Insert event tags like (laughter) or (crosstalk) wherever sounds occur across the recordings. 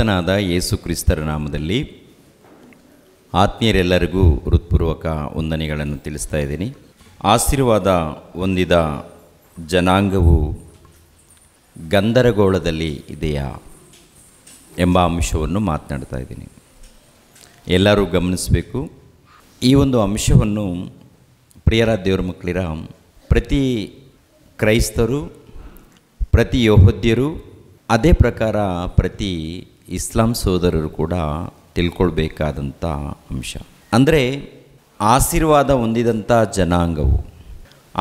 ಕರ್ತನಾದ ಯೇಸು ಕ್ರಿಸ್ತರ ನಾಮದಲ್ಲಿ ಆತ್ಮೀಯರೆಲ್ಲರಿಗೂ ಹೃತ್ಪೂರ್ವಕ ವಂದನೆಗಳನ್ನು ತಿಳಿಸ್ತಾ ಇದ್ದೀನಿ ಆಶೀರ್ವಾದ ಹೊಂದಿದ ಜನಾಂಗವು ಗಂದರಗೋಳದಲ್ಲಿ ಇದೆಯಾ ಎಂಬ ಅಂಶವನ್ನು ಮಾತನಾಡ್ತಾ ಇದ್ದೀನಿ ಎಲ್ಲರೂ ಗಮನಿಸಬೇಕು ಈ ಒಂದು ಅಂಶವನ್ನು ಪ್ರಿಯರ ದೇವರ ಮಕ್ಕಳಿರ ಪ್ರತಿ ಕ್ರೈಸ್ತರು ಪ್ರತಿ ಯೋಹದ್ಯರು ಅದೇ ಪ್ರಕಾರ ಪ್ರತಿ ಇಸ್ಲಾಂ ಸೋದರರು ಕೂಡ ತಿಳ್ಕೊಳ್ಬೇಕಾದಂಥ ಅಂಶ ಅಂದರೆ ಆಶೀರ್ವಾದ ಹೊಂದಿದಂಥ ಜನಾಂಗವು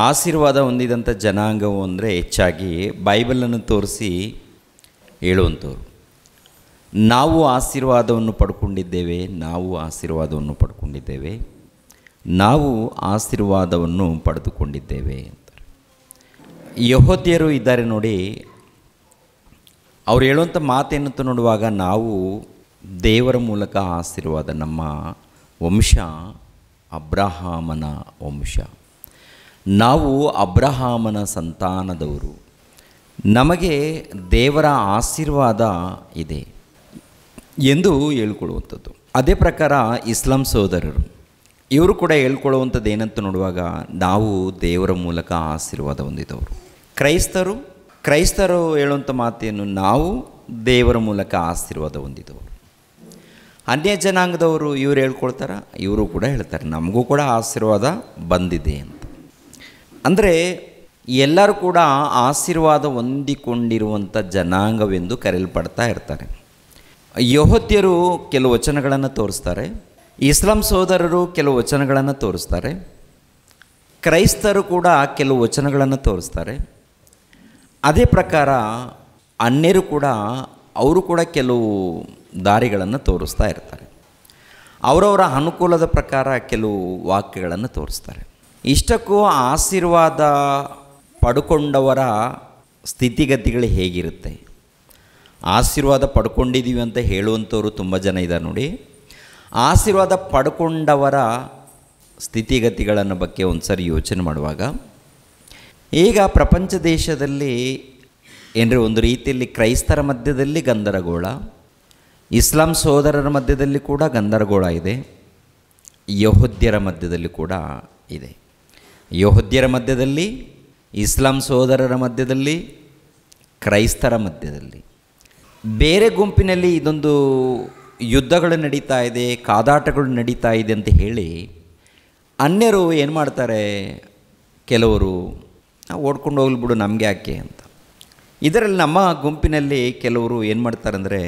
ಆಶೀರ್ವಾದ ಹೊಂದಿದಂಥ ಜನಾಂಗವು ಅಂದರೆ ಹೆಚ್ಚಾಗಿ ಬೈಬಲನ್ನು ತೋರಿಸಿ ಹೇಳುವಂಥವ್ರು ನಾವು ಆಶೀರ್ವಾದವನ್ನು ಪಡ್ಕೊಂಡಿದ್ದೇವೆ ನಾವು ಆಶೀರ್ವಾದವನ್ನು ಪಡ್ಕೊಂಡಿದ್ದೇವೆ ನಾವು ಆಶೀರ್ವಾದವನ್ನು ಪಡೆದುಕೊಂಡಿದ್ದೇವೆ ಯಹೋದ್ಯರು ಇದ್ದಾರೆ ನೋಡಿ ಅವ್ರು ಹೇಳುವಂಥ ಮಾತೇನಂತ ನೋಡುವಾಗ ನಾವು ದೇವರ ಮೂಲಕ ಆಶೀರ್ವಾದ ನಮ್ಮ ವಂಶ ಅಬ್ರಹಾಮನ ವಂಶ ನಾವು ಅಬ್ರಹಾಮನ ಸಂತಾನದವರು ನಮಗೆ ದೇವರ ಆಶೀರ್ವಾದ ಇದೆ ಎಂದು ಹೇಳ್ಕೊಳ್ಳುವಂಥದ್ದು ಅದೇ ಪ್ರಕಾರ ಇಸ್ಲಾಂ ಸೋದರರು ಇವರು ಕೂಡ ಹೇಳ್ಕೊಳ್ಳುವಂಥದ್ದು ಏನಂತ ನೋಡುವಾಗ ನಾವು ದೇವರ ಮೂಲಕ ಆಶೀರ್ವಾದ ಹೊಂದಿದವರು ಕ್ರೈಸ್ತರು ಕ್ರೈಸ್ತರು ಹೇಳುವಂಥ ಮಾತೆಯನ್ನು ನಾವು ದೇವರ ಮೂಲಕ ಆಶೀರ್ವಾದ ಹೊಂದಿದವರು ಅನ್ಯ ಜನಾಂಗದವರು ಇವರು ಹೇಳ್ಕೊಳ್ತಾರೆ ಇವರು ಕೂಡ ಹೇಳ್ತಾರೆ ನಮಗೂ ಕೂಡ ಆಶೀರ್ವಾದ ಬಂದಿದೆ ಅಂತ ಅಂದರೆ ಎಲ್ಲರೂ ಕೂಡ ಆಶೀರ್ವಾದ ಹೊಂದಿಕೊಂಡಿರುವಂಥ ಜನಾಂಗವೆಂದು ಕರೆಯಲ್ಪಡ್ತಾ ಇರ್ತಾರೆ ಯಹೋದ್ಯರು ಕೆಲವು ವಚನಗಳನ್ನು ತೋರಿಸ್ತಾರೆ ಇಸ್ಲಾಂ ಸೋದರರು ಕೆಲವು ವಚನಗಳನ್ನು ತೋರಿಸ್ತಾರೆ ಕ್ರೈಸ್ತರು ಕೂಡ ಕೆಲವು ವಚನಗಳನ್ನು ತೋರಿಸ್ತಾರೆ ಅದೇ ಪ್ರಕಾರ ಅನ್ಯರು ಕೂಡ ಅವರು ಕೂಡ ಕೆಲವು ದಾರಿಗಳನ್ನು ತೋರಿಸ್ತಾ ಇರ್ತಾರೆ ಅವರವರ ಅನುಕೂಲದ ಪ್ರಕಾರ ಕೆಲವು ವಾಕ್ಯಗಳನ್ನು ತೋರಿಸ್ತಾರೆ ಇಷ್ಟಕ್ಕೂ ಆಶೀರ್ವಾದ ಪಡ್ಕೊಂಡವರ ಸ್ಥಿತಿಗತಿಗಳು ಹೇಗಿರುತ್ತೆ ಆಶೀರ್ವಾದ ಪಡ್ಕೊಂಡಿದ್ದೀವಿ ಅಂತ ಹೇಳುವಂಥವ್ರು ತುಂಬ ಜನ ಇದ್ದಾರೆ ನೋಡಿ ಆಶೀರ್ವಾದ ಪಡ್ಕೊಂಡವರ ಸ್ಥಿತಿಗತಿಗಳನ್ನು ಬಗ್ಗೆ ಒಂದು ಸಾರಿ ಯೋಚನೆ ಮಾಡುವಾಗ ಈಗ ಪ್ರಪಂಚ ದೇಶದಲ್ಲಿ ಏನರ ಒಂದು ರೀತಿಯಲ್ಲಿ ಕ್ರೈಸ್ತರ ಮಧ್ಯದಲ್ಲಿ ಗಂದರಗೋಳ ಇಸ್ಲಾಂ ಸೋದರರ ಮಧ್ಯದಲ್ಲಿ ಕೂಡ ಗಂದರಗೋಳ ಇದೆ ಯಹೋದ್ಯರ ಮಧ್ಯದಲ್ಲಿ ಕೂಡ ಇದೆ ಯಹೋದ್ಯರ ಮಧ್ಯದಲ್ಲಿ ಇಸ್ಲಾಂ ಸೋದರರ ಮಧ್ಯದಲ್ಲಿ ಕ್ರೈಸ್ತರ ಮಧ್ಯದಲ್ಲಿ ಬೇರೆ ಗುಂಪಿನಲ್ಲಿ ಇದೊಂದು ಯುದ್ಧಗಳು ನಡೀತಾ ಇದೆ ಕಾದಾಟಗಳು ನಡೀತಾ ಇದೆ ಅಂತ ಹೇಳಿ ಅನ್ಯರು ಏನು ಮಾಡ್ತಾರೆ ಕೆಲವರು ನಾವು ಓಡ್ಕೊಂಡು ಹೋಗ್ಲಿ ಬಿಡು ನಮಗೆ ಯಾಕೆ ಅಂತ ಇದರಲ್ಲಿ ನಮ್ಮ ಗುಂಪಿನಲ್ಲಿ ಕೆಲವರು ಏನು ಮಾಡ್ತಾರೆ ಅಂದರೆ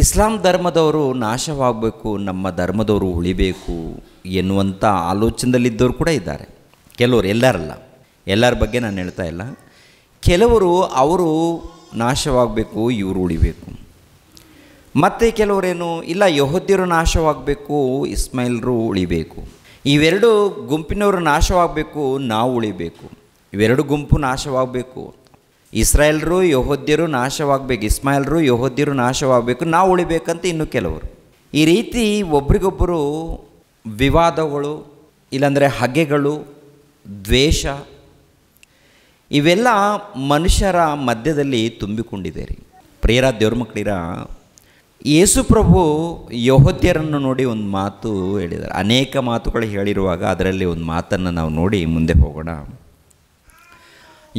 ಇಸ್ಲಾಂ ಧರ್ಮದವರು ನಾಶವಾಗಬೇಕು ನಮ್ಮ ಧರ್ಮದವರು ಉಳಿಬೇಕು ಎನ್ನುವಂಥ ಆಲೋಚನೆಯಲ್ಲಿದ್ದವರು ಕೂಡ ಇದ್ದಾರೆ ಕೆಲವರು ಎಲ್ಲರಲ್ಲ ಎಲ್ಲರ ಬಗ್ಗೆ ನಾನು ಹೇಳ್ತಾ ಇಲ್ಲ ಕೆಲವರು ಅವರು ನಾಶವಾಗಬೇಕು ಇವರು ಉಳಿಬೇಕು ಮತ್ತು ಕೆಲವರೇನು ಇಲ್ಲ ಯಹೋದ್ಯರು ನಾಶವಾಗಬೇಕು ಇಸ್ಮಾಯಿಲ್ರು ಉಳಿಬೇಕು ಇವೆರಡು ಗುಂಪಿನವರು ನಾಶವಾಗಬೇಕು ನಾವು ಉಳಿಬೇಕು ಇವೆರಡು ಗುಂಪು ನಾಶವಾಗಬೇಕು ಇಸ್ರಾಯೇಲ್ರು ಯಹೋದ್ಯರು ನಾಶವಾಗಬೇಕು ಇಸ್ಮಾಯಿಲ್ರು ಯಹೋದ್ಯರು ನಾಶವಾಗಬೇಕು ನಾವು ಉಳಿಬೇಕಂತ ಇನ್ನು ಕೆಲವರು ಈ ರೀತಿ ಒಬ್ರಿಗೊಬ್ಬರು ವಿವಾದಗಳು ಇಲ್ಲಾಂದರೆ ಹಗೆಗಳು ದ್ವೇಷ ಇವೆಲ್ಲ ಮನುಷ್ಯರ ಮಧ್ಯದಲ್ಲಿ ತುಂಬಿಕೊಂಡಿದೆ ರೀ ಪ್ರೇರ ದೇವ್ರ ಮಕ್ಕಳಿರ ಯೇಸುಪ್ರಭು ಯಹೋದ್ಯರನ್ನು ನೋಡಿ ಒಂದು ಮಾತು ಹೇಳಿದ್ದಾರೆ ಅನೇಕ ಮಾತುಗಳು ಹೇಳಿರುವಾಗ ಅದರಲ್ಲಿ ಒಂದು ಮಾತನ್ನು ನಾವು ನೋಡಿ ಮುಂದೆ ಹೋಗೋಣ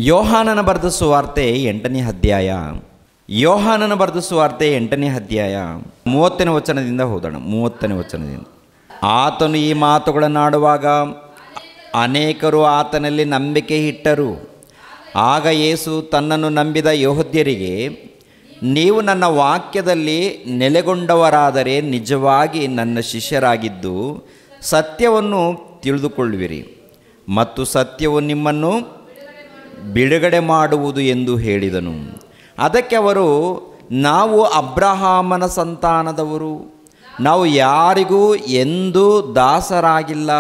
ಯೋಹಾನನ ಬರೆದ ಸುವಾರ್ತೆ ಎಂಟನೇ ಅಧ್ಯಾಯ ಯೋಹಾನನ ಬರೆದ ಸುವಾರ್ತೆ ಎಂಟನೇ ಅಧ್ಯಾಯ ಮೂವತ್ತನೇ ವಚನದಿಂದ ಹೋದಣ ಮೂವತ್ತನೇ ವಚನದಿಂದ ಆತನು ಈ ಮಾತುಗಳನ್ನಾಡುವಾಗ ಅನೇಕರು ಆತನಲ್ಲಿ ನಂಬಿಕೆ ಇಟ್ಟರು ಆಗ ಯೇಸು ತನ್ನನ್ನು ನಂಬಿದ ಯೋಹೋದ್ಯರಿಗೆ ನೀವು ನನ್ನ ವಾಕ್ಯದಲ್ಲಿ ನೆಲೆಗೊಂಡವರಾದರೆ ನಿಜವಾಗಿ ನನ್ನ ಶಿಷ್ಯರಾಗಿದ್ದು ಸತ್ಯವನ್ನು ತಿಳಿದುಕೊಳ್ಳುವಿರಿ ಮತ್ತು ಸತ್ಯವು ನಿಮ್ಮನ್ನು ಬಿಡುಗಡೆ ಮಾಡುವುದು ಎಂದು ಹೇಳಿದನು ಅದಕ್ಕೆ ಅವರು ನಾವು ಅಬ್ರಹಾಮನ ಸಂತಾನದವರು ನಾವು ಯಾರಿಗೂ ಎಂದೂ ದಾಸರಾಗಿಲ್ಲ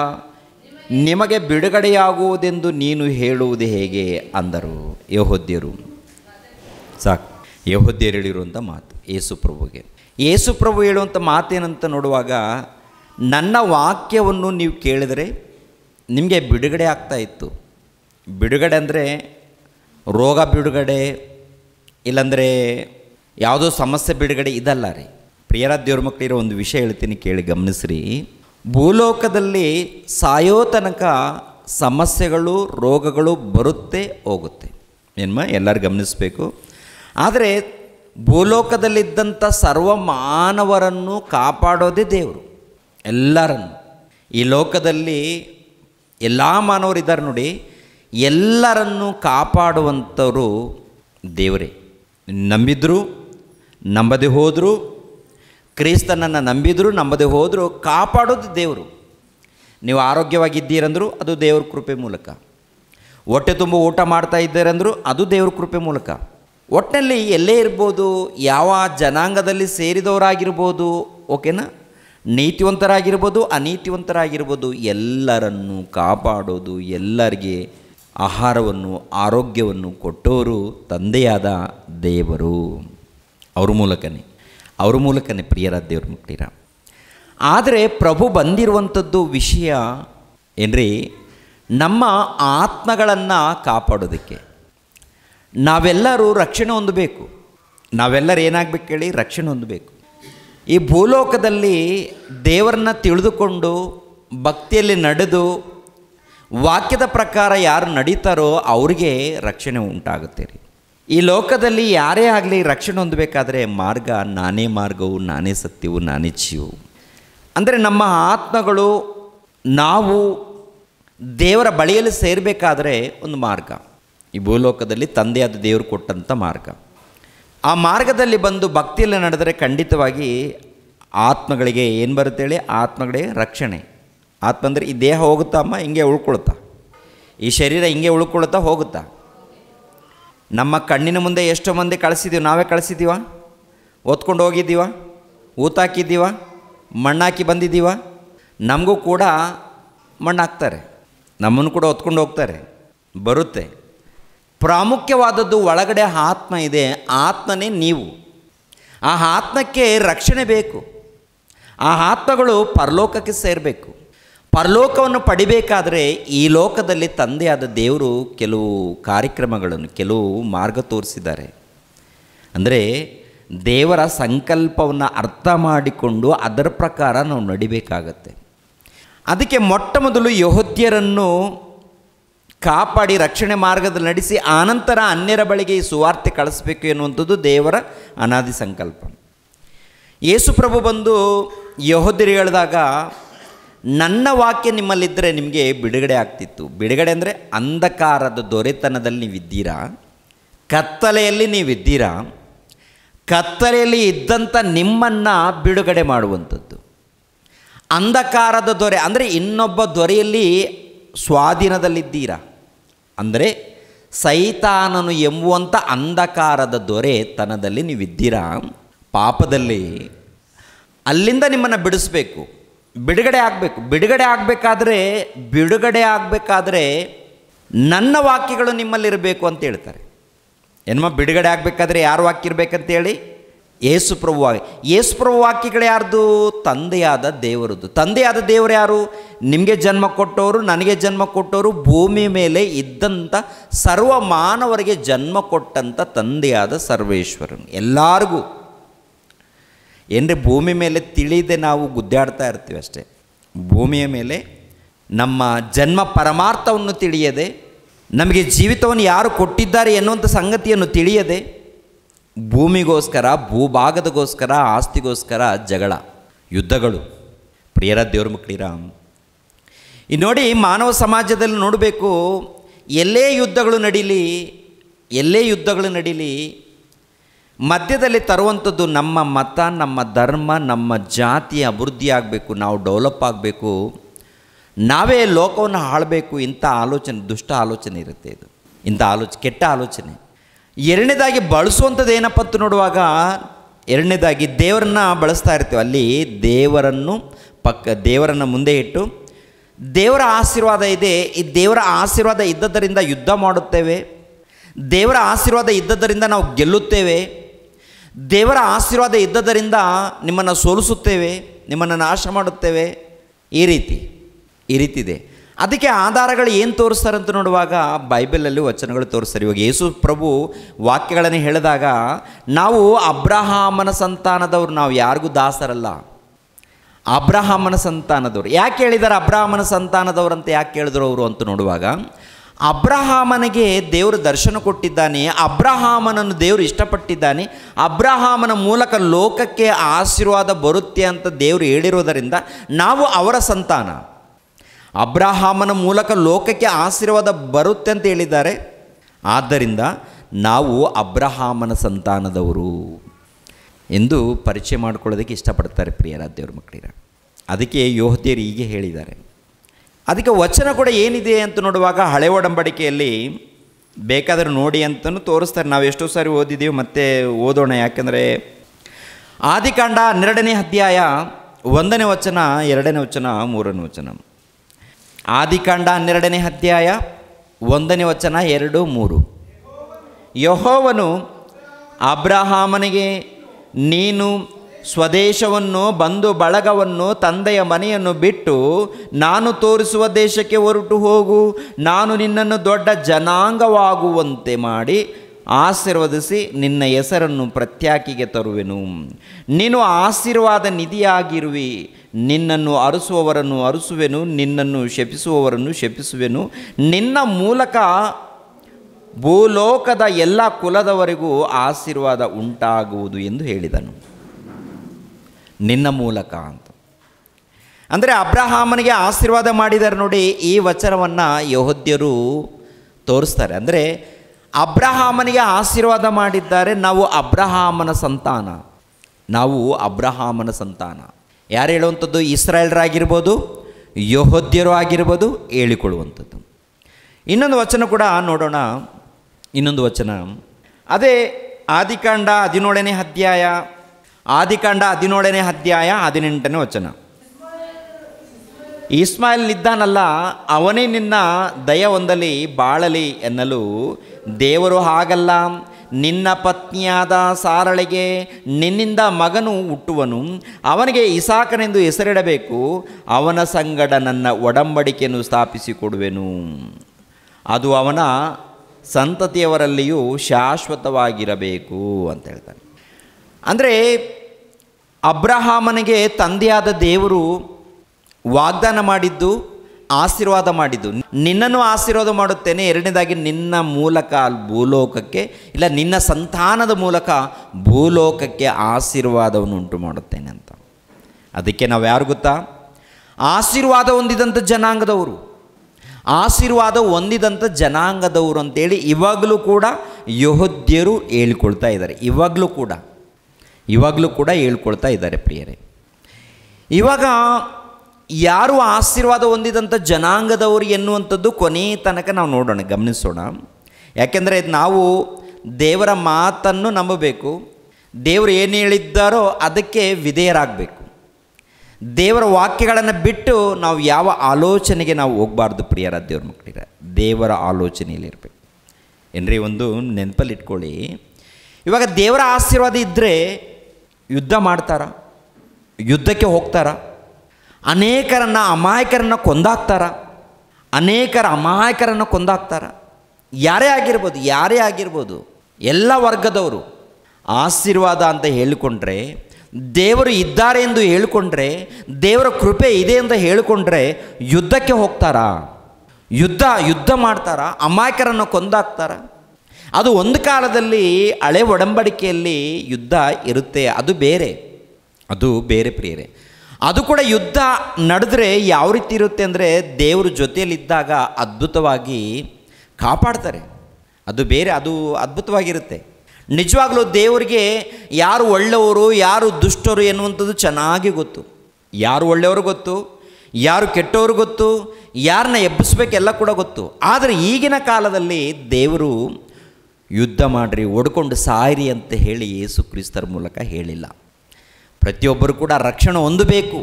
ನಿಮಗೆ ಬಿಡುಗಡೆಯಾಗುವುದೆಂದು ನೀನು ಹೇಳುವುದು ಹೇಗೆ ಅಂದರು ಯಹೋದ್ಯರು ಸಾಕು ಯಹೋದ್ಯರು ಹೇಳಿರುವಂಥ ಮಾತು ಯೇಸುಪ್ರಭುಗೆ ಯೇಸುಪ್ರಭು ಹೇಳುವಂಥ ಮಾತೇನಂತ ನೋಡುವಾಗ ನನ್ನ ವಾಕ್ಯವನ್ನು ನೀವು ಕೇಳಿದರೆ ನಿಮಗೆ ಬಿಡುಗಡೆ ಆಗ್ತಾ ಇತ್ತು ಬಿಡುಗಡೆ ಅಂದರೆ ರೋಗ ಬಿಡುಗಡೆ ಇಲ್ಲಾಂದರೆ ಯಾವುದೋ ಸಮಸ್ಯೆ ಬಿಡುಗಡೆ ಇದಲ್ಲ ರೀ ಪ್ರಿಯರ ದೇವ್ರ ಮಕ್ಕಳಿರೋ ಒಂದು ವಿಷಯ ಹೇಳ್ತೀನಿ ಕೇಳಿ ಗಮನಿಸ್ರಿ ಭೂಲೋಕದಲ್ಲಿ ಸಾಯೋ ತನಕ ಸಮಸ್ಯೆಗಳು ರೋಗಗಳು ಬರುತ್ತೆ ಹೋಗುತ್ತೆ ಏನ್ಮ ಎಲ್ಲರೂ ಗಮನಿಸಬೇಕು ಆದರೆ ಭೂಲೋಕದಲ್ಲಿದ್ದಂಥ ಸರ್ವ ಮಾನವರನ್ನು ಕಾಪಾಡೋದೇ ದೇವರು ಎಲ್ಲರನ್ನು ಈ ಲೋಕದಲ್ಲಿ ಎಲ್ಲ ಮಾನವರಿದ್ದಾರೆ ನೋಡಿ ಎಲ್ಲರನ್ನೂ ಕಾಪಾಡುವಂಥವರು ದೇವರೇ ನಂಬಿದ್ರು ನಂಬದೆ ಹೋದರು ಕ್ರಿಸ್ತನನ್ನು ನಂಬಿದ್ರು ನಂಬದೆ ಹೋದರು ಕಾಪಾಡೋದು ದೇವರು ನೀವು ಆರೋಗ್ಯವಾಗಿದ್ದೀರಂದರೂ ಅದು ದೇವ್ರ ಕೃಪೆ ಮೂಲಕ ಹೊಟ್ಟೆ ತುಂಬ ಊಟ ಮಾಡ್ತಾ ಇದ್ದೀರಂದರೂ ಅದು ದೇವ್ರ ಕೃಪೆ ಮೂಲಕ ಒಟ್ಟಿನಲ್ಲಿ ಎಲ್ಲೇ ಇರ್ಬೋದು ಯಾವ ಜನಾಂಗದಲ್ಲಿ ಸೇರಿದವರಾಗಿರ್ಬೋದು ಓಕೆನಾ ನೀತಿವಂತರಾಗಿರ್ಬೋದು ಅನೀತಿವಂತರಾಗಿರ್ಬೋದು ಎಲ್ಲರನ್ನು ಕಾಪಾಡೋದು ಎಲ್ಲರಿಗೆ ಆಹಾರವನ್ನು ಆರೋಗ್ಯವನ್ನು ಕೊಟ್ಟವರು ತಂದೆಯಾದ ದೇವರು ಅವ್ರ ಮೂಲಕನೇ ಅವ್ರ ಮೂಲಕನೇ ಪ್ರಿಯರ ದೇವ್ರ ಮುಟ್ಟಿರ ಆದರೆ ಪ್ರಭು ಬಂದಿರುವಂಥದ್ದು ವಿಷಯ ಏನ್ರಿ ನಮ್ಮ ಆತ್ಮಗಳನ್ನು ಕಾಪಾಡೋದಕ್ಕೆ ನಾವೆಲ್ಲರೂ ರಕ್ಷಣೆ ಹೊಂದಬೇಕು ನಾವೆಲ್ಲರೂ ಏನಾಗಬೇಕು ಹೇಳಿ ರಕ್ಷಣೆ ಹೊಂದಬೇಕು ಈ ಭೂಲೋಕದಲ್ಲಿ ದೇವರನ್ನ ತಿಳಿದುಕೊಂಡು ಭಕ್ತಿಯಲ್ಲಿ ನಡೆದು ವಾಕ್ಯದ ಪ್ರಕಾರ ಯಾರು ನಡೀತಾರೋ ಅವ್ರಿಗೆ ರಕ್ಷಣೆ ಉಂಟಾಗುತ್ತೆ ರೀ ಈ ಲೋಕದಲ್ಲಿ ಯಾರೇ ಆಗಲಿ ರಕ್ಷಣೆ ಹೊಂದಬೇಕಾದ್ರೆ ಮಾರ್ಗ ನಾನೇ ಮಾರ್ಗವು ನಾನೇ ಸತ್ಯವು ನಾನೇ ಜೀವವು ಅಂದರೆ ನಮ್ಮ ಆತ್ಮಗಳು ನಾವು ದೇವರ ಬಳಿಯಲ್ಲಿ ಸೇರಬೇಕಾದ್ರೆ ಒಂದು ಮಾರ್ಗ ಈ ಭೂಲೋಕದಲ್ಲಿ ತಂದೆಯಾದ ದೇವರು ಕೊಟ್ಟಂಥ ಮಾರ್ಗ ಆ ಮಾರ್ಗದಲ್ಲಿ ಬಂದು ಭಕ್ತಿಯಲ್ಲಿ ನಡೆದರೆ ಖಂಡಿತವಾಗಿ ಆತ್ಮಗಳಿಗೆ ಏನು ಬರುತ್ತೆ ಹೇಳಿ ಆತ್ಮಗಳಿಗೆ ರಕ್ಷಣೆ ಅಂದರೆ ಈ ದೇಹ ಹೋಗುತ್ತಾ ಅಮ್ಮ ಹಿಂಗೆ ಉಳ್ಕೊಳ್ತಾ ಈ ಶರೀರ ಹಿಂಗೆ ಉಳ್ಕೊಳ್ತಾ ಹೋಗುತ್ತಾ ನಮ್ಮ ಕಣ್ಣಿನ ಮುಂದೆ ಎಷ್ಟೋ ಮಂದಿ ಕಳಿಸಿದ್ದೀವಿ ನಾವೇ ಕಳಿಸಿದ್ದೀವ ಒತ್ಕೊಂಡು ಹೋಗಿದ್ದೀವ ಊತಾಕಿದ್ದೀವ ಮಣ್ಣಾಕಿ ಬಂದಿದ್ದೀವ ನಮಗೂ ಕೂಡ ಮಣ್ಣಾಕ್ತಾರೆ ನಮ್ಮನ್ನು ಕೂಡ ಹೊತ್ಕೊಂಡು ಹೋಗ್ತಾರೆ ಬರುತ್ತೆ ಪ್ರಾಮುಖ್ಯವಾದದ್ದು ಒಳಗಡೆ ಆತ್ಮ ಇದೆ ಆತ್ಮನೇ ನೀವು ಆ ಆತ್ಮಕ್ಕೆ ರಕ್ಷಣೆ ಬೇಕು ಆ ಆತ್ಮಗಳು ಪರಲೋಕಕ್ಕೆ ಸೇರಬೇಕು ಪರಲೋಕವನ್ನು ಪಡಿಬೇಕಾದರೆ ಈ ಲೋಕದಲ್ಲಿ ತಂದೆಯಾದ ದೇವರು ಕೆಲವು ಕಾರ್ಯಕ್ರಮಗಳನ್ನು ಕೆಲವು ಮಾರ್ಗ ತೋರಿಸಿದ್ದಾರೆ ಅಂದರೆ ದೇವರ ಸಂಕಲ್ಪವನ್ನು ಅರ್ಥ ಮಾಡಿಕೊಂಡು ಅದರ ಪ್ರಕಾರ ನಾವು ನಡಿಬೇಕಾಗತ್ತೆ ಅದಕ್ಕೆ ಮೊಟ್ಟ ಮೊದಲು ಯಹೋದ್ಯರನ್ನು ಕಾಪಾಡಿ ರಕ್ಷಣೆ ಮಾರ್ಗದಲ್ಲಿ ನಡೆಸಿ ಆನಂತರ ಅನ್ಯರ ಬಳಿಗೆ ಈ ಸುವಾರ್ತೆ ಕಳಿಸಬೇಕು ಎನ್ನುವಂಥದ್ದು ದೇವರ ಅನಾದಿ ಸಂಕಲ್ಪ ಯೇಸುಪ್ರಭು ಬಂದು ಯಹೋದ್ಯರು ಹೇಳಿದಾಗ ನನ್ನ ವಾಕ್ಯ ನಿಮ್ಮಲ್ಲಿದ್ದರೆ ನಿಮಗೆ ಬಿಡುಗಡೆ ಆಗ್ತಿತ್ತು ಬಿಡುಗಡೆ ಅಂದರೆ ಅಂಧಕಾರದ ದೊರೆತನದಲ್ಲಿ ನೀವಿದ್ದೀರಾ ಕತ್ತಲೆಯಲ್ಲಿ ನೀವಿದ್ದೀರಾ ಕತ್ತಲೆಯಲ್ಲಿ ಇದ್ದಂಥ ನಿಮ್ಮನ್ನು ಬಿಡುಗಡೆ ಮಾಡುವಂಥದ್ದು ಅಂಧಕಾರದ ದೊರೆ ಅಂದರೆ ಇನ್ನೊಬ್ಬ ದೊರೆಯಲ್ಲಿ ಸ್ವಾಧೀನದಲ್ಲಿದ್ದೀರಾ ಅಂದರೆ ಸೈತಾನನು ಎಂಬುವಂಥ ಅಂಧಕಾರದ ದೊರೆ ತನದಲ್ಲಿ ನೀವಿದ್ದೀರಾ ಪಾಪದಲ್ಲಿ ಅಲ್ಲಿಂದ ನಿಮ್ಮನ್ನು ಬಿಡಿಸಬೇಕು ಬಿಡುಗಡೆ ಆಗಬೇಕು ಬಿಡುಗಡೆ ಆಗಬೇಕಾದ್ರೆ ಬಿಡುಗಡೆ ಆಗಬೇಕಾದ್ರೆ ನನ್ನ ವಾಕ್ಯಗಳು ನಿಮ್ಮಲ್ಲಿರಬೇಕು ಅಂತ ಹೇಳ್ತಾರೆ ಏನಮ್ಮ ಬಿಡುಗಡೆ ಆಗಬೇಕಾದ್ರೆ ಯಾರು ವಾಕ್ಯ ಇರಬೇಕಂತೇಳಿ ಯೇಸು ವಾಕ್ಯ ಯೇಸು ವಾಕ್ಯಗಳು ಯಾರ್ದು ತಂದೆಯಾದ ದೇವರದ್ದು ತಂದೆಯಾದ ದೇವರು ಯಾರು ನಿಮಗೆ ಜನ್ಮ ಕೊಟ್ಟವರು ನನಗೆ ಜನ್ಮ ಕೊಟ್ಟವರು ಭೂಮಿ ಮೇಲೆ ಇದ್ದಂಥ ಸರ್ವ ಮಾನವರಿಗೆ ಜನ್ಮ ಕೊಟ್ಟಂಥ ತಂದೆಯಾದ ಸರ್ವೇಶ್ವರನು ಎಲ್ಲರಿಗೂ ಏನರೆ ಭೂಮಿ ಮೇಲೆ ತಿಳಿದೇ ನಾವು ಗುದ್ದಾಡ್ತಾ ಇರ್ತೀವಿ ಅಷ್ಟೇ ಭೂಮಿಯ ಮೇಲೆ ನಮ್ಮ ಜನ್ಮ ಪರಮಾರ್ಥವನ್ನು ತಿಳಿಯದೆ ನಮಗೆ ಜೀವಿತವನ್ನು ಯಾರು ಕೊಟ್ಟಿದ್ದಾರೆ ಎನ್ನುವಂಥ ಸಂಗತಿಯನ್ನು ತಿಳಿಯದೆ ಭೂಮಿಗೋಸ್ಕರ ಭೂಭಾಗದಗೋಸ್ಕರ ಆಸ್ತಿಗೋಸ್ಕರ ಜಗಳ ಯುದ್ಧಗಳು ಪ್ರಿಯರ ದೇವ್ರ ರಾಮ್ ಈ ನೋಡಿ ಮಾನವ ಸಮಾಜದಲ್ಲಿ ನೋಡಬೇಕು ಎಲ್ಲೇ ಯುದ್ಧಗಳು ನಡೀಲಿ ಎಲ್ಲೇ ಯುದ್ಧಗಳು ನಡೀಲಿ ಮಧ್ಯದಲ್ಲಿ ತರುವಂಥದ್ದು ನಮ್ಮ ಮತ ನಮ್ಮ ಧರ್ಮ ನಮ್ಮ ಜಾತಿ ಅಭಿವೃದ್ಧಿ ಆಗಬೇಕು ನಾವು ಡೆವಲಪ್ ಆಗಬೇಕು ನಾವೇ ಲೋಕವನ್ನು ಆಳಬೇಕು ಇಂಥ ಆಲೋಚನೆ ದುಷ್ಟ ಆಲೋಚನೆ ಇರುತ್ತೆ ಇದು ಇಂಥ ಆಲೋಚನೆ ಕೆಟ್ಟ ಆಲೋಚನೆ ಎರಡನೇದಾಗಿ ಬಳಸುವಂಥದ್ದು ಏನಪ್ಪ ಅಂತ ನೋಡುವಾಗ ಎರಡನೇದಾಗಿ ದೇವರನ್ನ ಬಳಸ್ತಾ ಇರ್ತೀವಿ ಅಲ್ಲಿ ದೇವರನ್ನು ಪಕ್ಕ ದೇವರನ್ನು ಮುಂದೆ ಇಟ್ಟು ದೇವರ ಆಶೀರ್ವಾದ ಇದೆ ಈ ದೇವರ ಆಶೀರ್ವಾದ ಇದ್ದದರಿಂದ ಯುದ್ಧ ಮಾಡುತ್ತೇವೆ ದೇವರ ಆಶೀರ್ವಾದ ಇದ್ದದರಿಂದ ನಾವು ಗೆಲ್ಲುತ್ತೇವೆ ದೇವರ ಆಶೀರ್ವಾದ ಇದ್ದದರಿಂದ ನಿಮ್ಮನ್ನು ಸೋಲಿಸುತ್ತೇವೆ ನಿಮ್ಮನ್ನು ನಾಶ ಮಾಡುತ್ತೇವೆ ಈ ರೀತಿ ಈ ರೀತಿ ಇದೆ ಅದಕ್ಕೆ ಆಧಾರಗಳು ಏನು ತೋರಿಸ್ತಾರೆ ಅಂತ ನೋಡುವಾಗ ಬೈಬಲಲ್ಲಿ ವಚನಗಳು ತೋರಿಸ್ತಾರೆ ಇವಾಗ ಯೇಸು ಪ್ರಭು ವಾಕ್ಯಗಳನ್ನು ಹೇಳಿದಾಗ ನಾವು ಅಬ್ರಹಾಮನ ಸಂತಾನದವರು ನಾವು ಯಾರಿಗೂ ದಾಸರಲ್ಲ ಅಬ್ರಹಾಮನ ಸಂತಾನದವರು ಯಾಕೆ ಹೇಳಿದ್ದಾರೆ ಅಬ್ರಹಾಮನ ಸಂತಾನದವರು ಅಂತ ಯಾಕೆ ಹೇಳಿದ್ರು ಅವರು ಅಂತ ನೋಡುವಾಗ ಅಬ್ರಹಾಮನಿಗೆ ದೇವರು ದರ್ಶನ ಕೊಟ್ಟಿದ್ದಾನೆ ಅಬ್ರಹಾಮನನ್ನು ದೇವರು ಇಷ್ಟಪಟ್ಟಿದ್ದಾನೆ ಅಬ್ರಹಾಮನ ಮೂಲಕ ಲೋಕಕ್ಕೆ ಆಶೀರ್ವಾದ ಬರುತ್ತೆ ಅಂತ ದೇವರು ಹೇಳಿರೋದರಿಂದ ನಾವು ಅವರ ಸಂತಾನ ಅಬ್ರಹಾಮನ ಮೂಲಕ ಲೋಕಕ್ಕೆ ಆಶೀರ್ವಾದ ಬರುತ್ತೆ ಅಂತ ಹೇಳಿದ್ದಾರೆ ಆದ್ದರಿಂದ ನಾವು ಅಬ್ರಹಾಮನ ಸಂತಾನದವರು ಎಂದು ಪರಿಚಯ ಮಾಡಿಕೊಳ್ಳೋದಕ್ಕೆ ಇಷ್ಟಪಡ್ತಾರೆ ಪ್ರಿಯರ ದೇವ್ರ ಮಕ್ಕಳಿರ ಅದಕ್ಕೆ ಯೋಹತಿಯರು ಹೀಗೆ ಹೇಳಿದ್ದಾರೆ ಅದಕ್ಕೆ ವಚನ ಕೂಡ ಏನಿದೆ ಅಂತ ನೋಡುವಾಗ ಹಳೆ ಒಡಂಬಡಿಕೆಯಲ್ಲಿ ಬೇಕಾದರೂ ನೋಡಿ ಅಂತಲೂ ತೋರಿಸ್ತಾರೆ ನಾವು ಎಷ್ಟೋ ಸಾರಿ ಓದಿದ್ದೀವಿ ಮತ್ತೆ ಓದೋಣ ಯಾಕೆಂದರೆ ಆದಿಕಾಂಡ ಹನ್ನೆರಡನೇ ಅಧ್ಯಾಯ ಒಂದನೇ ವಚನ ಎರಡನೇ ವಚನ ಮೂರನೇ ವಚನ ಆದಿಕಾಂಡ ಹನ್ನೆರಡನೇ ಅಧ್ಯಾಯ ಒಂದನೇ ವಚನ ಎರಡು ಮೂರು ಯಹೋವನು ಅಬ್ರಹಾಮನಿಗೆ ನೀನು ಸ್ವದೇಶವನ್ನು ಬಂಧು ಬಳಗವನ್ನು ತಂದೆಯ ಮನೆಯನ್ನು ಬಿಟ್ಟು ನಾನು ತೋರಿಸುವ ದೇಶಕ್ಕೆ ಹೊರಟು ಹೋಗು ನಾನು ನಿನ್ನನ್ನು ದೊಡ್ಡ ಜನಾಂಗವಾಗುವಂತೆ ಮಾಡಿ ಆಶೀರ್ವದಿಸಿ ನಿನ್ನ ಹೆಸರನ್ನು ಪ್ರತ್ಯಾಕಿಗೆ ತರುವೆನು ನೀನು ಆಶೀರ್ವಾದ ನಿಧಿಯಾಗಿರುವಿ ನಿನ್ನನ್ನು ಅರಸುವವರನ್ನು ಅರಸುವೆನು ನಿನ್ನನ್ನು ಶಪಿಸುವವರನ್ನು ಶಪಿಸುವೆನು ನಿನ್ನ ಮೂಲಕ ಭೂಲೋಕದ ಎಲ್ಲ ಕುಲದವರೆಗೂ ಆಶೀರ್ವಾದ ಉಂಟಾಗುವುದು ಎಂದು ಹೇಳಿದನು ನಿನ್ನ ಮೂಲಕ ಅಂತ ಅಂದರೆ ಅಬ್ರಹಾಮನಿಗೆ ಆಶೀರ್ವಾದ ಮಾಡಿದ್ದಾರೆ ನೋಡಿ ಈ ವಚನವನ್ನು ಯಹೋದ್ಯರು ತೋರಿಸ್ತಾರೆ ಅಂದರೆ ಅಬ್ರಹಾಮನಿಗೆ ಆಶೀರ್ವಾದ ಮಾಡಿದ್ದಾರೆ ನಾವು ಅಬ್ರಹಾಮನ ಸಂತಾನ ನಾವು ಅಬ್ರಹಾಮನ ಸಂತಾನ ಯಾರು ಹೇಳುವಂಥದ್ದು ಇಸ್ರಾಯೇಲ್ರಾಗಿರ್ಬೋದು ಯಹೋದ್ಯರು ಆಗಿರ್ಬೋದು ಹೇಳಿಕೊಳ್ಳುವಂಥದ್ದು ಇನ್ನೊಂದು ವಚನ ಕೂಡ ನೋಡೋಣ ಇನ್ನೊಂದು ವಚನ ಅದೇ ಆದಿಕಾಂಡ ಹದಿನೇಳನೇ ಅಧ್ಯಾಯ ಆದಿಕಾಂಡ ಹದಿನೇಳನೇ ಅಧ್ಯಾಯ ಹದಿನೆಂಟನೇ ವಚನ ಇಸ್ಮಾಯಿಲ್ ನಿದ್ದಾನಲ್ಲ ಅವನೇ ನಿನ್ನ ದಯ ಹೊಂದಲಿ ಬಾಳಲಿ ಎನ್ನಲು ದೇವರು ಹಾಗಲ್ಲ ನಿನ್ನ ಪತ್ನಿಯಾದ ಸಾರಳಿಗೆ ನಿನ್ನಿಂದ ಮಗನು ಹುಟ್ಟುವನು ಅವನಿಗೆ ಇಸಾಕನೆಂದು ಹೆಸರಿಡಬೇಕು ಅವನ ಸಂಗಡ ನನ್ನ ಒಡಂಬಡಿಕೆಯನ್ನು ಸ್ಥಾಪಿಸಿಕೊಡುವೆನು ಅದು ಅವನ ಸಂತತಿಯವರಲ್ಲಿಯೂ ಶಾಶ್ವತವಾಗಿರಬೇಕು ಅಂತ ಹೇಳ್ತಾನೆ ಅಂದರೆ ಅಬ್ರಹಾಮನಿಗೆ ತಂದೆಯಾದ ದೇವರು ವಾಗ್ದಾನ ಮಾಡಿದ್ದು ಆಶೀರ್ವಾದ ಮಾಡಿದ್ದು ನಿನ್ನನ್ನು ಆಶೀರ್ವಾದ ಮಾಡುತ್ತೇನೆ ಎರಡನೇದಾಗಿ ನಿನ್ನ ಮೂಲಕ ಭೂಲೋಕಕ್ಕೆ ಇಲ್ಲ ನಿನ್ನ ಸಂತಾನದ ಮೂಲಕ ಭೂಲೋಕಕ್ಕೆ ಆಶೀರ್ವಾದವನ್ನು ಉಂಟು ಮಾಡುತ್ತೇನೆ ಅಂತ ಅದಕ್ಕೆ ನಾವು ಯಾರು ಗೊತ್ತಾ ಆಶೀರ್ವಾದ ಹೊಂದಿದಂಥ ಜನಾಂಗದವರು ಆಶೀರ್ವಾದ ಹೊಂದಿದಂಥ ಜನಾಂಗದವರು ಅಂತೇಳಿ ಇವಾಗಲೂ ಕೂಡ ಯಹೋದ್ಯರು ಹೇಳ್ಕೊಳ್ತಾ ಇದ್ದಾರೆ ಇವಾಗಲೂ ಕೂಡ ಇವಾಗಲೂ ಕೂಡ ಹೇಳ್ಕೊಳ್ತಾ ಇದ್ದಾರೆ ಪ್ರಿಯರೇ ಇವಾಗ ಯಾರು ಆಶೀರ್ವಾದ ಹೊಂದಿದಂಥ ಜನಾಂಗದವರು ಎನ್ನುವಂಥದ್ದು ಕೊನೆ ತನಕ ನಾವು ನೋಡೋಣ ಗಮನಿಸೋಣ ಯಾಕೆಂದರೆ ನಾವು ದೇವರ ಮಾತನ್ನು ನಂಬಬೇಕು ದೇವರು ಏನು ಹೇಳಿದ್ದಾರೋ ಅದಕ್ಕೆ ವಿಧೇಯರಾಗಬೇಕು ದೇವರ ವಾಕ್ಯಗಳನ್ನು ಬಿಟ್ಟು ನಾವು ಯಾವ ಆಲೋಚನೆಗೆ ನಾವು ಹೋಗಬಾರ್ದು ಪ್ರಿಯರ ದೇವ್ರ ಮಕ್ಕಳಿಗೆ ದೇವರ ಆಲೋಚನೆಯಲ್ಲಿರಬೇಕು ಏನ್ರಿ ಒಂದು ನೆನಪಲ್ಲಿ ಇಟ್ಕೊಳ್ಳಿ ಇವಾಗ ದೇವರ ಆಶೀರ್ವಾದ ಇದ್ದರೆ ಯುದ್ಧ ಮಾಡ್ತಾರ ಯುದ್ಧಕ್ಕೆ ಹೋಗ್ತಾರ ಅನೇಕರನ್ನು ಅಮಾಯಕರನ್ನು ಕೊಂದಾಕ್ತಾರ ಅನೇಕರ ಅಮಾಯಕರನ್ನು ಕೊಂದಾಕ್ತಾರ ಯಾರೇ ಆಗಿರ್ಬೋದು ಯಾರೇ ಆಗಿರ್ಬೋದು ಎಲ್ಲ ವರ್ಗದವರು ಆಶೀರ್ವಾದ ಅಂತ ಹೇಳಿಕೊಂಡ್ರೆ ದೇವರು ಇದ್ದಾರೆ ಎಂದು ಹೇಳಿಕೊಂಡ್ರೆ ದೇವರ ಕೃಪೆ ಇದೆ ಅಂತ ಹೇಳಿಕೊಂಡ್ರೆ ಯುದ್ಧಕ್ಕೆ ಹೋಗ್ತಾರಾ ಯುದ್ಧ ಯುದ್ಧ ಮಾಡ್ತಾರ ಅಮಾಯಕರನ್ನು ಕೊಂದಾಕ್ತಾರ ಅದು ಒಂದು ಕಾಲದಲ್ಲಿ ಹಳೆ ಒಡಂಬಡಿಕೆಯಲ್ಲಿ ಯುದ್ಧ ಇರುತ್ತೆ ಅದು ಬೇರೆ ಅದು ಬೇರೆ ಪ್ರಿಯರೇ ಅದು ಕೂಡ ಯುದ್ಧ ನಡೆದ್ರೆ ಯಾವ ರೀತಿ ಇರುತ್ತೆ ಅಂದರೆ ದೇವರು ಜೊತೆಯಲ್ಲಿದ್ದಾಗ ಅದ್ಭುತವಾಗಿ ಕಾಪಾಡ್ತಾರೆ ಅದು ಬೇರೆ ಅದು ಅದ್ಭುತವಾಗಿರುತ್ತೆ ನಿಜವಾಗಲೂ ದೇವರಿಗೆ ಯಾರು ಒಳ್ಳೆಯವರು ಯಾರು ದುಷ್ಟರು ಎನ್ನುವಂಥದ್ದು ಚೆನ್ನಾಗಿ ಗೊತ್ತು ಯಾರು ಒಳ್ಳೆಯವರು ಗೊತ್ತು ಯಾರು ಕೆಟ್ಟವರು ಗೊತ್ತು ಯಾರನ್ನ ಎಬ್ಬಿಸ್ಬೇಕೆಲ್ಲ ಕೂಡ ಗೊತ್ತು ಆದರೆ ಈಗಿನ ಕಾಲದಲ್ಲಿ ದೇವರು ಯುದ್ಧ ಮಾಡಿರಿ ಒಡ್ಕೊಂಡು ಸಾಯಿರಿ ಅಂತ ಹೇಳಿ ಯೇಸು ಕ್ರಿಸ್ತರ ಮೂಲಕ ಹೇಳಿಲ್ಲ ಪ್ರತಿಯೊಬ್ಬರು ಕೂಡ ರಕ್ಷಣೆ ಹೊಂದಬೇಕು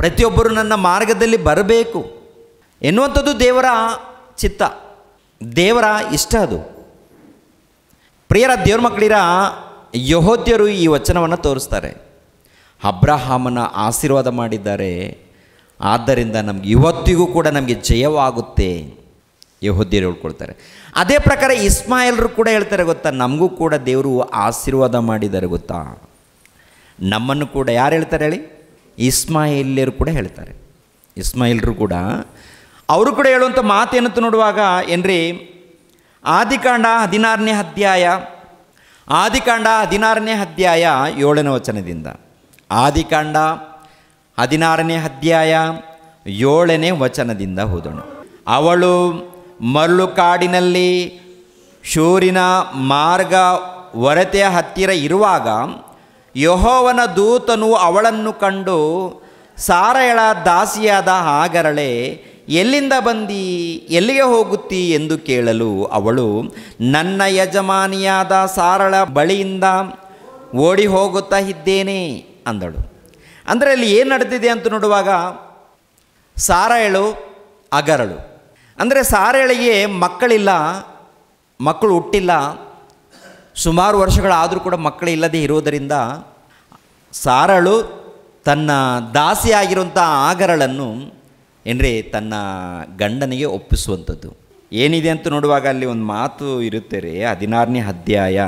ಪ್ರತಿಯೊಬ್ಬರು ನನ್ನ ಮಾರ್ಗದಲ್ಲಿ ಬರಬೇಕು ಎನ್ನುವಂಥದ್ದು ದೇವರ ಚಿತ್ತ ದೇವರ ಇಷ್ಟ ಅದು ಪ್ರಿಯರ ದೇವ್ರ ಮಕ್ಕಳಿರ ಯಹೋದ್ಯರು ಈ ವಚನವನ್ನು ತೋರಿಸ್ತಾರೆ ಅಬ್ರಹಾಮನ ಆಶೀರ್ವಾದ ಮಾಡಿದ್ದಾರೆ ಆದ್ದರಿಂದ ನಮಗೆ ಇವತ್ತಿಗೂ ಕೂಡ ನಮಗೆ ಜಯವಾಗುತ್ತೆ ಯಹೋದ್ಯರು ಹೇಳ್ಕೊಳ್ತಾರೆ ಅದೇ ಪ್ರಕಾರ ಇಸ್ಮಾಯಿಲ್ರು ಕೂಡ ಹೇಳ್ತಾರೆ ಗೊತ್ತಾ ನಮಗೂ ಕೂಡ ದೇವರು ಆಶೀರ್ವಾದ ಮಾಡಿದ್ದಾರೆ ಗೊತ್ತಾ ನಮ್ಮನ್ನು ಕೂಡ ಯಾರು ಹೇಳ್ತಾರೆ ಹೇಳಿ ಇಸ್ಮಾಯಿಲ್ಯರು ಕೂಡ ಹೇಳ್ತಾರೆ ಇಸ್ಮಾಯಿಲ್ರು ಕೂಡ ಅವರು ಕೂಡ ಹೇಳುವಂಥ ಮಾತೇನಂತ ನೋಡುವಾಗ ಏನ್ರಿ ಆದಿಕಾಂಡ ಹದಿನಾರನೇ ಅಧ್ಯಾಯ ಆದಿಕಾಂಡ ಹದಿನಾರನೇ ಅಧ್ಯಾಯ ಏಳನೇ ವಚನದಿಂದ ಆದಿಕಾಂಡ ಹದಿನಾರನೇ ಅಧ್ಯಾಯ ಏಳನೇ ವಚನದಿಂದ ಓದೋಣ ಅವಳು ಮರಳು ಕಾಡಿನಲ್ಲಿ ಶೂರಿನ ಮಾರ್ಗ ಒರತೆಯ ಹತ್ತಿರ ಇರುವಾಗ ಯಹೋವನ ದೂತನು ಅವಳನ್ನು ಕಂಡು ಸಾರಯಳ ದಾಸಿಯಾದ ಹಾಗರಳೆ ಎಲ್ಲಿಂದ ಬಂದಿ ಎಲ್ಲಿಗೆ ಹೋಗುತ್ತಿ ಎಂದು ಕೇಳಲು ಅವಳು ನನ್ನ ಯಜಮಾನಿಯಾದ ಸಾರಳ ಬಳಿಯಿಂದ ಓಡಿ ಹೋಗುತ್ತಾ ಇದ್ದೇನೆ ಅಂದಳು ಅಂದರೆ ಅಲ್ಲಿ ಏನು ನಡೆದಿದೆ ಅಂತ ನೋಡುವಾಗ ಸಾರಯಳು ಅಗರಳು ಅಂದರೆ ಸಾರೆಳಿಗೆ ಮಕ್ಕಳಿಲ್ಲ ಮಕ್ಕಳು ಹುಟ್ಟಿಲ್ಲ ಸುಮಾರು ವರ್ಷಗಳಾದರೂ ಕೂಡ ಮಕ್ಕಳಿಲ್ಲದೆ ಇರೋದರಿಂದ ಸಾರಳು ತನ್ನ ದಾಸಿಯಾಗಿರುವಂಥ ಆಗರಳನ್ನು ಏನ್ರಿ ತನ್ನ ಗಂಡನಿಗೆ ಒಪ್ಪಿಸುವಂಥದ್ದು ಏನಿದೆ ಅಂತ ನೋಡುವಾಗ ಅಲ್ಲಿ ಒಂದು ಮಾತು ಇರುತ್ತೆ ರೀ ಹದಿನಾರನೇ ಅಧ್ಯಾಯ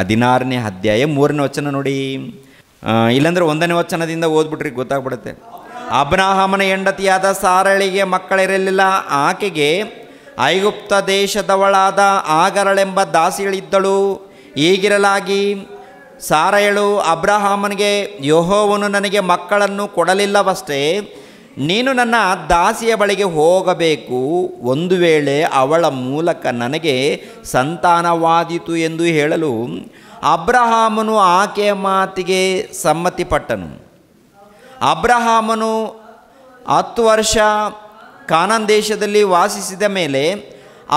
ಹದಿನಾರನೇ ಅಧ್ಯಾಯ ಮೂರನೇ ವಚನ ನೋಡಿ ಇಲ್ಲಾಂದರೆ ಒಂದನೇ ವಚನದಿಂದ ಓದ್ಬಿಟ್ರಿ ಗೊತ್ತಾಗ್ಬಿಡುತ್ತೆ ಅಬ್ರಾಹಮನ ಹೆಂಡತಿಯಾದ ಸಾರಳಿಗೆ ಮಕ್ಕಳಿರಲಿಲ್ಲ ಆಕೆಗೆ ಐಗುಪ್ತ ದೇಶದವಳಾದ ಆಗರಳೆಂಬ ದಾಸಿಗಳಿದ್ದಳು ಈಗಿರಲಾಗಿ ಸಾರಯಳು ಅಬ್ರಹಾಮನಿಗೆ ಯಹೋವನು ನನಗೆ ಮಕ್ಕಳನ್ನು ಕೊಡಲಿಲ್ಲವಷ್ಟೇ ನೀನು ನನ್ನ ದಾಸಿಯ ಬಳಿಗೆ ಹೋಗಬೇಕು ಒಂದು ವೇಳೆ ಅವಳ ಮೂಲಕ ನನಗೆ ಸಂತಾನವಾದೀತು ಎಂದು ಹೇಳಲು ಅಬ್ರಹಾಮನು ಆಕೆಯ ಮಾತಿಗೆ ಸಮ್ಮತಿಪಟ್ಟನು ಅಬ್ರಹಾಮನು ಹತ್ತು ವರ್ಷ ಕಾನನ್ ದೇಶದಲ್ಲಿ ವಾಸಿಸಿದ ಮೇಲೆ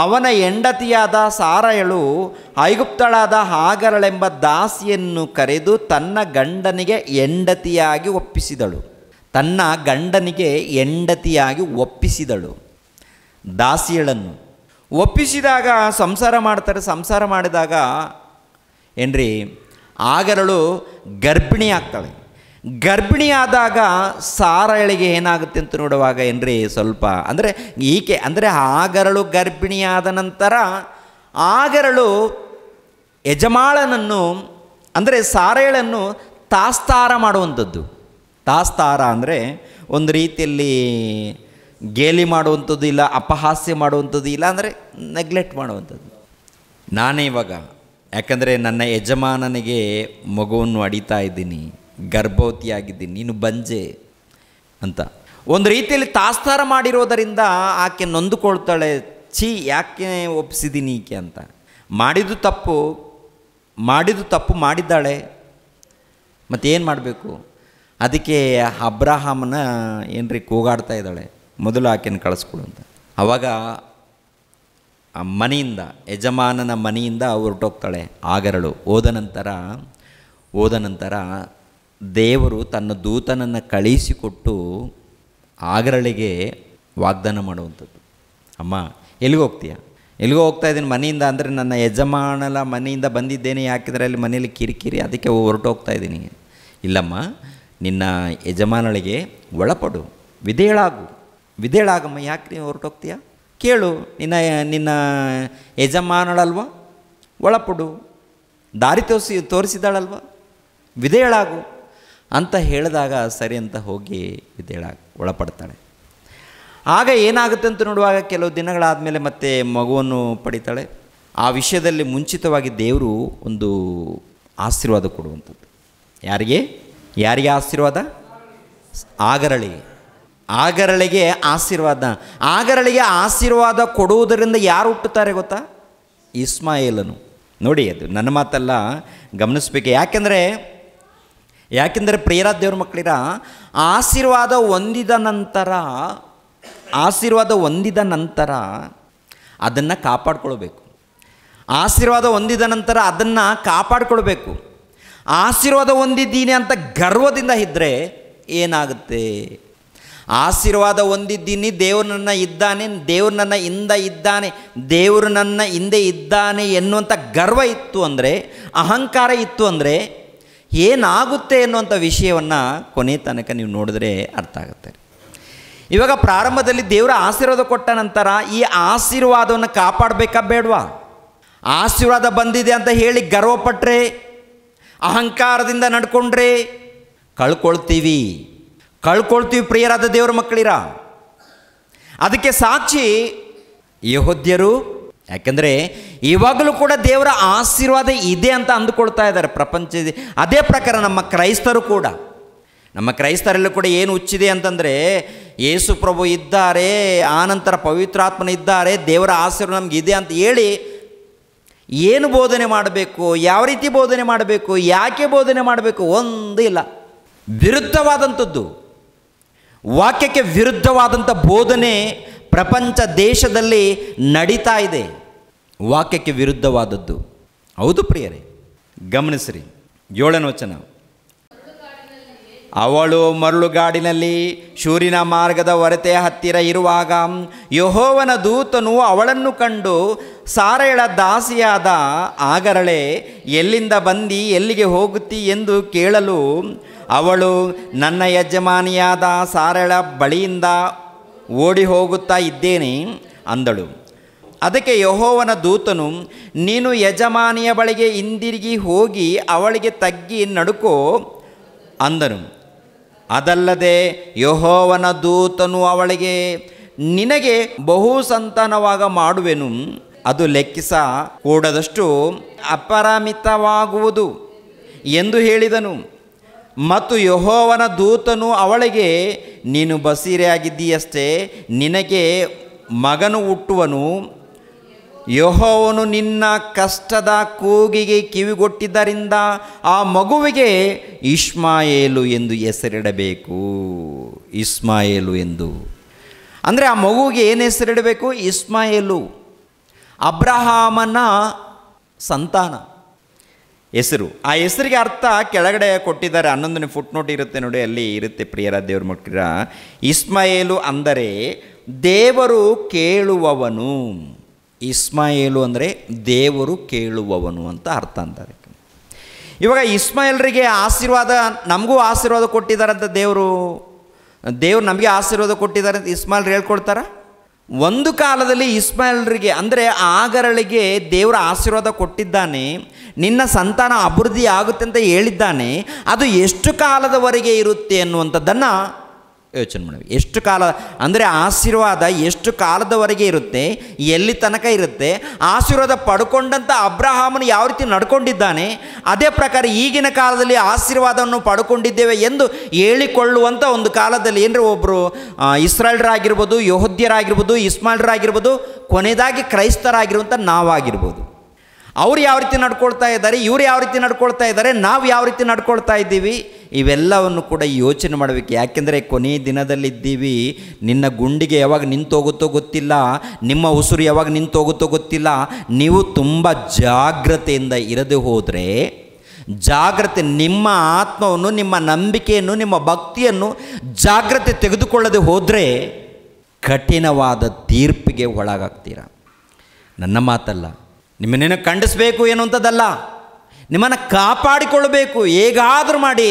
ಅವನ ಹೆಂಡತಿಯಾದ ಸಾರಯಳು ಐಗುಪ್ತಳಾದ ಹಾಗರಳೆಂಬ ದಾಸಿಯನ್ನು ಕರೆದು ತನ್ನ ಗಂಡನಿಗೆ ಹೆಂಡತಿಯಾಗಿ ಒಪ್ಪಿಸಿದಳು ತನ್ನ ಗಂಡನಿಗೆ ಹೆಂಡತಿಯಾಗಿ ಒಪ್ಪಿಸಿದಳು ದಾಸಿಯಳನ್ನು ಒಪ್ಪಿಸಿದಾಗ ಸಂಸಾರ ಮಾಡ್ತಾರೆ ಸಂಸಾರ ಮಾಡಿದಾಗ ಏನ್ರಿ ಆಗರಳು ಗರ್ಭಿಣಿ ಆಗ್ತಾಳೆ ಗರ್ಭಿಣಿಯಾದಾಗ ಸಾರಳಿಗೆ ಏನಾಗುತ್ತೆ ಅಂತ ನೋಡುವಾಗ ಏನ್ರಿ ಸ್ವಲ್ಪ ಅಂದರೆ ಈಕೆ ಅಂದರೆ ಆಗರಳು ಗರ್ಭಿಣಿಯಾದ ನಂತರ ಆಗರಳು ಯಜಮಾಳನನ್ನು ಅಂದರೆ ಸಾರಳನ್ನು ತಾಸ್ತಾರ ಮಾಡುವಂಥದ್ದು ತಾಸ್ತಾರ ಅಂದರೆ ಒಂದು ರೀತಿಯಲ್ಲಿ ಗೇಲಿ ಮಾಡುವಂಥದ್ದು ಇಲ್ಲ ಅಪಹಾಸ್ಯ ಮಾಡುವಂಥದ್ದು ಇಲ್ಲ ಅಂದರೆ ನೆಗ್ಲೆಕ್ಟ್ ಮಾಡುವಂಥದ್ದು ನಾನೇ ಇವಾಗ ಯಾಕಂದರೆ ನನ್ನ ಯಜಮಾನನಿಗೆ ಮಗುವನ್ನು ಅಡಿತಾ ಇದ್ದೀನಿ ಗರ್ಭವತಿಯಾಗಿದ್ದೀನಿ ನೀನು ಬಂಜೆ ಅಂತ ಒಂದು ರೀತಿಯಲ್ಲಿ ತಾಸ್ತಾರ ಮಾಡಿರೋದರಿಂದ ಆಕೆ ನೊಂದುಕೊಳ್ತಾಳೆ ಛೀ ಯಾಕೆ ಒಪ್ಪಿಸಿದ್ದೀನಿ ಈಕೆ ಅಂತ ಮಾಡಿದ್ದು ತಪ್ಪು ಮಾಡಿದ್ದು ತಪ್ಪು ಮಾಡಿದ್ದಾಳೆ ಮತ್ತೇನು ಮಾಡಬೇಕು ಅದಕ್ಕೆ ಅಬ್ರಹಾಮನ ಏನ್ರಿ ಕೂಗಾಡ್ತಾ ಇದ್ದಾಳೆ ಮೊದಲು ಆಕೆಯನ್ನು ಕಳಿಸ್ಕೊಡು ಅಂತ ಆವಾಗ ಆ ಮನೆಯಿಂದ ಯಜಮಾನನ ಮನೆಯಿಂದ ಹೊರಟೋಗ್ತಾಳೆ ಆಗರಳು ಹೋದ ನಂತರ ಹೋದ ನಂತರ ದೇವರು ತನ್ನ ದೂತನನ್ನು ಕಳಿಸಿಕೊಟ್ಟು ಆಗರಳಿಗೆ ವಾಗ್ದಾನ ಮಾಡುವಂಥದ್ದು ಅಮ್ಮ ಎಲ್ಲಿಗೆ ಹೋಗ್ತೀಯ ಎಲ್ಲಿಗೋ ಹೋಗ್ತಾ ಇದ್ದೀನಿ ಮನೆಯಿಂದ ಅಂದರೆ ನನ್ನ ಯಜಮಾನಲ ಮನೆಯಿಂದ ಬಂದಿದ್ದೇನೆ ಯಾಕಿದ್ರೆ ಅಲ್ಲಿ ಮನೇಲಿ ಕಿರಿಕಿರಿ ಅದಕ್ಕೆ ಹೊರಟು ಹೋಗ್ತಾ ಇದ್ದೀನಿ ಇಲ್ಲಮ್ಮ ನಿನ್ನ ಯಜಮಾನಳಿಗೆ ಒಳಪಡು ವಿಧೇಳಾಗು ವಿಧೇಳಾಗಮ್ಮ ಯಾಕೆ ನೀವು ಹೊರಟೋಗ್ತೀಯ ಕೇಳು ನಿನ್ನ ನಿನ್ನ ಯಜಮಾನಳಲ್ವ ಒಳಪಡು ದಾರಿ ತೋರಿಸಿ ತೋರಿಸಿದಾಳಲ್ವ ವಿಧೇಳಾಗು ಅಂತ ಹೇಳಿದಾಗ ಸರಿ ಅಂತ ಹೋಗಿ ಇದೇಳ ಒಳಪಡ್ತಾಳೆ ಆಗ ಏನಾಗುತ್ತೆ ಅಂತ ನೋಡುವಾಗ ಕೆಲವು ದಿನಗಳಾದ ಮೇಲೆ ಮತ್ತೆ ಮಗುವನ್ನು ಪಡಿತಾಳೆ ಆ ವಿಷಯದಲ್ಲಿ ಮುಂಚಿತವಾಗಿ ದೇವರು ಒಂದು ಆಶೀರ್ವಾದ ಕೊಡುವಂಥದ್ದು ಯಾರಿಗೆ ಯಾರಿಗೆ ಆಶೀರ್ವಾದ ಆಗರಳಿಗೆ ಆಗರಳಿಗೆ ಆಶೀರ್ವಾದ ಆಗರಳಿಗೆ ಆಶೀರ್ವಾದ ಕೊಡುವುದರಿಂದ ಯಾರು ಹುಟ್ಟುತ್ತಾರೆ ಗೊತ್ತಾ ಇಸ್ಮಾಯಿಲನು ನೋಡಿ ಅದು ನನ್ನ ಮಾತಲ್ಲ ಗಮನಿಸಬೇಕು ಯಾಕೆಂದರೆ ಯಾಕೆಂದರೆ ಪ್ರಿಯರ ದೇವ್ರ ಮಕ್ಕಳಿರ ಆಶೀರ್ವಾದ ಹೊಂದಿದ ನಂತರ ಆಶೀರ್ವಾದ ಹೊಂದಿದ ನಂತರ ಅದನ್ನು ಕಾಪಾಡ್ಕೊಳ್ಬೇಕು ಆಶೀರ್ವಾದ ಹೊಂದಿದ ನಂತರ ಅದನ್ನು ಕಾಪಾಡ್ಕೊಳ್ಬೇಕು ಆಶೀರ್ವಾದ ಹೊಂದಿದ್ದೀನಿ ಅಂತ ಗರ್ವದಿಂದ ಇದ್ದರೆ ಏನಾಗುತ್ತೆ ಆಶೀರ್ವಾದ ಹೊಂದಿದ್ದೀನಿ ದೇವರು ನನ್ನ ಇದ್ದಾನೆ ದೇವರು ನನ್ನ ಹಿಂದ ಇದ್ದಾನೆ ದೇವರು ನನ್ನ ಹಿಂದೆ ಇದ್ದಾನೆ ಎನ್ನುವಂಥ ಗರ್ವ ಇತ್ತು ಅಂದರೆ ಅಹಂಕಾರ ಇತ್ತು ಅಂದರೆ ಏನಾಗುತ್ತೆ ಅನ್ನುವಂಥ ವಿಷಯವನ್ನು ಕೊನೆ ತನಕ ನೀವು ನೋಡಿದ್ರೆ ಅರ್ಥ ಆಗುತ್ತೆ ಇವಾಗ ಪ್ರಾರಂಭದಲ್ಲಿ ದೇವರ ಆಶೀರ್ವಾದ ಕೊಟ್ಟ ನಂತರ ಈ ಆಶೀರ್ವಾದವನ್ನು ಕಾಪಾಡಬೇಕಾ ಬೇಡವಾ ಆಶೀರ್ವಾದ ಬಂದಿದೆ ಅಂತ ಹೇಳಿ ಗರ್ವಪಟ್ಟರೆ ಅಹಂಕಾರದಿಂದ ನಡ್ಕೊಂಡ್ರೆ ಕಳ್ಕೊಳ್ತೀವಿ ಕಳ್ಕೊಳ್ತೀವಿ ಪ್ರಿಯರಾದ ದೇವರ ಮಕ್ಕಳಿರ ಅದಕ್ಕೆ ಸಾಕ್ಷಿ ಯಹೋದ್ಯರು ಯಾಕೆಂದರೆ ಇವಾಗಲೂ ಕೂಡ ದೇವರ ಆಶೀರ್ವಾದ ಇದೆ ಅಂತ ಅಂದುಕೊಳ್ತಾ ಇದ್ದಾರೆ ಪ್ರಪಂಚದ ಅದೇ ಪ್ರಕಾರ ನಮ್ಮ ಕ್ರೈಸ್ತರು ಕೂಡ ನಮ್ಮ ಕ್ರೈಸ್ತರಲ್ಲೂ ಕೂಡ ಏನು ಹುಚ್ಚಿದೆ ಅಂತಂದರೆ ಯೇಸು ಪ್ರಭು ಇದ್ದಾರೆ ಆನಂತರ ಪವಿತ್ರಾತ್ಮನ ಇದ್ದಾರೆ ದೇವರ ಆಶೀರ್ವಾದ ನಮಗಿದೆ ಅಂತ ಹೇಳಿ ಏನು ಬೋಧನೆ ಮಾಡಬೇಕು ಯಾವ ರೀತಿ ಬೋಧನೆ ಮಾಡಬೇಕು ಯಾಕೆ ಬೋಧನೆ ಮಾಡಬೇಕು ಒಂದು ಇಲ್ಲ ವಿರುದ್ಧವಾದಂಥದ್ದು ವಾಕ್ಯಕ್ಕೆ ವಿರುದ್ಧವಾದಂಥ ಬೋಧನೆ ಪ್ರಪಂಚ ದೇಶದಲ್ಲಿ ನಡೀತಾ ಇದೆ ವಾಕ್ಯಕ್ಕೆ ವಿರುದ್ಧವಾದದ್ದು ಹೌದು ಪ್ರಿಯರೇ ಗಮನಿಸ್ರಿ ಏಳನೇ ವಚನ ಅವಳು ಮರಳುಗಾಡಿನಲ್ಲಿ ಶೂರಿನ ಮಾರ್ಗದ ಹೊರತೆಯ ಹತ್ತಿರ ಇರುವಾಗ ಯಹೋವನ ದೂತನು ಅವಳನ್ನು ಕಂಡು ಸಾರಯಳ ದಾಸಿಯಾದ ಆಗರಳೆ ಎಲ್ಲಿಂದ ಬಂದಿ ಎಲ್ಲಿಗೆ ಹೋಗುತ್ತಿ ಎಂದು ಕೇಳಲು ಅವಳು ನನ್ನ ಯಜಮಾನಿಯಾದ ಸಾರಳ ಬಳಿಯಿಂದ ಓಡಿ ಹೋಗುತ್ತಾ ಇದ್ದೇನೆ ಅಂದಳು ಅದಕ್ಕೆ ಯಹೋವನ ದೂತನು ನೀನು ಯಜಮಾನಿಯ ಬಳಿಗೆ ಹಿಂದಿರುಗಿ ಹೋಗಿ ಅವಳಿಗೆ ತಗ್ಗಿ ನಡುಕೋ ಅಂದನು ಅದಲ್ಲದೆ ಯಹೋವನ ದೂತನು ಅವಳಿಗೆ ನಿನಗೆ ಬಹು ಸಂತಾನವಾಗ ಮಾಡುವೆನು ಅದು ಲೆಕ್ಕಿಸ ಕೂಡದಷ್ಟು ಅಪರಾಮಿತವಾಗುವುದು ಎಂದು ಹೇಳಿದನು ಮತ್ತು ಯಹೋವನ ದೂತನು ಅವಳಿಗೆ ನೀನು ಬಸೀರೆಯಾಗಿದ್ದೀಯಷ್ಟೇ ನಿನಗೆ ಮಗನು ಹುಟ್ಟುವನು ಯಹೋವನು ನಿನ್ನ ಕಷ್ಟದ ಕೂಗಿಗೆ ಕಿವಿಗೊಟ್ಟಿದ್ದರಿಂದ ಆ ಮಗುವಿಗೆ ಇಸ್ಮಾಯೇಲು ಎಂದು ಹೆಸರಿಡಬೇಕು ಇಸ್ಮಾಯೇಲು ಎಂದು ಅಂದರೆ ಆ ಮಗುವಿಗೆ ಏನು ಹೆಸರಿಡಬೇಕು ಇಸ್ಮಾಯೇಲು ಅಬ್ರಹಾಮನ ಸಂತಾನ ಹೆಸರು ಆ ಹೆಸರಿಗೆ ಅರ್ಥ ಕೆಳಗಡೆ ಕೊಟ್ಟಿದ್ದಾರೆ ಹನ್ನೊಂದನೇ ಫುಟ್ ನೋಟ್ ಇರುತ್ತೆ ನೋಡಿ ಅಲ್ಲಿ ಇರುತ್ತೆ ಪ್ರಿಯರ ದೇವ್ರ ಮುಟ್ಟಿರ ಇಸ್ಮಾಯೇಲು ಅಂದರೆ ದೇವರು ಕೇಳುವವನು ಇಸ್ಮಾಯೇಲು ಅಂದರೆ ದೇವರು ಕೇಳುವವನು ಅಂತ ಅರ್ಥ ಅಂತಾರೆ ಇವಾಗ ಇಸ್ಮಾಯಿಲ್ರಿಗೆ ಆಶೀರ್ವಾದ ನಮಗೂ ಆಶೀರ್ವಾದ ಕೊಟ್ಟಿದ್ದಾರೆ ಅಂತ ದೇವರು ದೇವ್ರು ನಮಗೆ ಆಶೀರ್ವಾದ ಕೊಟ್ಟಿದ್ದಾರೆ ಅಂತ ಇಸ್ಮಾಯಿಲ್ರು ಹೇಳ್ಕೊಡ್ತಾರಾ ಒಂದು ಕಾಲದಲ್ಲಿ ಇಸ್ಮಾಯಿಲ್ರಿಗೆ ಅಂದರೆ ಆಗರಳಿಗೆ ದೇವರ ಆಶೀರ್ವಾದ ಕೊಟ್ಟಿದ್ದಾನೆ ನಿನ್ನ ಸಂತಾನ ಅಭಿವೃದ್ಧಿ ಆಗುತ್ತೆ ಅಂತ ಹೇಳಿದ್ದಾನೆ ಅದು ಎಷ್ಟು ಕಾಲದವರೆಗೆ ಇರುತ್ತೆ ಅನ್ನುವಂಥದ್ದನ್ನು ಯೋಚನೆ ಮಾಡಬೇಕು ಎಷ್ಟು ಕಾಲ ಅಂದರೆ ಆಶೀರ್ವಾದ ಎಷ್ಟು ಕಾಲದವರೆಗೆ ಇರುತ್ತೆ ಎಲ್ಲಿ ತನಕ ಇರುತ್ತೆ ಆಶೀರ್ವಾದ ಪಡ್ಕೊಂಡಂಥ ಅಬ್ರಹಾಮನು ಯಾವ ರೀತಿ ನಡ್ಕೊಂಡಿದ್ದಾನೆ ಅದೇ ಪ್ರಕಾರ ಈಗಿನ ಕಾಲದಲ್ಲಿ ಆಶೀರ್ವಾದವನ್ನು ಪಡ್ಕೊಂಡಿದ್ದೇವೆ ಎಂದು ಹೇಳಿಕೊಳ್ಳುವಂಥ ಒಂದು ಕಾಲದಲ್ಲಿ ಏನರ ಒಬ್ಬರು ಇಸ್ರಾಯ್ಲರಾಗಿರ್ಬೋದು ಯೋಹದ್ಯರಾಗಿರ್ಬೋದು ಇಸ್ಮಾಲ್ರಾಗಿರ್ಬೋದು ಕೊನೆಯದಾಗಿ ಕ್ರೈಸ್ತರಾಗಿರುವಂಥ ನಾವಾಗಿರ್ಬೋದು ಅವ್ರು ಯಾವ ರೀತಿ ನಡ್ಕೊಳ್ತಾ ಇದ್ದಾರೆ ಇವರು ಯಾವ ರೀತಿ ನಡ್ಕೊಳ್ತಾ ಇದ್ದಾರೆ ನಾವು ಯಾವ ರೀತಿ ನಡ್ಕೊಳ್ತಾ ಇದ್ದೀವಿ ಇವೆಲ್ಲವನ್ನು ಕೂಡ ಯೋಚನೆ ಮಾಡಬೇಕು ಯಾಕೆಂದರೆ ಕೊನೆಯ ದಿನದಲ್ಲಿದ್ದೀವಿ ನಿನ್ನ ಗುಂಡಿಗೆ ಯಾವಾಗ ನಿಂತೋಗುತ್ತೋ ಗೊತ್ತಿಲ್ಲ ನಿಮ್ಮ ಉಸಿರು ಯಾವಾಗ ಹೋಗುತ್ತೋ ಗೊತ್ತಿಲ್ಲ ನೀವು ತುಂಬ ಜಾಗ್ರತೆಯಿಂದ ಇರದೆ ಹೋದರೆ ಜಾಗ್ರತೆ ನಿಮ್ಮ ಆತ್ಮವನ್ನು ನಿಮ್ಮ ನಂಬಿಕೆಯನ್ನು ನಿಮ್ಮ ಭಕ್ತಿಯನ್ನು ಜಾಗ್ರತೆ ತೆಗೆದುಕೊಳ್ಳದೆ ಹೋದರೆ ಕಠಿಣವಾದ ತೀರ್ಪಿಗೆ ಒಳಗಾಗ್ತೀರ ನನ್ನ ಮಾತಲ್ಲ ನಿಮ್ಮನ್ನೇನು ಖಂಡಿಸಬೇಕು ಏನು ಅಂತದಲ್ಲ ನಿಮ್ಮನ್ನು ಕಾಪಾಡಿಕೊಳ್ಳಬೇಕು ಹೇಗಾದರೂ ಮಾಡಿ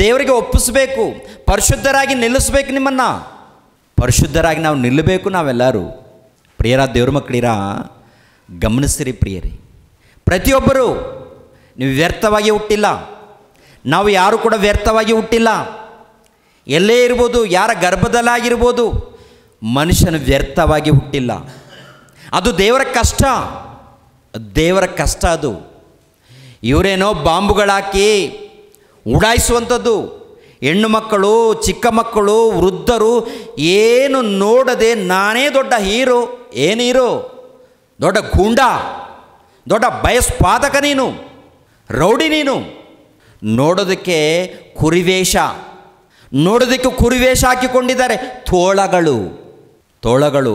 ದೇವರಿಗೆ ಒಪ್ಪಿಸಬೇಕು ಪರಿಶುದ್ಧರಾಗಿ ನಿಲ್ಲಿಸ್ಬೇಕು ನಿಮ್ಮನ್ನು ಪರಿಶುದ್ಧರಾಗಿ ನಾವು ನಿಲ್ಲಬೇಕು ನಾವೆಲ್ಲರೂ ಪ್ರಿಯರ ದೇವ್ರ ಮಕ್ಕಳಿರ ಗಮನಿಸಿರಿ ಪ್ರಿಯರಿ ಪ್ರತಿಯೊಬ್ಬರು ನೀವು ವ್ಯರ್ಥವಾಗಿ ಹುಟ್ಟಿಲ್ಲ ನಾವು ಯಾರು ಕೂಡ ವ್ಯರ್ಥವಾಗಿ ಹುಟ್ಟಿಲ್ಲ ಎಲ್ಲೇ ಇರ್ಬೋದು ಯಾರ ಗರ್ಭದಲ್ಲಾಗಿರ್ಬೋದು ಮನುಷ್ಯನ ವ್ಯರ್ಥವಾಗಿ ಹುಟ್ಟಿಲ್ಲ ಅದು ದೇವರ ಕಷ್ಟ ದೇವರ ಕಷ್ಟ ಅದು ಇವರೇನೋ ಬಾಂಬುಗಳಾಕಿ ಉಡಾಯಿಸುವಂಥದ್ದು ಹೆಣ್ಣು ಮಕ್ಕಳು ಚಿಕ್ಕ ಮಕ್ಕಳು ವೃದ್ಧರು ಏನು ನೋಡದೆ ನಾನೇ ದೊಡ್ಡ ಹೀರೋ ಏನು ಹೀರೋ ದೊಡ್ಡ ಗೂಂಡ ದೊಡ್ಡ ಭಯಸ್ಪಾದಕ ನೀನು ರೌಡಿ ನೀನು ನೋಡೋದಕ್ಕೆ ಕುರಿವೇಷ ನೋಡೋದಕ್ಕೆ ಕುರಿವೇಷ ಹಾಕಿಕೊಂಡಿದ್ದಾರೆ ತೋಳಗಳು ತೋಳಗಳು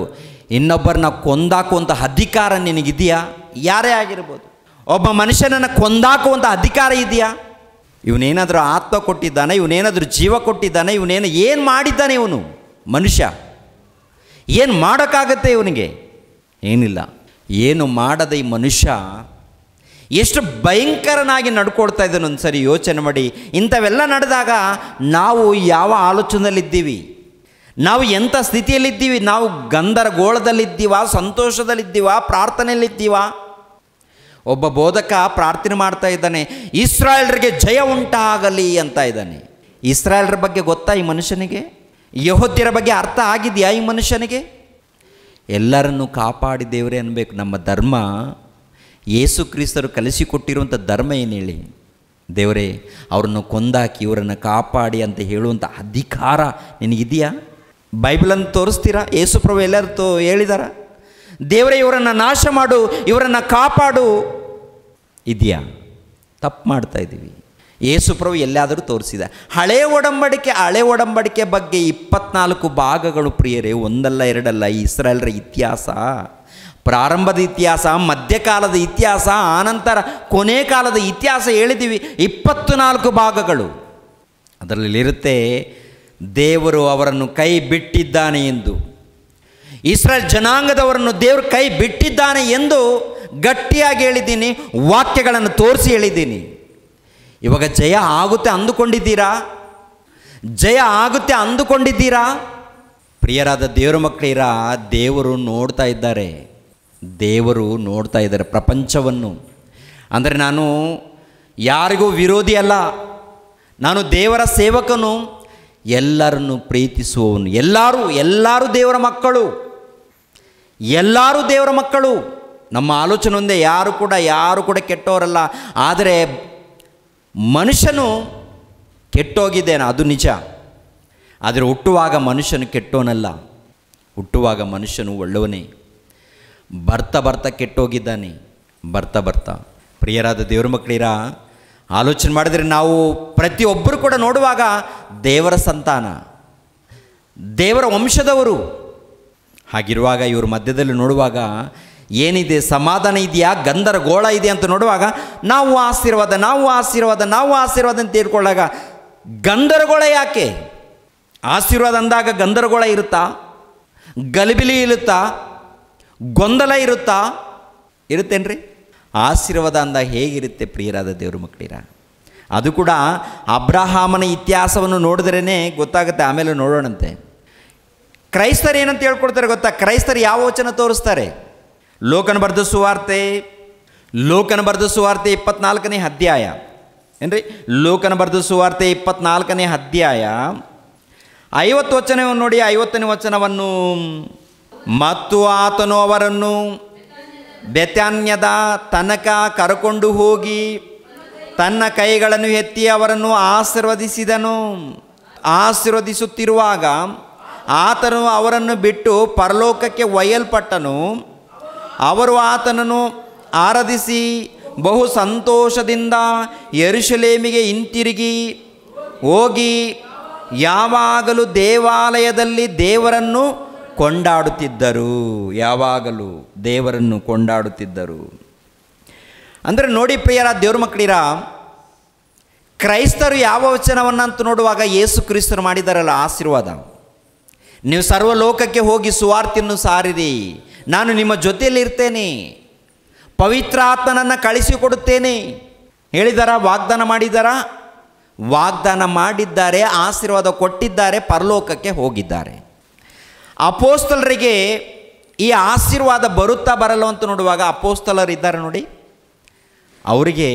ಇನ್ನೊಬ್ಬರನ್ನ ಕೊಂದಾಕುವಂಥ ಅಧಿಕಾರ ನಿನಗಿದೆಯಾ ಯಾರೇ ಆಗಿರ್ಬೋದು ಒಬ್ಬ ಮನುಷ್ಯನನ್ನು ಕೊಂದಾಕುವಂಥ ಅಧಿಕಾರ ಇದೆಯಾ ಇವನೇನಾದರೂ ಆತ್ಮ ಕೊಟ್ಟಿದ್ದಾನೆ ಇವನೇನಾದರೂ ಜೀವ ಕೊಟ್ಟಿದ್ದಾನೆ ಇವನೇನು ಏನು ಮಾಡಿದ್ದಾನೆ ಇವನು ಮನುಷ್ಯ ಏನು ಮಾಡೋಕ್ಕಾಗತ್ತೆ ಇವನಿಗೆ ಏನಿಲ್ಲ ಏನು ಮಾಡದ ಈ ಮನುಷ್ಯ ಎಷ್ಟು ಭಯಂಕರನಾಗಿ ನಡ್ಕೊಳ್ತಾ ಇದ್ದಾನೆ ಒಂದ್ಸರಿ ಯೋಚನೆ ಮಾಡಿ ಇಂಥವೆಲ್ಲ ನಡೆದಾಗ ನಾವು ಯಾವ ಆಲೋಚನೆಯಲ್ಲಿದ್ದೀವಿ ನಾವು ಎಂಥ ಸ್ಥಿತಿಯಲ್ಲಿದ್ದೀವಿ ನಾವು ಗಂಧರಗೋಳದಲ್ಲಿದ್ದೀವ ಸಂತೋಷದಲ್ಲಿದ್ದೀವ ಪ್ರಾರ್ಥನೆಯಲ್ಲಿದ್ದೀವಾ ಒಬ್ಬ ಬೋಧಕ ಪ್ರಾರ್ಥನೆ ಮಾಡ್ತಾ ಇದ್ದಾನೆ ಇಸ್ರಾಯೇಲ್ರಿಗೆ ಜಯ ಉಂಟಾಗಲಿ ಅಂತ ಇದ್ದಾನೆ ಇಸ್ರಾಯೇಲ್ರ ಬಗ್ಗೆ ಗೊತ್ತಾ ಈ ಮನುಷ್ಯನಿಗೆ ಯಹೋದ್ಯರ ಬಗ್ಗೆ ಅರ್ಥ ಆಗಿದೆಯಾ ಈ ಮನುಷ್ಯನಿಗೆ ಎಲ್ಲರನ್ನು ಕಾಪಾಡಿ ದೇವರೇ ಅನ್ನಬೇಕು ನಮ್ಮ ಧರ್ಮ ಯೇಸು ಕ್ರಿಸ್ತರು ಕಲಿಸಿಕೊಟ್ಟಿರುವಂಥ ಧರ್ಮ ಏನು ಹೇಳಿ ದೇವರೇ ಅವರನ್ನು ಕೊಂದಾಕಿ ಇವರನ್ನು ಕಾಪಾಡಿ ಅಂತ ಹೇಳುವಂಥ ಅಧಿಕಾರ ನಿನಗಿದೆಯಾ ಬೈಬಲನ್ನು ತೋರಿಸ್ತೀರಾ ಯೇಸು ಪ್ರಭು ಎಲ್ಲರೂ ತೋ ಹೇಳಿದಾರಾ ದೇವರೇ ಇವರನ್ನು ನಾಶ ಮಾಡು ಇವರನ್ನು ಕಾಪಾಡು ಇದೆಯಾ ತಪ್ಪು ಮಾಡ್ತಾ ಇದ್ದೀವಿ ಯೇಸುಪ್ರಭು ಎಲ್ಲಾದರೂ ತೋರಿಸಿದ ಹಳೆ ಒಡಂಬಡಿಕೆ ಹಳೆ ಒಡಂಬಡಿಕೆ ಬಗ್ಗೆ ಇಪ್ಪತ್ನಾಲ್ಕು ಭಾಗಗಳು ಪ್ರಿಯರೇ ಒಂದಲ್ಲ ಎರಡಲ್ಲ ಇಸ್ರಾಯೇಲ್ರ ಇತಿಹಾಸ ಪ್ರಾರಂಭದ ಇತಿಹಾಸ ಮಧ್ಯಕಾಲದ ಇತಿಹಾಸ ಆನಂತರ ಕೊನೆ ಕಾಲದ ಇತಿಹಾಸ ಹೇಳಿದ್ದೀವಿ ಇಪ್ಪತ್ತು ನಾಲ್ಕು ಭಾಗಗಳು ಅದರಲ್ಲಿರುತ್ತೆ ದೇವರು ಅವರನ್ನು ಕೈ ಬಿಟ್ಟಿದ್ದಾನೆ ಎಂದು ಇಸ್ರಾ ಜನಾಂಗದವರನ್ನು ದೇವ್ರ ಕೈ ಬಿಟ್ಟಿದ್ದಾನೆ ಎಂದು ಗಟ್ಟಿಯಾಗಿ ಹೇಳಿದ್ದೀನಿ ವಾಕ್ಯಗಳನ್ನು ತೋರಿಸಿ ಹೇಳಿದ್ದೀನಿ ಇವಾಗ ಜಯ ಆಗುತ್ತೆ ಅಂದುಕೊಂಡಿದ್ದೀರಾ ಜಯ ಆಗುತ್ತೆ ಅಂದುಕೊಂಡಿದ್ದೀರಾ ಪ್ರಿಯರಾದ ದೇವರ ಮಕ್ಕಳಿರ ದೇವರು ನೋಡ್ತಾ ಇದ್ದಾರೆ ದೇವರು ನೋಡ್ತಾ ಇದ್ದಾರೆ ಪ್ರಪಂಚವನ್ನು ಅಂದರೆ ನಾನು ಯಾರಿಗೂ ವಿರೋಧಿ ಅಲ್ಲ ನಾನು ದೇವರ ಸೇವಕನು ಎಲ್ಲರನ್ನು ಪ್ರೀತಿಸುವವನು ಎಲ್ಲರೂ ಎಲ್ಲರೂ ದೇವರ ಮಕ್ಕಳು ಎಲ್ಲರೂ ದೇವರ ಮಕ್ಕಳು ನಮ್ಮ ಆಲೋಚನೆ ಒಂದೇ ಯಾರು ಕೂಡ ಯಾರು ಕೂಡ ಕೆಟ್ಟವರಲ್ಲ ಆದರೆ ಮನುಷ್ಯನು ಕೆಟ್ಟೋಗಿದ್ದೇನೆ ಅದು ನಿಜ ಆದರೆ ಹುಟ್ಟುವಾಗ ಮನುಷ್ಯನು ಕೆಟ್ಟೋನಲ್ಲ ಹುಟ್ಟುವಾಗ ಮನುಷ್ಯನು ಒಳ್ಳೆಯವನೇ ಬರ್ತಾ ಬರ್ತಾ ಕೆಟ್ಟೋಗಿದ್ದಾನೆ ಬರ್ತಾ ಬರ್ತಾ ಪ್ರಿಯರಾದ ದೇವ್ರ ಮಕ್ಕಳಿರ ಆಲೋಚನೆ ಮಾಡಿದರೆ ನಾವು ಪ್ರತಿಯೊಬ್ಬರು ಕೂಡ ನೋಡುವಾಗ ದೇವರ ಸಂತಾನ ದೇವರ ವಂಶದವರು ಹಾಗಿರುವಾಗ ಇವ್ರ ಮಧ್ಯದಲ್ಲಿ ನೋಡುವಾಗ ಏನಿದೆ ಸಮಾಧಾನ ಇದೆಯಾ ಗೋಳ ಇದೆ ಅಂತ ನೋಡುವಾಗ ನಾವು ಆಶೀರ್ವಾದ ನಾವು ಆಶೀರ್ವಾದ ನಾವು ಆಶೀರ್ವಾದ ಅಂತ ಹೇಳ್ಕೊಳ್ಳಾಗ ಗಂಧರಗೋಳ ಯಾಕೆ ಆಶೀರ್ವಾದ ಅಂದಾಗ ಗಂಧರಗೋಳ ಇರುತ್ತಾ ಗಲಿಬಿಲಿ ಇರುತ್ತಾ ಗೊಂದಲ ಇರುತ್ತಾ ಇರುತ್ತೇನ್ರಿ ಆಶೀರ್ವಾದ ಅಂದ ಹೇಗಿರುತ್ತೆ ಪ್ರಿಯರಾದ ದೇವ್ರ ಮಕ್ಕಳಿರ ಅದು ಕೂಡ ಅಬ್ರಹಾಮನ ಇತಿಹಾಸವನ್ನು ನೋಡಿದ್ರೇ ಗೊತ್ತಾಗುತ್ತೆ ಆಮೇಲೆ ನೋಡೋಣಂತೆ ಕ್ರೈಸ್ತರು ಏನಂತ ಹೇಳ್ಕೊಡ್ತಾರೆ ಗೊತ್ತಾ ಕ್ರೈಸ್ತರು ಯಾವ ವಚನ ತೋರಿಸ್ತಾರೆ ಲೋಕನ ಬರೆದ ಸುವಾರ್ತೆ ಲೋಕನ ಬರೆದ ಸುವಾರ್ತೆ ಇಪ್ಪತ್ನಾಲ್ಕನೇ ಅಧ್ಯಾಯ ಏನ್ರಿ ಲೋಕನ ಬರೆದ ಸುವಾರ್ತೆ ಇಪ್ಪತ್ನಾಲ್ಕನೇ ಅಧ್ಯಾಯ ಐವತ್ತು ವಚನವನ್ನು ನೋಡಿ ಐವತ್ತನೇ ವಚನವನ್ನು ಮತ್ತು ಆತನು ಅವರನ್ನು ಬೆತ್ಯಾನ್ಯದ ತನಕ ಕರಕೊಂಡು ಹೋಗಿ ತನ್ನ ಕೈಗಳನ್ನು ಎತ್ತಿ ಅವರನ್ನು ಆಶೀರ್ವದಿಸಿದನು ಆಶೀರ್ವದಿಸುತ್ತಿರುವಾಗ ಆತನು ಅವರನ್ನು ಬಿಟ್ಟು ಪರಲೋಕಕ್ಕೆ ಒಯ್ಯಲ್ಪಟ್ಟನು ಅವರು ಆತನನ್ನು ಆರಾಧಿಸಿ ಬಹು ಸಂತೋಷದಿಂದ ಯರುಶಲೇಮಿಗೆ ಹಿಂತಿರುಗಿ ಹೋಗಿ ಯಾವಾಗಲೂ ದೇವಾಲಯದಲ್ಲಿ ದೇವರನ್ನು ಕೊಂಡಾಡುತ್ತಿದ್ದರು ಯಾವಾಗಲೂ ದೇವರನ್ನು ಕೊಂಡಾಡುತ್ತಿದ್ದರು ಅಂದರೆ ನೋಡಿ ಪ್ರಿಯರ ದೇವ್ರ ಮಕ್ಕಳಿರ ಕ್ರೈಸ್ತರು ಯಾವ ವಚನವನ್ನು ಅಂತ ನೋಡುವಾಗ ಯೇಸು ಕ್ರಿಸ್ತರು ಮಾಡಿದಾರಲ್ಲ ಆಶೀರ್ವಾದ ನೀವು ಸರ್ವಲೋಕಕ್ಕೆ ಹೋಗಿ ಸುವಾರ್ತಿಯನ್ನು ಸಾರಿರಿ ನಾನು ನಿಮ್ಮ ಜೊತೆಯಲ್ಲಿರ್ತೇನೆ ಪವಿತ್ರ ಆತ್ಮನನ್ನು ಕಳಿಸಿಕೊಡುತ್ತೇನೆ ಹೇಳಿದಾರ ವಾಗ್ದಾನ ಮಾಡಿದಾರ ವಾಗ್ದಾನ ಮಾಡಿದ್ದಾರೆ ಆಶೀರ್ವಾದ ಕೊಟ್ಟಿದ್ದಾರೆ ಪರಲೋಕಕ್ಕೆ ಹೋಗಿದ್ದಾರೆ ಅಪೋಸ್ತಲರಿಗೆ ಈ ಆಶೀರ್ವಾದ ಬರುತ್ತಾ ಬರಲ್ಲ ಅಂತ ನೋಡುವಾಗ ಅಪೋಸ್ತಲರಿದ್ದಾರೆ ನೋಡಿ ಅವರಿಗೆ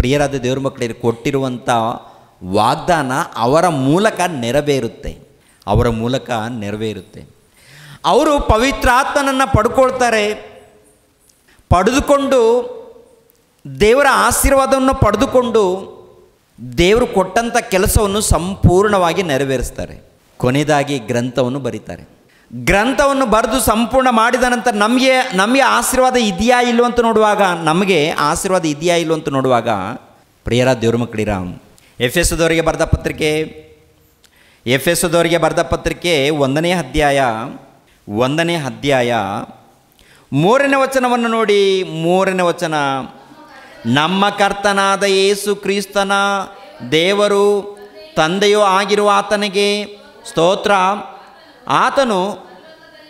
ಪ್ರಿಯರಾದ ದೇವ್ರ ಮಕ್ಕಳಿಗೆ ಕೊಟ್ಟಿರುವಂಥ ವಾಗ್ದಾನ ಅವರ ಮೂಲಕ ನೆರವೇರುತ್ತೆ ಅವರ ಮೂಲಕ ನೆರವೇರುತ್ತೆ ಅವರು ಪವಿತ್ರಾತ್ಮನನ್ನು ಪಡ್ಕೊಳ್ತಾರೆ ಪಡೆದುಕೊಂಡು ದೇವರ ಆಶೀರ್ವಾದವನ್ನು ಪಡೆದುಕೊಂಡು ದೇವರು ಕೊಟ್ಟಂಥ ಕೆಲಸವನ್ನು ಸಂಪೂರ್ಣವಾಗಿ ನೆರವೇರಿಸ್ತಾರೆ ಕೊನೆಯದಾಗಿ ಗ್ರಂಥವನ್ನು ಬರೀತಾರೆ ಗ್ರಂಥವನ್ನು ಬರೆದು ಸಂಪೂರ್ಣ ಮಾಡಿದ ನಂತರ ನಮಗೆ ನಮಗೆ ಆಶೀರ್ವಾದ ಇದೆಯಾ ಇಲ್ಲೋ ಅಂತ ನೋಡುವಾಗ ನಮಗೆ ಆಶೀರ್ವಾದ ಇದೆಯಾ ಇಲ್ಲೋ ಅಂತ ನೋಡುವಾಗ ಪ್ರಿಯರ ದೇವ್ರ ರಾಮ್ ಎಫ್ ಅವರಿಗೆ ಬರೆದ ಪತ್ರಿಕೆ ಎಫ್ ಎಸ್ದವರಿಗೆ ಬರೆದ ಪತ್ರಿಕೆ ಒಂದನೇ ಅಧ್ಯಾಯ ಒಂದನೇ ಅಧ್ಯಾಯ ಮೂರನೇ ವಚನವನ್ನು ನೋಡಿ ಮೂರನೇ ವಚನ ನಮ್ಮ ಕರ್ತನಾದ ಯೇಸು ಕ್ರಿಸ್ತನ ದೇವರು ತಂದೆಯೂ ಆಗಿರುವ ಆತನಿಗೆ ಸ್ತೋತ್ರ ಆತನು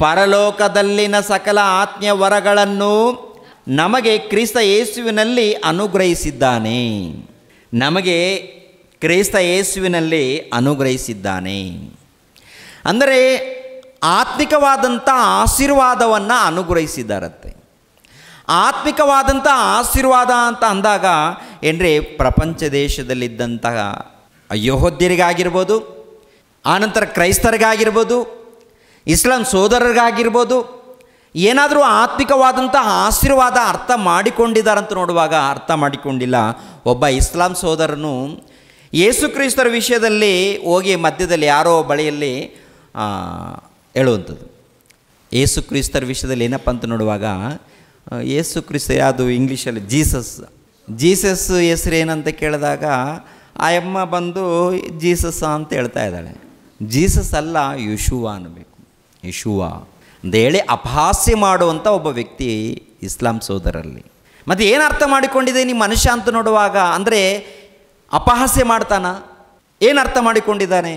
ಪರಲೋಕದಲ್ಲಿನ ಸಕಲ ಆತ್ಮೀಯ ವರಗಳನ್ನು ನಮಗೆ ಕ್ರಿಸ್ತ ಯೇಸುವಿನಲ್ಲಿ ಅನುಗ್ರಹಿಸಿದ್ದಾನೆ ನಮಗೆ ಕ್ರೈಸ್ತ ಯೇಸುವಿನಲ್ಲಿ ಅನುಗ್ರಹಿಸಿದ್ದಾನೆ ಅಂದರೆ ಆತ್ಮಿಕವಾದಂಥ ಆಶೀರ್ವಾದವನ್ನು ಅನುಗ್ರಹಿಸಿದ್ದಾರತ್ತೆ ಆತ್ಮಿಕವಾದಂಥ ಆಶೀರ್ವಾದ ಅಂತ ಅಂದಾಗ ಏನ್ರಿ ಪ್ರಪಂಚ ದೇಶದಲ್ಲಿದ್ದಂತಹ ಅಯೋಹೋದ್ಯರಿಗಾಗಿರ್ಬೋದು ಆನಂತರ ಕ್ರೈಸ್ತರಿಗಾಗಿರ್ಬೋದು ಇಸ್ಲಾಂ ಸೋದರರಿಗಾಗಿರ್ಬೋದು ಏನಾದರೂ ಆತ್ಮಿಕವಾದಂಥ ಆಶೀರ್ವಾದ ಅರ್ಥ ಮಾಡಿಕೊಂಡಿದ್ದಾರಂತ ನೋಡುವಾಗ ಅರ್ಥ ಮಾಡಿಕೊಂಡಿಲ್ಲ ಒಬ್ಬ ಇಸ್ಲಾಂ ಸೋದರನು ಯೇಸುಕ್ರಿಸ್ತರ ವಿಷಯದಲ್ಲಿ ಹೋಗಿ ಮಧ್ಯದಲ್ಲಿ ಯಾರೋ ಬಳಿಯಲ್ಲಿ ಹೇಳುವಂಥದ್ದು ಏಸು ಕ್ರಿಸ್ತರ ವಿಷಯದಲ್ಲಿ ಏನಪ್ಪ ಅಂತ ನೋಡುವಾಗ ಏಸು ಕ್ರಿಸ್ತ ಯಾವುದು ಇಂಗ್ಲೀಷಲ್ಲಿ ಜೀಸಸ್ ಜೀಸಸ್ ಹೆಸರು ಏನಂತ ಕೇಳಿದಾಗ ಆ ಅಮ್ಮ ಬಂದು ಜೀಸಸ್ ಅಂತ ಹೇಳ್ತಾ ಇದ್ದಾಳೆ ಜೀಸಸ್ ಅಲ್ಲ ಯಶುವ ಅನ್ನಬೇಕು ಯಶುವ ಅಂತ ಹೇಳಿ ಅಪಹಾಸ್ಯ ಮಾಡುವಂಥ ಒಬ್ಬ ವ್ಯಕ್ತಿ ಇಸ್ಲಾಂ ಸೋದರಲ್ಲಿ ಮತ್ತು ಏನು ಅರ್ಥ ಮಾಡಿಕೊಂಡಿದೆ ನಿಮ್ಮ ಮನುಷ್ಯ ಅಂತ ನೋಡುವಾಗ ಅಂದರೆ ಅಪಹಾಸ್ಯ ಮಾಡ್ತಾನ ಏನು ಅರ್ಥ ಮಾಡಿಕೊಂಡಿದ್ದಾನೆ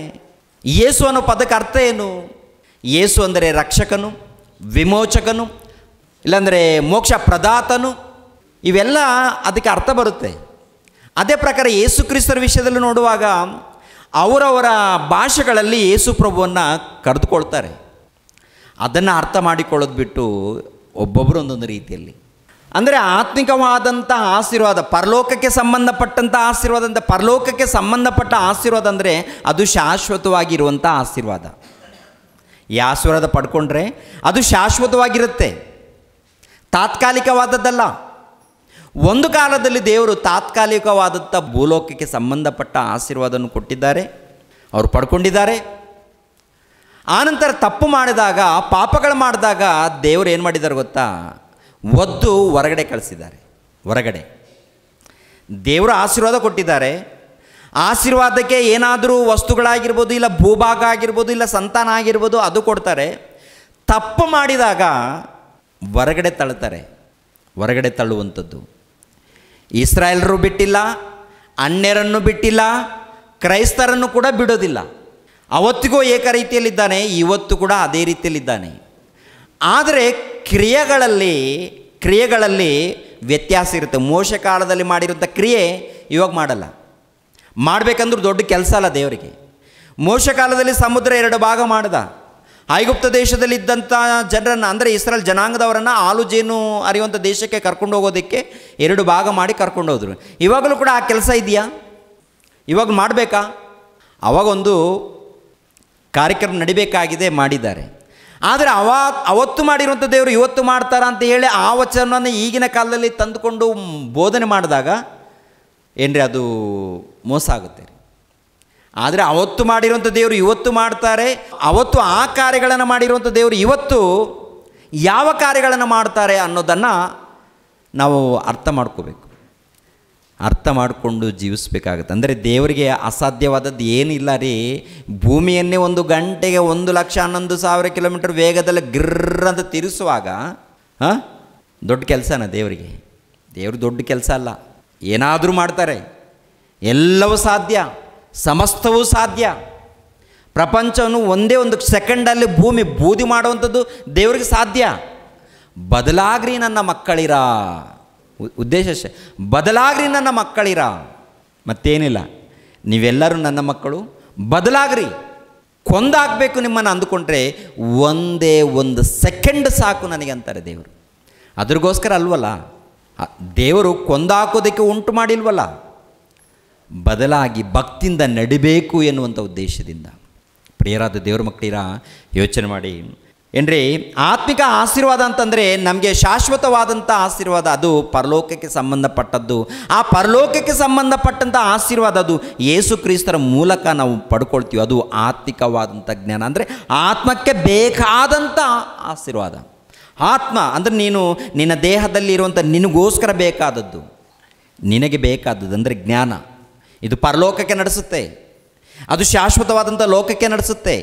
ಏಸು ಅನ್ನೋ ಪದಕ್ಕೆ ಅರ್ಥ ಏನು ಯೇಸು ಅಂದರೆ ರಕ್ಷಕನು ವಿಮೋಚಕನು ಇಲ್ಲಾಂದರೆ ಮೋಕ್ಷ ಪ್ರದಾತನು ಇವೆಲ್ಲ ಅದಕ್ಕೆ ಅರ್ಥ ಬರುತ್ತೆ ಅದೇ ಪ್ರಕಾರ ಏಸು ಕ್ರಿಸ್ತರ ವಿಷಯದಲ್ಲಿ ನೋಡುವಾಗ ಅವರವರ ಭಾಷೆಗಳಲ್ಲಿ ಯೇಸು ಪ್ರಭುವನ್ನು ಕರೆದುಕೊಳ್ತಾರೆ ಅದನ್ನು ಅರ್ಥ ಮಾಡಿಕೊಳ್ಳೋದು ಬಿಟ್ಟು ಒಬ್ಬೊಬ್ಬರು ಒಂದೊಂದು ರೀತಿಯಲ್ಲಿ ಅಂದರೆ ಆತ್ಮಿಕವಾದಂಥ ಆಶೀರ್ವಾದ ಪರಲೋಕಕ್ಕೆ ಸಂಬಂಧಪಟ್ಟಂಥ ಆಶೀರ್ವಾದ ಅಂದರೆ ಪರಲೋಕಕ್ಕೆ ಸಂಬಂಧಪಟ್ಟ ಆಶೀರ್ವಾದ ಅಂದರೆ ಅದು ಶಾಶ್ವತವಾಗಿರುವಂಥ ಆಶೀರ್ವಾದ ಈ ಆಶೀರ್ವಾದ ಪಡ್ಕೊಂಡ್ರೆ ಅದು ಶಾಶ್ವತವಾಗಿರುತ್ತೆ ತಾತ್ಕಾಲಿಕವಾದದ್ದಲ್ಲ ಒಂದು ಕಾಲದಲ್ಲಿ ದೇವರು ತಾತ್ಕಾಲಿಕವಾದಂಥ ಭೂಲೋಕಕ್ಕೆ ಸಂಬಂಧಪಟ್ಟ ಆಶೀರ್ವಾದವನ್ನು ಕೊಟ್ಟಿದ್ದಾರೆ ಅವರು ಪಡ್ಕೊಂಡಿದ್ದಾರೆ ಆನಂತರ ತಪ್ಪು ಮಾಡಿದಾಗ ಪಾಪಗಳು ಮಾಡಿದಾಗ ದೇವರು ಏನು ಮಾಡಿದ್ದಾರೆ ಗೊತ್ತಾ ಒದ್ದು ಹೊರಗಡೆ ಕಳಿಸಿದ್ದಾರೆ ಹೊರಗಡೆ ದೇವರ ಆಶೀರ್ವಾದ ಕೊಟ್ಟಿದ್ದಾರೆ ಆಶೀರ್ವಾದಕ್ಕೆ ಏನಾದರೂ ವಸ್ತುಗಳಾಗಿರ್ಬೋದು ಇಲ್ಲ ಭೂಭಾಗ ಆಗಿರ್ಬೋದು ಇಲ್ಲ ಸಂತಾನ ಆಗಿರ್ಬೋದು ಅದು ಕೊಡ್ತಾರೆ ತಪ್ಪು ಮಾಡಿದಾಗ ಹೊರಗಡೆ ತಳ್ತಾರೆ ಹೊರಗಡೆ ತಳ್ಳುವಂಥದ್ದು ಇಸ್ರಾಯೇಲರು ಬಿಟ್ಟಿಲ್ಲ ಅನ್ಯರನ್ನು ಬಿಟ್ಟಿಲ್ಲ ಕ್ರೈಸ್ತರನ್ನು ಕೂಡ ಬಿಡೋದಿಲ್ಲ ಅವತ್ತಿಗೂ ಏಕ ರೀತಿಯಲ್ಲಿದ್ದಾನೆ ಇವತ್ತು ಕೂಡ ಅದೇ ರೀತಿಯಲ್ಲಿದ್ದಾನೆ ಆದರೆ ಕ್ರಿಯೆಗಳಲ್ಲಿ ಕ್ರಿಯೆಗಳಲ್ಲಿ ವ್ಯತ್ಯಾಸ ಇರುತ್ತೆ ಮೋಶ ಕಾಲದಲ್ಲಿ ಮಾಡಿರುವಂಥ ಕ್ರಿಯೆ ಇವಾಗ ಮಾಡಲ್ಲ ಮಾಡಬೇಕಂದ್ರೆ ದೊಡ್ಡ ಕೆಲಸ ಅಲ್ಲ ದೇವರಿಗೆ ಮೋಶ ಕಾಲದಲ್ಲಿ ಸಮುದ್ರ ಎರಡು ಭಾಗ ಮಾಡಿದ ಐಗುಪ್ತ ದೇಶದಲ್ಲಿದ್ದಂಥ ಜನರನ್ನು ಅಂದರೆ ಇಸ್ರೇಲ್ ಜನಾಂಗದವರನ್ನು ಆಲು ಜೇನು ಅರಿಯುವಂಥ ದೇಶಕ್ಕೆ ಕರ್ಕೊಂಡು ಹೋಗೋದಕ್ಕೆ ಎರಡು ಭಾಗ ಮಾಡಿ ಕರ್ಕೊಂಡು ಹೋದರು ಇವಾಗಲೂ ಕೂಡ ಆ ಕೆಲಸ ಇದೆಯಾ ಇವಾಗ ಮಾಡಬೇಕಾ ಅವಾಗೊಂದು ಕಾರ್ಯಕ್ರಮ ನಡಿಬೇಕಾಗಿದೆ ಮಾಡಿದ್ದಾರೆ ಆದರೆ ಅವಾ ಅವತ್ತು ಮಾಡಿರುವಂಥ ದೇವರು ಇವತ್ತು ಮಾಡ್ತಾರ ಅಂತ ಹೇಳಿ ಆ ವಚನವನ್ನು ಈಗಿನ ಕಾಲದಲ್ಲಿ ತಂದುಕೊಂಡು ಬೋಧನೆ ಮಾಡಿದಾಗ ಏನ್ರಿ ಅದು ಮೋಸ ಆಗುತ್ತೆ ಆದರೆ ಅವತ್ತು ಮಾಡಿರುವಂಥ ದೇವರು ಇವತ್ತು ಮಾಡ್ತಾರೆ ಅವತ್ತು ಆ ಕಾರ್ಯಗಳನ್ನು ಮಾಡಿರುವಂಥ ದೇವರು ಇವತ್ತು ಯಾವ ಕಾರ್ಯಗಳನ್ನು ಮಾಡ್ತಾರೆ ಅನ್ನೋದನ್ನು ನಾವು ಅರ್ಥ ಮಾಡ್ಕೋಬೇಕು ಅರ್ಥ ಮಾಡಿಕೊಂಡು ಜೀವಿಸ್ಬೇಕಾಗತ್ತೆ ಅಂದರೆ ದೇವರಿಗೆ ಅಸಾಧ್ಯವಾದದ್ದು ಏನಿಲ್ಲ ರೀ ಭೂಮಿಯನ್ನೇ ಒಂದು ಗಂಟೆಗೆ ಒಂದು ಲಕ್ಷ ಹನ್ನೊಂದು ಸಾವಿರ ಕಿಲೋಮೀಟರ್ ವೇಗದಲ್ಲಿ ಗಿರ್ರ ಅಂತ ತಿರುಸುವಾಗ ಹಾಂ ದೊಡ್ಡ ಕೆಲಸನ ದೇವರಿಗೆ ದೇವರು ದೊಡ್ಡ ಕೆಲಸ ಅಲ್ಲ ಏನಾದರೂ ಮಾಡ್ತಾರೆ ಎಲ್ಲವೂ ಸಾಧ್ಯ ಸಮಸ್ತವೂ ಸಾಧ್ಯ ಪ್ರಪಂಚವನ್ನು ಒಂದೇ ಒಂದು ಸೆಕೆಂಡಲ್ಲಿ ಭೂಮಿ ಬೂದಿ ಮಾಡುವಂಥದ್ದು ದೇವರಿಗೆ ಸಾಧ್ಯ ಬದಲಾಗ್ರಿ ನನ್ನ ಮಕ್ಕಳಿರಾ ಉದ್ದೇಶ ಬದಲಾಗ್ರಿ ನನ್ನ ಮಕ್ಕಳಿರ ಮತ್ತೇನಿಲ್ಲ ನೀವೆಲ್ಲರೂ ನನ್ನ ಮಕ್ಕಳು ಬದಲಾಗ್ರಿ ಕೊಂದಾಗಬೇಕು ನಿಮ್ಮನ್ನು ಅಂದುಕೊಂಡ್ರೆ ಒಂದೇ ಒಂದು ಸೆಕೆಂಡ್ ಸಾಕು ನನಗೆ ಅಂತಾರೆ ದೇವರು ಅದ್ರಿಗೋಸ್ಕರ ಅಲ್ವಲ್ಲ ದೇವರು ಕೊಂದಾಕೋದಕ್ಕೆ ಉಂಟು ಮಾಡಿಲ್ವಲ್ಲ ಬದಲಾಗಿ ಭಕ್ತಿಯಿಂದ ನಡಿಬೇಕು ಎನ್ನುವಂಥ ಉದ್ದೇಶದಿಂದ ಪ್ರಿಯರಾದ ದೇವ್ರ ಮಕ್ಕಳಿರ ಯೋಚನೆ ಮಾಡಿ ಏನ್ರಿ ಆತ್ಮಿಕ ಆಶೀರ್ವಾದ ಅಂತಂದರೆ ನಮಗೆ ಶಾಶ್ವತವಾದಂಥ ಆಶೀರ್ವಾದ ಅದು ಪರಲೋಕಕ್ಕೆ ಸಂಬಂಧಪಟ್ಟದ್ದು ಆ ಪರಲೋಕಕ್ಕೆ ಸಂಬಂಧಪಟ್ಟಂಥ ಆಶೀರ್ವಾದ ಅದು ಯೇಸು ಕ್ರಿಸ್ತರ ಮೂಲಕ ನಾವು ಪಡ್ಕೊಳ್ತೀವಿ ಅದು ಆತ್ಮಿಕವಾದಂಥ ಜ್ಞಾನ ಅಂದರೆ ಆತ್ಮಕ್ಕೆ ಬೇಕಾದಂಥ ಆಶೀರ್ವಾದ ಆತ್ಮ ಅಂದರೆ ನೀನು ನಿನ್ನ ದೇಹದಲ್ಲಿ ಇರುವಂಥ ನಿನಗೋಸ್ಕರ ಬೇಕಾದದ್ದು ನಿನಗೆ ಬೇಕಾದದ್ದು ಅಂದರೆ ಜ್ಞಾನ ಇದು ಪರಲೋಕಕ್ಕೆ ನಡೆಸುತ್ತೆ ಅದು ಶಾಶ್ವತವಾದಂಥ ಲೋಕಕ್ಕೆ ನಡೆಸುತ್ತೆ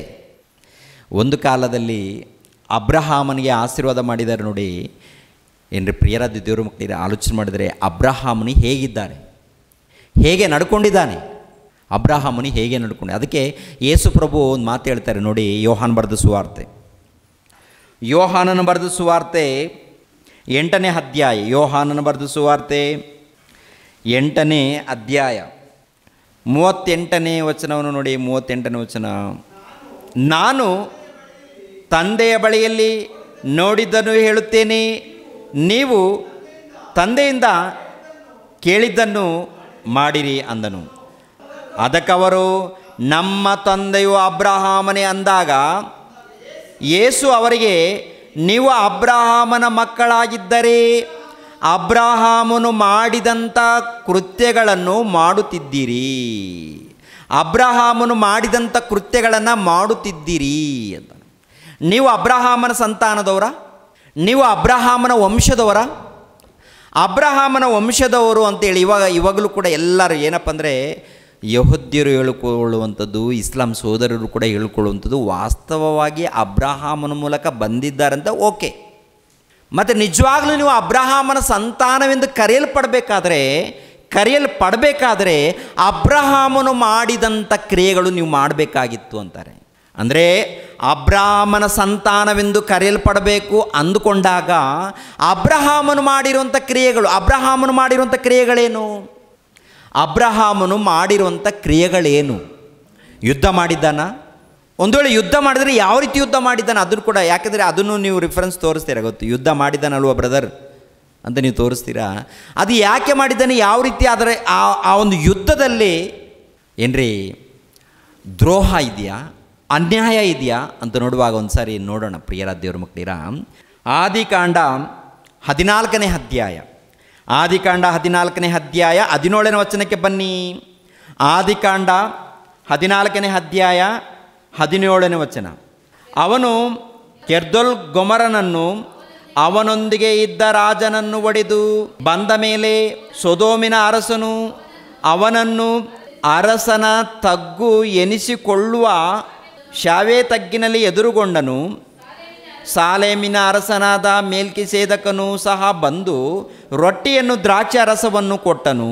ಒಂದು ಕಾಲದಲ್ಲಿ ಅಬ್ರಹಾಮನಿಗೆ ಆಶೀರ್ವಾದ ಮಾಡಿದ್ದಾರೆ ನೋಡಿ ಏನ್ರಿ ಪ್ರಿಯರಾದ ದೇವರು ಮಕ್ಕಳಿಗೆ ಆಲೋಚನೆ ಮಾಡಿದರೆ ಅಬ್ರಹಾಮನಿ ಹೇಗಿದ್ದಾರೆ ಹೇಗೆ ನಡ್ಕೊಂಡಿದ್ದಾನೆ ಅಬ್ರಹಾಮನಿ ಹೇಗೆ ನಡ್ಕೊಂಡು ಅದಕ್ಕೆ ಯೇಸು ಪ್ರಭು ಒಂದು ಮಾತು ಹೇಳ್ತಾರೆ ನೋಡಿ ಯೋಹಾನ್ ಬರೆದ ಸುವಾರ್ತೆ ಯೋಹಾನನ ಬರೆದ ಸುವಾರ್ತೆ ಎಂಟನೇ ಅಧ್ಯಾಯ ಯೋಹಾನನ ಬರೆದ ಸುವಾರ್ತೆ ಎಂಟನೇ ಅಧ್ಯಾಯ ಮೂವತ್ತೆಂಟನೇ ವಚನವನ್ನು ನೋಡಿ ಮೂವತ್ತೆಂಟನೇ ವಚನ ನಾನು ತಂದೆಯ ಬಳಿಯಲ್ಲಿ ನೋಡಿದ್ದನ್ನು ಹೇಳುತ್ತೇನೆ ನೀವು ತಂದೆಯಿಂದ ಕೇಳಿದ್ದನ್ನು ಮಾಡಿರಿ ಅಂದನು ಅದಕ್ಕವರು ನಮ್ಮ ತಂದೆಯು ಅಬ್ರಹಾಮನೇ ಅಂದಾಗ ಯೇಸು ಅವರಿಗೆ ನೀವು ಅಬ್ರಹಾಮನ ಮಕ್ಕಳಾಗಿದ್ದರೆ ಅಬ್ರಹಾಮನು ಮಾಡಿದಂಥ ಕೃತ್ಯಗಳನ್ನು ಮಾಡುತ್ತಿದ್ದೀರಿ ಅಬ್ರಹಾಮನು ಮಾಡಿದಂಥ ಕೃತ್ಯಗಳನ್ನು ಮಾಡುತ್ತಿದ್ದೀರಿ ಅಂತ ನೀವು ಅಬ್ರಹಾಮನ ಸಂತಾನದವರ ನೀವು ಅಬ್ರಹಾಮನ ವಂಶದವರ ಅಬ್ರಹಾಮನ ವಂಶದವರು ಅಂತೇಳಿ ಇವಾಗ ಇವಾಗಲೂ ಕೂಡ ಎಲ್ಲರೂ ಏನಪ್ಪ ಅಂದರೆ ಯಹೋದ್ಯರು ಹೇಳಿಕೊಳ್ಳುವಂಥದ್ದು ಇಸ್ಲಾಂ ಸೋದರರು ಕೂಡ ಹೇಳ್ಕೊಳ್ಳುವಂಥದ್ದು ವಾಸ್ತವವಾಗಿ ಅಬ್ರಹಾಮನ ಮೂಲಕ ಬಂದಿದ್ದಾರಂತ ಓಕೆ ಮತ್ತು ನಿಜವಾಗಲೂ ನೀವು ಅಬ್ರಹಾಮನ ಸಂತಾನವೆಂದು ಕರೆಯಲ್ಪಡಬೇಕಾದ್ರೆ ಕರೆಯಲ್ಪಡಬೇಕಾದ್ರೆ ಅಬ್ರಹಾಮನು ಮಾಡಿದಂಥ ಕ್ರಿಯೆಗಳು ನೀವು ಮಾಡಬೇಕಾಗಿತ್ತು ಅಂತಾರೆ ಅಂದರೆ ಅಬ್ರಾಹ್ಮನ ಸಂತಾನವೆಂದು ಕರೆಯಲ್ಪಡಬೇಕು ಅಂದುಕೊಂಡಾಗ ಅಬ್ರಹಾಮನು ಮಾಡಿರುವಂಥ ಕ್ರಿಯೆಗಳು ಅಬ್ರಹಾಮನು ಮಾಡಿರುವಂಥ ಕ್ರಿಯೆಗಳೇನು ಅಬ್ರಹಾಮನು ಮಾಡಿರುವಂಥ ಕ್ರಿಯೆಗಳೇನು ಯುದ್ಧ ಮಾಡಿದ್ದಾನ ಒಂದು ವೇಳೆ ಯುದ್ಧ ಮಾಡಿದರೆ ಯಾವ ರೀತಿ ಯುದ್ಧ ಮಾಡಿದ್ದಾನೆ ಅದನ್ನು ಕೂಡ ಯಾಕೆಂದರೆ ಅದನ್ನು ನೀವು ರೆಫರೆನ್ಸ್ ತೋರಿಸ್ತೀರ ಗೊತ್ತು ಯುದ್ಧ ಮಾಡಿದ್ದಾನಲ್ವ ಬ್ರದರ್ ಅಂತ ನೀವು ತೋರಿಸ್ತೀರಾ ಅದು ಯಾಕೆ ಮಾಡಿದ್ದಾನೆ ಯಾವ ರೀತಿ ಆದರೆ ಆ ಒಂದು ಯುದ್ಧದಲ್ಲಿ ಏನ್ರಿ ದ್ರೋಹ ಇದೆಯಾ ಅನ್ಯಾಯ ಇದೆಯಾ ಅಂತ ನೋಡುವಾಗ ಒಂದು ಸಾರಿ ನೋಡೋಣ ಪ್ರಿಯರ ದೇವ್ರ ಆದಿಕಾಂಡ ಹದಿನಾಲ್ಕನೇ ಅಧ್ಯಾಯ ಆದಿಕಾಂಡ ಹದಿನಾಲ್ಕನೇ ಅಧ್ಯಾಯ ಹದಿನೇಳನೇ ವಚನಕ್ಕೆ ಬನ್ನಿ ಆದಿಕಾಂಡ ಹದಿನಾಲ್ಕನೇ ಅಧ್ಯಾಯ ಹದಿನೇಳನೇ ವಚನ ಅವನು ಕೆರ್ದೊಲ್ ಗೊಮರನನ್ನು ಅವನೊಂದಿಗೆ ಇದ್ದ ರಾಜನನ್ನು ಒಡೆದು ಬಂದ ಮೇಲೆ ಸೊದೋಮಿನ ಅರಸನು ಅವನನ್ನು ಅರಸನ ತಗ್ಗು ಎನಿಸಿಕೊಳ್ಳುವ ಶಾವೇ ತಗ್ಗಿನಲ್ಲಿ ಎದುರುಗೊಂಡನು ಸಾಲೇಮಿನ ಅರಸನಾದ ಮೇಲ್ಕಿಸೇದಕನು ಸಹ ಬಂದು ರೊಟ್ಟಿಯನ್ನು ದ್ರಾಕ್ಷಿ ರಸವನ್ನು ಕೊಟ್ಟನು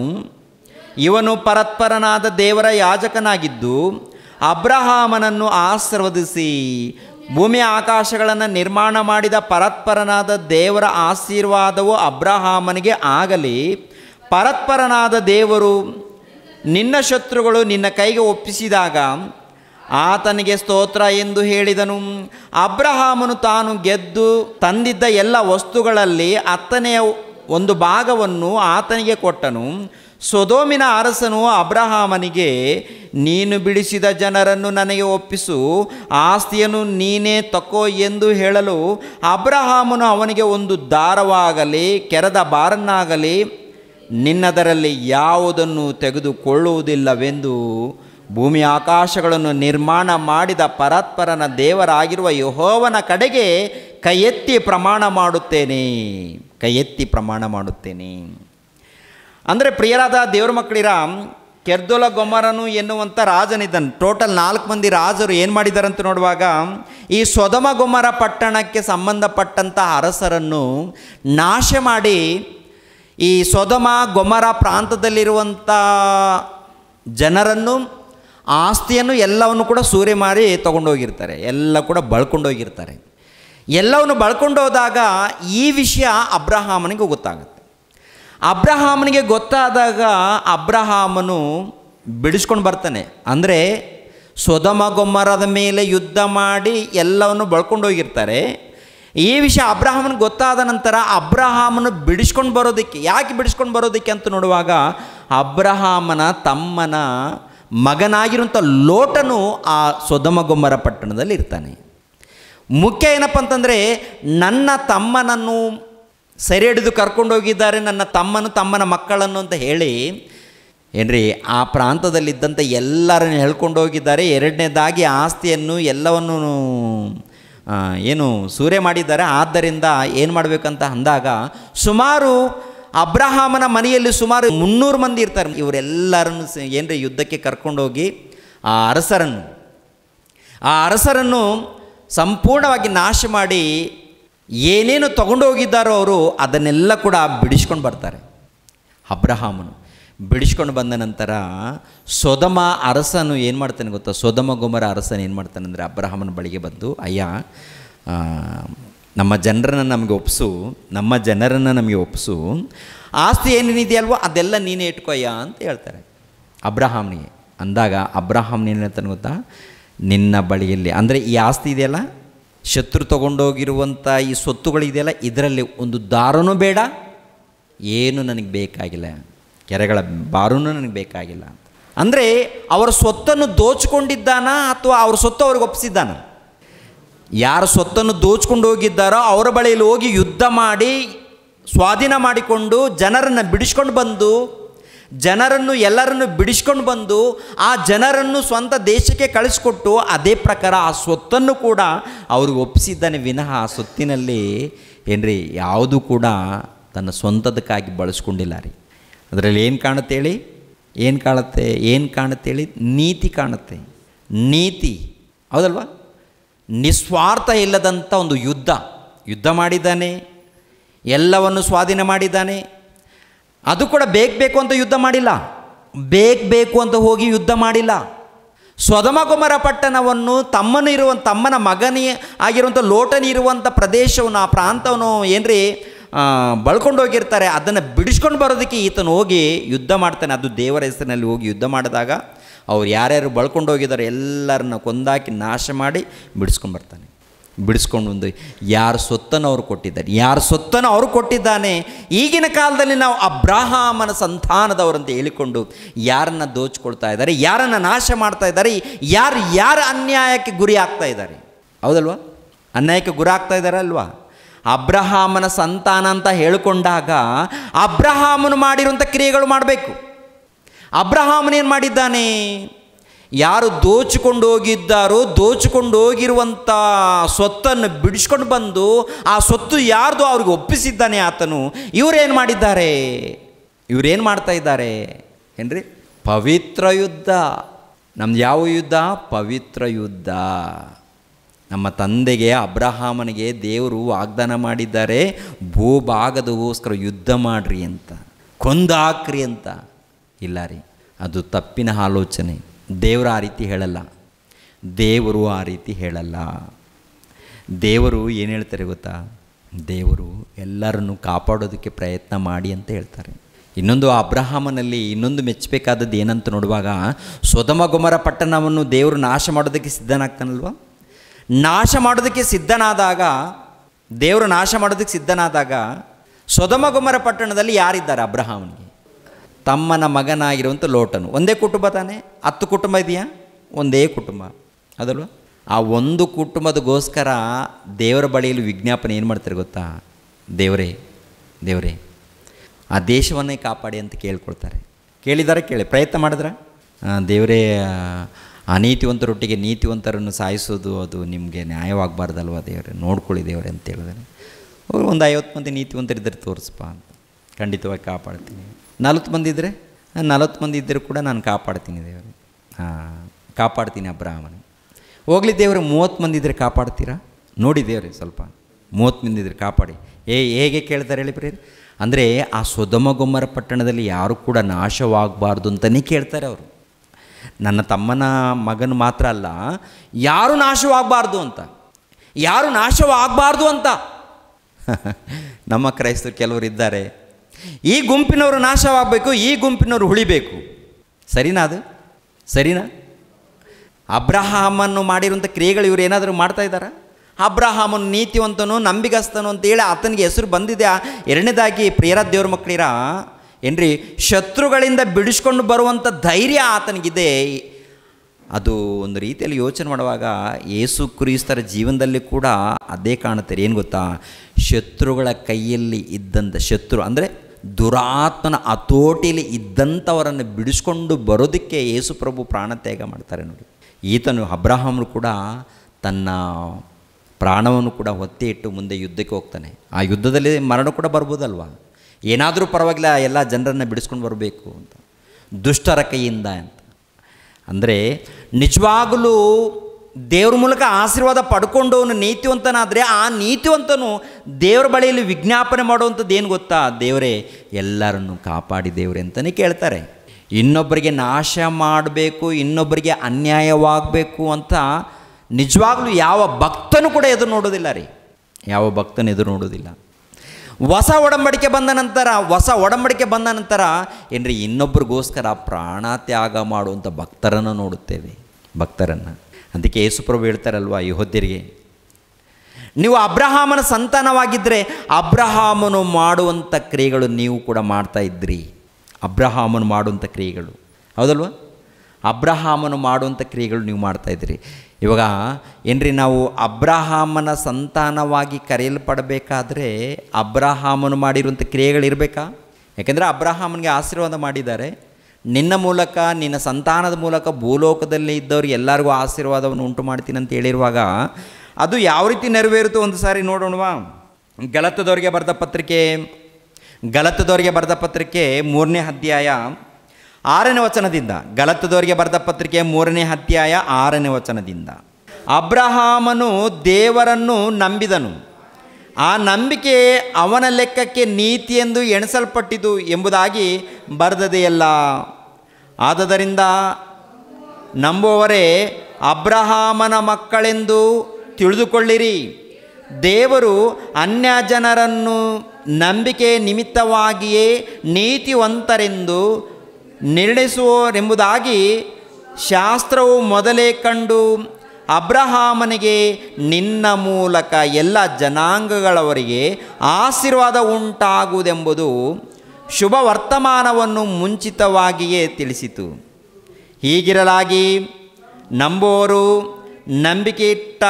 ಇವನು ಪರತ್ಪರನಾದ ದೇವರ ಯಾಜಕನಾಗಿದ್ದು ಅಬ್ರಹಾಮನನ್ನು ಆಶೀರ್ವದಿಸಿ ಭೂಮಿ ಆಕಾಶಗಳನ್ನು ನಿರ್ಮಾಣ ಮಾಡಿದ ಪರತ್ಪರನಾದ ದೇವರ ಆಶೀರ್ವಾದವು ಅಬ್ರಹಾಮನಿಗೆ ಆಗಲಿ ಪರತ್ಪರನಾದ ದೇವರು ನಿನ್ನ ಶತ್ರುಗಳು ನಿನ್ನ ಕೈಗೆ ಒಪ್ಪಿಸಿದಾಗ ಆತನಿಗೆ ಸ್ತೋತ್ರ ಎಂದು ಹೇಳಿದನು ಅಬ್ರಹಾಮನು ತಾನು ಗೆದ್ದು ತಂದಿದ್ದ ಎಲ್ಲ ವಸ್ತುಗಳಲ್ಲಿ ಹತ್ತನೆಯ ಒಂದು ಭಾಗವನ್ನು ಆತನಿಗೆ ಕೊಟ್ಟನು ಸೊದೋಮಿನ ಅರಸನು ಅಬ್ರಹಾಮನಿಗೆ ನೀನು ಬಿಡಿಸಿದ ಜನರನ್ನು ನನಗೆ ಒಪ್ಪಿಸು ಆಸ್ತಿಯನ್ನು ನೀನೇ ತಕೋ ಎಂದು ಹೇಳಲು ಅಬ್ರಹಾಮನು ಅವನಿಗೆ ಒಂದು ದಾರವಾಗಲಿ ಕೆರೆದ ಬಾರನ್ನಾಗಲಿ ನಿನ್ನದರಲ್ಲಿ ಯಾವುದನ್ನು ತೆಗೆದುಕೊಳ್ಳುವುದಿಲ್ಲವೆಂದು ಭೂಮಿ ಆಕಾಶಗಳನ್ನು ನಿರ್ಮಾಣ ಮಾಡಿದ ಪರತ್ಪರನ ದೇವರಾಗಿರುವ ಯಹೋವನ ಕಡೆಗೆ ಕೈ ಪ್ರಮಾಣ ಮಾಡುತ್ತೇನೆ ಕೈ ಎತ್ತಿ ಪ್ರಮಾಣ ಮಾಡುತ್ತೇನೆ ಅಂದರೆ ಪ್ರಿಯರಾದ ದೇವ್ರ ಮಕ್ಕಳಿರ ಕೆರ್ದೊಲ ಗೊಮ್ಮರನು ಎನ್ನುವಂಥ ರಾಜನಿದ್ದನು ಟೋಟಲ್ ನಾಲ್ಕು ಮಂದಿ ರಾಜರು ಏನು ಮಾಡಿದಾರಂತ ನೋಡುವಾಗ ಈ ಸೊದಮ ಗೊಮ್ಮರ ಪಟ್ಟಣಕ್ಕೆ ಸಂಬಂಧಪಟ್ಟಂಥ ಅರಸರನ್ನು ನಾಶ ಮಾಡಿ ಈ ಸೊದಮ ಗೊಮ್ಮರ ಪ್ರಾಂತದಲ್ಲಿರುವಂಥ ಜನರನ್ನು ಆಸ್ತಿಯನ್ನು ಎಲ್ಲವನ್ನು ಕೂಡ ಸೂರೆ ಮಾರಿ ತೊಗೊಂಡೋಗಿರ್ತಾರೆ ಎಲ್ಲ ಕೂಡ ಬಳ್ಕೊಂಡೋಗಿರ್ತಾರೆ ಎಲ್ಲವನ್ನು ಬಳ್ಕೊಂಡೋದಾಗ ಈ ವಿಷಯ ಅಬ್ರಹಾಮನಿಗೆ ಗೊತ್ತಾಗುತ್ತೆ ಅಬ್ರಹಾಮನಿಗೆ ಗೊತ್ತಾದಾಗ ಅಬ್ರಹಾಮನು ಬಿಡಿಸ್ಕೊಂಡು ಬರ್ತಾನೆ ಅಂದರೆ ಗೊಮ್ಮರದ ಮೇಲೆ ಯುದ್ಧ ಮಾಡಿ ಎಲ್ಲವನ್ನು ಬಳ್ಕೊಂಡೋಗಿರ್ತಾರೆ ಈ ವಿಷಯ ಅಬ್ರಹಾಮನ್ ಗೊತ್ತಾದ ನಂತರ ಅಬ್ರಹಾಮನು ಬಿಡಿಸ್ಕೊಂಡು ಬರೋದಕ್ಕೆ ಯಾಕೆ ಬಿಡಿಸ್ಕೊಂಡು ಬರೋದಕ್ಕೆ ಅಂತ ನೋಡುವಾಗ ಅಬ್ರಹಾಮನ ತಮ್ಮನ ಮಗನಾಗಿರುವಂಥ ಲೋಟನು ಆ ಸೊದಮಗೊಮ್ಮರ ಪಟ್ಟಣದಲ್ಲಿ ಇರ್ತಾನೆ ಮುಖ್ಯ ಏನಪ್ಪ ಅಂತಂದರೆ ನನ್ನ ತಮ್ಮನನ್ನು ಸೆರೆ ಹಿಡಿದು ಕರ್ಕೊಂಡೋಗಿದ್ದಾರೆ ನನ್ನ ತಮ್ಮನು ತಮ್ಮನ ಮಕ್ಕಳನ್ನು ಅಂತ ಹೇಳಿ ಏನ್ರಿ ಆ ಪ್ರಾಂತದಲ್ಲಿದ್ದಂಥ ಎಲ್ಲರನ್ನು ಹೇಳ್ಕೊಂಡೋಗಿದ್ದಾರೆ ಹೋಗಿದ್ದಾರೆ ಎರಡನೇದಾಗಿ ಆಸ್ತಿಯನ್ನು ಎಲ್ಲವನ್ನು ಏನು ಸೂರೆ ಮಾಡಿದ್ದಾರೆ ಆದ್ದರಿಂದ ಏನು ಮಾಡಬೇಕಂತ ಅಂದಾಗ ಸುಮಾರು ಅಬ್ರಹಾಮನ ಮನೆಯಲ್ಲಿ ಸುಮಾರು ಮುನ್ನೂರು ಮಂದಿ ಇರ್ತಾರೆ ಇವರೆಲ್ಲರನ್ನು ಏನರ ಯುದ್ಧಕ್ಕೆ ಕರ್ಕೊಂಡೋಗಿ ಆ ಅರಸರನ್ನು ಆ ಅರಸರನ್ನು ಸಂಪೂರ್ಣವಾಗಿ ನಾಶ ಮಾಡಿ ಏನೇನು ತಗೊಂಡೋಗಿದ್ದಾರೋ ಅವರು ಅದನ್ನೆಲ್ಲ ಕೂಡ ಬಿಡಿಸ್ಕೊಂಡು ಬರ್ತಾರೆ ಅಬ್ರಹಾಮನು ಬಿಡಿಸ್ಕೊಂಡು ಬಂದ ನಂತರ ಸೊದಮ ಅರಸನು ಏನು ಮಾಡ್ತಾನೆ ಗೊತ್ತಾ ಸೊದಮ ಗುಮರ ಅರಸನು ಏನು ಮಾಡ್ತಾನೆ ಅಂದರೆ ಅಬ್ರಹಾಮನ ಬಳಿಗೆ ಬಂದು ಅಯ್ಯ ನಮ್ಮ ಜನರನ್ನು ನಮಗೆ ಒಪ್ಪಿಸು ನಮ್ಮ ಜನರನ್ನು ನಮಗೆ ಒಪ್ಪಿಸು ಆಸ್ತಿ ಏನೇನಿದೆಯಲ್ವೋ ಅದೆಲ್ಲ ನೀನೇ ಇಟ್ಕೊಯ್ಯ ಅಂತ ಹೇಳ್ತಾರೆ ಅಬ್ರಹಾಮ್ನಿಗೆ ಅಂದಾಗ ಅಬ್ರಹಾಮ್ ಹೇಳ್ತಾನೆ ಗೊತ್ತಾ ನಿನ್ನ ಬಳಿಯಲ್ಲಿ ಅಂದರೆ ಈ ಆಸ್ತಿ ಇದೆಯಲ್ಲ ಶತ್ರು ತೊಗೊಂಡೋಗಿರುವಂಥ ಈ ಸ್ವತ್ತುಗಳಿದೆಯಲ್ಲ ಇದರಲ್ಲಿ ಒಂದು ದಾರನೂ ಬೇಡ ಏನು ನನಗೆ ಬೇಕಾಗಿಲ್ಲ ಕೆರೆಗಳ ಬಾರೂ ನನಗೆ ಬೇಕಾಗಿಲ್ಲ ಅಂದರೆ ಅವರ ಸ್ವತ್ತನ್ನು ದೋಚಿಕೊಂಡಿದ್ದಾನ ಅಥವಾ ಅವ್ರ ಸೊತ್ತು ಅವ್ರಿಗೆ ಒಪ್ಪಿಸಿದ್ದಾನ ಯಾರ ಸ್ವತ್ತನ್ನು ದೋಚ್ಕೊಂಡು ಹೋಗಿದ್ದಾರೋ ಅವರ ಬಳಿಯಲ್ಲಿ ಹೋಗಿ ಯುದ್ಧ ಮಾಡಿ ಸ್ವಾಧೀನ ಮಾಡಿಕೊಂಡು ಜನರನ್ನು ಬಿಡಿಸ್ಕೊಂಡು ಬಂದು ಜನರನ್ನು ಎಲ್ಲರನ್ನು ಬಿಡಿಸ್ಕೊಂಡು ಬಂದು ಆ ಜನರನ್ನು ಸ್ವಂತ ದೇಶಕ್ಕೆ ಕಳಿಸ್ಕೊಟ್ಟು ಅದೇ ಪ್ರಕಾರ ಆ ಸ್ವತ್ತನ್ನು ಕೂಡ ಅವ್ರಿಗೆ ಒಪ್ಪಿಸಿದ್ದಾನೆ ವಿನಃ ಆ ಸ್ವತ್ತಿನಲ್ಲಿ ಏನ್ರಿ ಯಾವುದು ಕೂಡ ತನ್ನ ಸ್ವಂತದಕ್ಕಾಗಿ ಬಳಸ್ಕೊಂಡಿಲ್ಲ ರೀ ಅದರಲ್ಲಿ ಏನು ಕಾಣುತ್ತೆ ಹೇಳಿ ಏನು ಕಾಣುತ್ತೆ ಏನು ಕಾಣುತ್ತೆ ಹೇಳಿ ನೀತಿ ಕಾಣುತ್ತೆ ನೀತಿ ಹೌದಲ್ವಾ ನಿಸ್ವಾರ್ಥ ಇಲ್ಲದಂಥ ಒಂದು ಯುದ್ಧ ಯುದ್ಧ ಮಾಡಿದ್ದಾನೆ ಎಲ್ಲವನ್ನು ಸ್ವಾಧೀನ ಮಾಡಿದ್ದಾನೆ ಅದು ಕೂಡ ಬೇಕು ಬೇಕು ಅಂತ ಯುದ್ಧ ಮಾಡಿಲ್ಲ ಬೇಕು ಬೇಕು ಅಂತ ಹೋಗಿ ಯುದ್ಧ ಮಾಡಿಲ್ಲ ಸ್ವದಮಗುಮರ ಪಟ್ಟಣವನ್ನು ತಮ್ಮನು ಇರುವಂಥ ತಮ್ಮನ ಮಗನೇ ಆಗಿರುವಂಥ ಲೋಟನಿ ಇರುವಂಥ ಪ್ರದೇಶವನ್ನು ಆ ಪ್ರಾಂತವನ್ನು ಏನ್ರಿ ಬಳ್ಕೊಂಡು ಹೋಗಿರ್ತಾರೆ ಅದನ್ನು ಬಿಡಿಸ್ಕೊಂಡು ಬರೋದಕ್ಕೆ ಈತನು ಹೋಗಿ ಯುದ್ಧ ಮಾಡ್ತಾನೆ ಅದು ದೇವರ ಹೆಸರಿನಲ್ಲಿ ಹೋಗಿ ಯುದ್ಧ ಮಾಡಿದಾಗ ಅವ್ರು ಯಾರ್ಯಾರು ಬಳ್ಕೊಂಡು ಹೋಗಿದ್ದಾರೆ ಎಲ್ಲರನ್ನ ಕೊಂದಾಕಿ ನಾಶ ಮಾಡಿ ಬಿಡಿಸ್ಕೊಂಡು ಬರ್ತಾನೆ ಬಿಡಿಸ್ಕೊಂಡು ಒಂದು ಯಾರು ಸೊತ್ತನ್ನು ಅವರು ಕೊಟ್ಟಿದ್ದಾರೆ ಯಾರು ಸೊತ್ತನ್ನು ಅವರು ಕೊಟ್ಟಿದ್ದಾನೆ ಈಗಿನ ಕಾಲದಲ್ಲಿ ನಾವು ಅಬ್ರಾಹಾಮನ ಸಂತಾನದವರಂತೆ ಹೇಳಿಕೊಂಡು ಯಾರನ್ನ ದೋಚ್ಕೊಳ್ತಾ ಇದ್ದಾರೆ ಯಾರನ್ನು ನಾಶ ಮಾಡ್ತಾ ಇದ್ದಾರೆ ಯಾರು ಯಾರು ಅನ್ಯಾಯಕ್ಕೆ ಗುರಿ ಆಗ್ತಾ ಇದ್ದಾರೆ ಹೌದಲ್ವಾ ಅನ್ಯಾಯಕ್ಕೆ ಗುರಿ ಆಗ್ತಾ ಇದ್ದಾರೆ ಅಲ್ವಾ ಅಬ್ರಹಾಮನ ಸಂತಾನ ಅಂತ ಹೇಳಿಕೊಂಡಾಗ ಅಬ್ರಹಾಮನು ಮಾಡಿರುವಂಥ ಕ್ರಿಯೆಗಳು ಮಾಡಬೇಕು ಏನು ಮಾಡಿದ್ದಾನೆ ಯಾರು ದೋಚಿಕೊಂಡು ಹೋಗಿದ್ದಾರೋ ದೋಚಿಕೊಂಡು ಹೋಗಿರುವಂಥ ಸ್ವತ್ತನ್ನು ಬಿಡಿಸ್ಕೊಂಡು ಬಂದು ಆ ಸ್ವತ್ತು ಯಾರ್ದು ಅವ್ರಿಗೆ ಒಪ್ಪಿಸಿದ್ದಾನೆ ಆತನು ಇವರೇನು ಮಾಡಿದ್ದಾರೆ ಇವರೇನು ಮಾಡ್ತಾ ಇದ್ದಾರೆ ಏನ್ರಿ ಪವಿತ್ರ ಯುದ್ಧ ನಮ್ದು ಯಾವ ಯುದ್ಧ ಪವಿತ್ರ ಯುದ್ಧ ನಮ್ಮ ತಂದೆಗೆ ಅಬ್ರಹಾಮನಿಗೆ ದೇವರು ವಾಗ್ದಾನ ಮಾಡಿದ್ದಾರೆ ಭೂಭಾಗದಗೋಸ್ಕರ ಯುದ್ಧ ಮಾಡ್ರಿ ಅಂತ ಕೊಂದಾಕ್ರಿ ಅಂತ ಇಲ್ಲ ರೀ ಅದು ತಪ್ಪಿನ ಆಲೋಚನೆ ದೇವರು ಆ ರೀತಿ ಹೇಳಲ್ಲ ದೇವರು ಆ ರೀತಿ ಹೇಳಲ್ಲ ದೇವರು ಏನು ಹೇಳ್ತಾರೆ ಗೊತ್ತಾ ದೇವರು ಎಲ್ಲರನ್ನು ಕಾಪಾಡೋದಕ್ಕೆ ಪ್ರಯತ್ನ ಮಾಡಿ ಅಂತ ಹೇಳ್ತಾರೆ ಇನ್ನೊಂದು ಅಬ್ರಹಾಮನಲ್ಲಿ ಇನ್ನೊಂದು ಮೆಚ್ಚಬೇಕಾದದ್ದು ಏನಂತ ನೋಡುವಾಗ ಸೊದಮ ಪಟ್ಟಣವನ್ನು ದೇವರು ನಾಶ ಮಾಡೋದಕ್ಕೆ ಸಿದ್ಧನಾಗ್ತಾನಲ್ವಾ ನಾಶ ಮಾಡೋದಕ್ಕೆ ಸಿದ್ಧನಾದಾಗ ದೇವರು ನಾಶ ಮಾಡೋದಕ್ಕೆ ಸಿದ್ಧನಾದಾಗ ಸೊದಮ ಪಟ್ಟಣದಲ್ಲಿ ಯಾರಿದ್ದಾರೆ ಅಬ್ರಹಾಮನಿಗೆ ತಮ್ಮನ ಮಗನಾಗಿರುವಂಥ ಲೋಟನು ಒಂದೇ ಕುಟುಂಬ ತಾನೇ ಹತ್ತು ಕುಟುಂಬ ಇದೆಯಾ ಒಂದೇ ಕುಟುಂಬ ಅದಲ್ವ ಆ ಒಂದು ಕುಟುಂಬದಗೋಸ್ಕರ ದೇವರ ಬಳಿಯಲ್ಲಿ ವಿಜ್ಞಾಪನೆ ಏನು ಮಾಡ್ತಾರೆ ಗೊತ್ತಾ ದೇವರೇ ದೇವರೇ ಆ ದೇಶವನ್ನೇ ಕಾಪಾಡಿ ಅಂತ ಕೇಳ್ಕೊಳ್ತಾರೆ ಕೇಳಿದಾರೆ ಕೇಳಿ ಪ್ರಯತ್ನ ಮಾಡಿದ್ರೆ ದೇವರೇ ಅನೀತಿವಂತರೊಟ್ಟಿಗೆ ನೀತಿವಂತರನ್ನು ಸಾಯಿಸೋದು ಅದು ನಿಮಗೆ ನ್ಯಾಯವಾಗಬಾರ್ದಲ್ವ ದೇವರೇ ನೋಡ್ಕೊಳ್ಳಿ ದೇವರೇ ಅಂತ ಹೇಳಿದಾರೆ ಒಂದು ಐವತ್ತು ಮಂದಿ ನೀತಿವಂತರಿದ್ದರೆ ತೋರಿಸ್ಪ ಅಂತ ಖಂಡಿತವಾಗಿ ಕಾಪಾಡ್ತೀನಿ ನಲ್ವತ್ತು ಮಂದಿ ಇದ್ದರೆ ಮಂದಿ ಇದ್ದರೂ ಕೂಡ ನಾನು ಕಾಪಾಡ್ತೀನಿ ದೇವರು ಹಾಂ ಕಾಪಾಡ್ತೀನಿ ಅಬ್ರಾಹ್ಮನ ಹೋಗಲಿ ದೇವರು ಮೂವತ್ತು ಮಂದಿ ಇದ್ದರೆ ಕಾಪಾಡ್ತೀರಾ ನೋಡಿ ದೇವ್ರಿ ಸ್ವಲ್ಪ ಮೂವತ್ತು ಮಂದಿ ಇದ್ದರೆ ಕಾಪಾಡಿ ಏ ಹೇಗೆ ಕೇಳ್ತಾರೆ ಹೇಳಿ ಪ್ರೇರಿ ಅಂದರೆ ಆ ಸುಧಮಗೊಮ್ಮರ ಪಟ್ಟಣದಲ್ಲಿ ಯಾರು ಕೂಡ ನಾಶವಾಗಬಾರ್ದು ಅಂತಲೇ ಕೇಳ್ತಾರೆ ಅವರು ನನ್ನ ತಮ್ಮನ ಮಗನ ಮಾತ್ರ ಅಲ್ಲ ಯಾರು ನಾಶವಾಗಬಾರ್ದು ಅಂತ ಯಾರು ನಾಶವಾಗಬಾರ್ದು ಅಂತ (laughs) ನಮ್ಮ ಕ್ರೈಸ್ತರು ಕೆಲವರು ಇದ್ದಾರೆ ಈ ಗುಂಪಿನವರು ನಾಶವಾಗಬೇಕು ಈ ಗುಂಪಿನವರು ಉಳಿಬೇಕು ಸರಿನಾ ಅದು ಸರಿನಾ ಅಬ್ರಹಾಮನ್ನು ಮಾಡಿರುವಂಥ ಕ್ರಿಯೆಗಳು ಇವರು ಏನಾದರೂ ಮಾಡ್ತಾ ಇದ್ದಾರಾ ಅಬ್ರಹಾಮನು ನೀತಿವಂತನು ನಂಬಿಗಸ್ತನು ಅಂತೇಳಿ ಆತನಿಗೆ ಹೆಸರು ಬಂದಿದೆ ಎರಡನೇದಾಗಿ ಪ್ರಿಯರ ದೇವ್ರ ಮಕ್ಕಳಿರ ಏನ್ರಿ ಶತ್ರುಗಳಿಂದ ಬಿಡಿಸ್ಕೊಂಡು ಬರುವಂಥ ಧೈರ್ಯ ಆತನಿಗಿದೆ ಅದು ಒಂದು ರೀತಿಯಲ್ಲಿ ಯೋಚನೆ ಮಾಡುವಾಗ ಯೇಸು ಕ್ರಿಸ್ತರ ಜೀವನದಲ್ಲಿ ಕೂಡ ಅದೇ ಕಾಣುತ್ತೆ ಏನು ಗೊತ್ತಾ ಶತ್ರುಗಳ ಕೈಯಲ್ಲಿ ಇದ್ದಂಥ ಶತ್ರು ಅಂದರೆ ದುರಾತ್ಮನ ಹತೋಟಿಯಲ್ಲಿ ಇದ್ದಂಥವರನ್ನು ಬಿಡಿಸ್ಕೊಂಡು ಬರೋದಕ್ಕೆ ಯೇಸುಪ್ರಭು ತ್ಯಾಗ ಮಾಡ್ತಾರೆ ನೋಡಿ ಈತನು ಅಬ್ರಹಾಮ್ರು ಕೂಡ ತನ್ನ ಪ್ರಾಣವನ್ನು ಕೂಡ ಹೊತ್ತಿ ಇಟ್ಟು ಮುಂದೆ ಯುದ್ಧಕ್ಕೆ ಹೋಗ್ತಾನೆ ಆ ಯುದ್ಧದಲ್ಲಿ ಮರಣ ಕೂಡ ಬರ್ಬೋದಲ್ವ ಏನಾದರೂ ಪರವಾಗಿಲ್ಲ ಎಲ್ಲ ಜನರನ್ನು ಬಿಡಿಸ್ಕೊಂಡು ಬರಬೇಕು ಅಂತ ದುಷ್ಟರ ಕೈಯಿಂದ ಅಂತ ಅಂದರೆ ನಿಜವಾಗಲೂ ದೇವ್ರ ಮೂಲಕ ಆಶೀರ್ವಾದ ಪಡ್ಕೊಂಡವನು ನೀತಿವಂತನಾದರೆ ಆ ನೀತಿವಂತನು ದೇವ್ರ ಬಳಿಯಲ್ಲಿ ವಿಜ್ಞಾಪನೆ ಮಾಡುವಂಥದ್ದು ಏನು ಗೊತ್ತಾ ದೇವರೇ ಎಲ್ಲರನ್ನು ಕಾಪಾಡಿ ದೇವ್ರೆ ಅಂತಲೇ ಕೇಳ್ತಾರೆ ಇನ್ನೊಬ್ಬರಿಗೆ ನಾಶ ಮಾಡಬೇಕು ಇನ್ನೊಬ್ಬರಿಗೆ ಅನ್ಯಾಯವಾಗಬೇಕು ಅಂತ ನಿಜವಾಗ್ಲೂ ಯಾವ ಭಕ್ತನೂ ಕೂಡ ಎದುರು ನೋಡೋದಿಲ್ಲ ರೀ ಯಾವ ಭಕ್ತನ ಎದುರು ನೋಡೋದಿಲ್ಲ ಹೊಸ ಒಡಂಬಡಿಕೆ ಬಂದ ನಂತರ ಹೊಸ ಒಡಂಬಡಿಕೆ ಬಂದ ನಂತರ ಏನ್ರಿ ಇನ್ನೊಬ್ಬರಿಗೋಸ್ಕರ ಪ್ರಾಣ ತ್ಯಾಗ ಮಾಡುವಂಥ ಭಕ್ತರನ್ನು ನೋಡುತ್ತೇವೆ ಭಕ್ತರನ್ನು ಅದಕ್ಕೆ ಯೇಸುಪ್ರಭು ಹೇಳ್ತಾರಲ್ವ ಹೊದ್ದಿರಿಗೆ ನೀವು ಅಬ್ರಹಾಮನ ಸಂತಾನವಾಗಿದ್ದರೆ ಅಬ್ರಹಾಮನು ಮಾಡುವಂಥ ಕ್ರಿಯೆಗಳು ನೀವು ಕೂಡ ಮಾಡ್ತಾ ಇದ್ರಿ ಅಬ್ರಹಾಮನು ಮಾಡುವಂಥ ಕ್ರಿಯೆಗಳು ಹೌದಲ್ವ ಅಬ್ರಹಾಮನು ಮಾಡುವಂಥ ಕ್ರಿಯೆಗಳು ನೀವು ಇದ್ರಿ ಇವಾಗ ಏನ್ರಿ ನಾವು ಅಬ್ರಹಾಮನ ಸಂತಾನವಾಗಿ ಕರೆಯಲ್ಪಡಬೇಕಾದ್ರೆ ಅಬ್ರಹಾಮನು ಮಾಡಿರುವಂಥ ಕ್ರಿಯೆಗಳಿರಬೇಕಾ ಯಾಕೆಂದರೆ ಅಬ್ರಹಾಮನಿಗೆ ಆಶೀರ್ವಾದ ಮಾಡಿದ್ದಾರೆ ನಿನ್ನ ಮೂಲಕ ನಿನ್ನ ಸಂತಾನದ ಮೂಲಕ ಭೂಲೋಕದಲ್ಲಿ ಇದ್ದವರು ಎಲ್ಲರಿಗೂ ಆಶೀರ್ವಾದವನ್ನು ಉಂಟು ಮಾಡ್ತೀನಿ ಅಂತ ಹೇಳಿರುವಾಗ ಅದು ಯಾವ ರೀತಿ ನೆರವೇರಿತು ಒಂದು ಸಾರಿ ನೋಡೋಣವಾ ಗಲತದವ್ರಿಗೆ ಬರೆದ ಪತ್ರಿಕೆ ಗಲತದವರಿಗೆ ಬರೆದ ಪತ್ರಿಕೆ ಮೂರನೇ ಅಧ್ಯಾಯ ಆರನೇ ವಚನದಿಂದ ಗಲತದವರಿಗೆ ಬರೆದ ಪತ್ರಿಕೆ ಮೂರನೇ ಅಧ್ಯಾಯ ಆರನೇ ವಚನದಿಂದ ಅಬ್ರಹಾಮನು ದೇವರನ್ನು ನಂಬಿದನು ಆ ನಂಬಿಕೆ ಅವನ ಲೆಕ್ಕಕ್ಕೆ ನೀತಿ ಎಂದು ಎಣಿಸಲ್ಪಟ್ಟಿತು ಎಂಬುದಾಗಿ ಬರೆದದೆಯಲ್ಲ ಆದ್ದರಿಂದ ನಂಬುವವರೇ ಅಬ್ರಹಾಮನ ಮಕ್ಕಳೆಂದು ತಿಳಿದುಕೊಳ್ಳಿರಿ ದೇವರು ಅನ್ಯ ಜನರನ್ನು ನಂಬಿಕೆ ನಿಮಿತ್ತವಾಗಿಯೇ ನೀತಿವಂತರೆಂದು ನಿರ್ಣಯಿಸುವರೆಂಬುದಾಗಿ ಶಾಸ್ತ್ರವು ಮೊದಲೇ ಕಂಡು ಅಬ್ರಹಾಮನಿಗೆ ನಿನ್ನ ಮೂಲಕ ಎಲ್ಲ ಜನಾಂಗಗಳವರಿಗೆ ಆಶೀರ್ವಾದ ಉಂಟಾಗುವುದೆಂಬುದು ಶುಭ ವರ್ತಮಾನವನ್ನು ಮುಂಚಿತವಾಗಿಯೇ ತಿಳಿಸಿತು ಹೀಗಿರಲಾಗಿ ನಂಬುವರು ನಂಬಿಕೆ ಇಟ್ಟ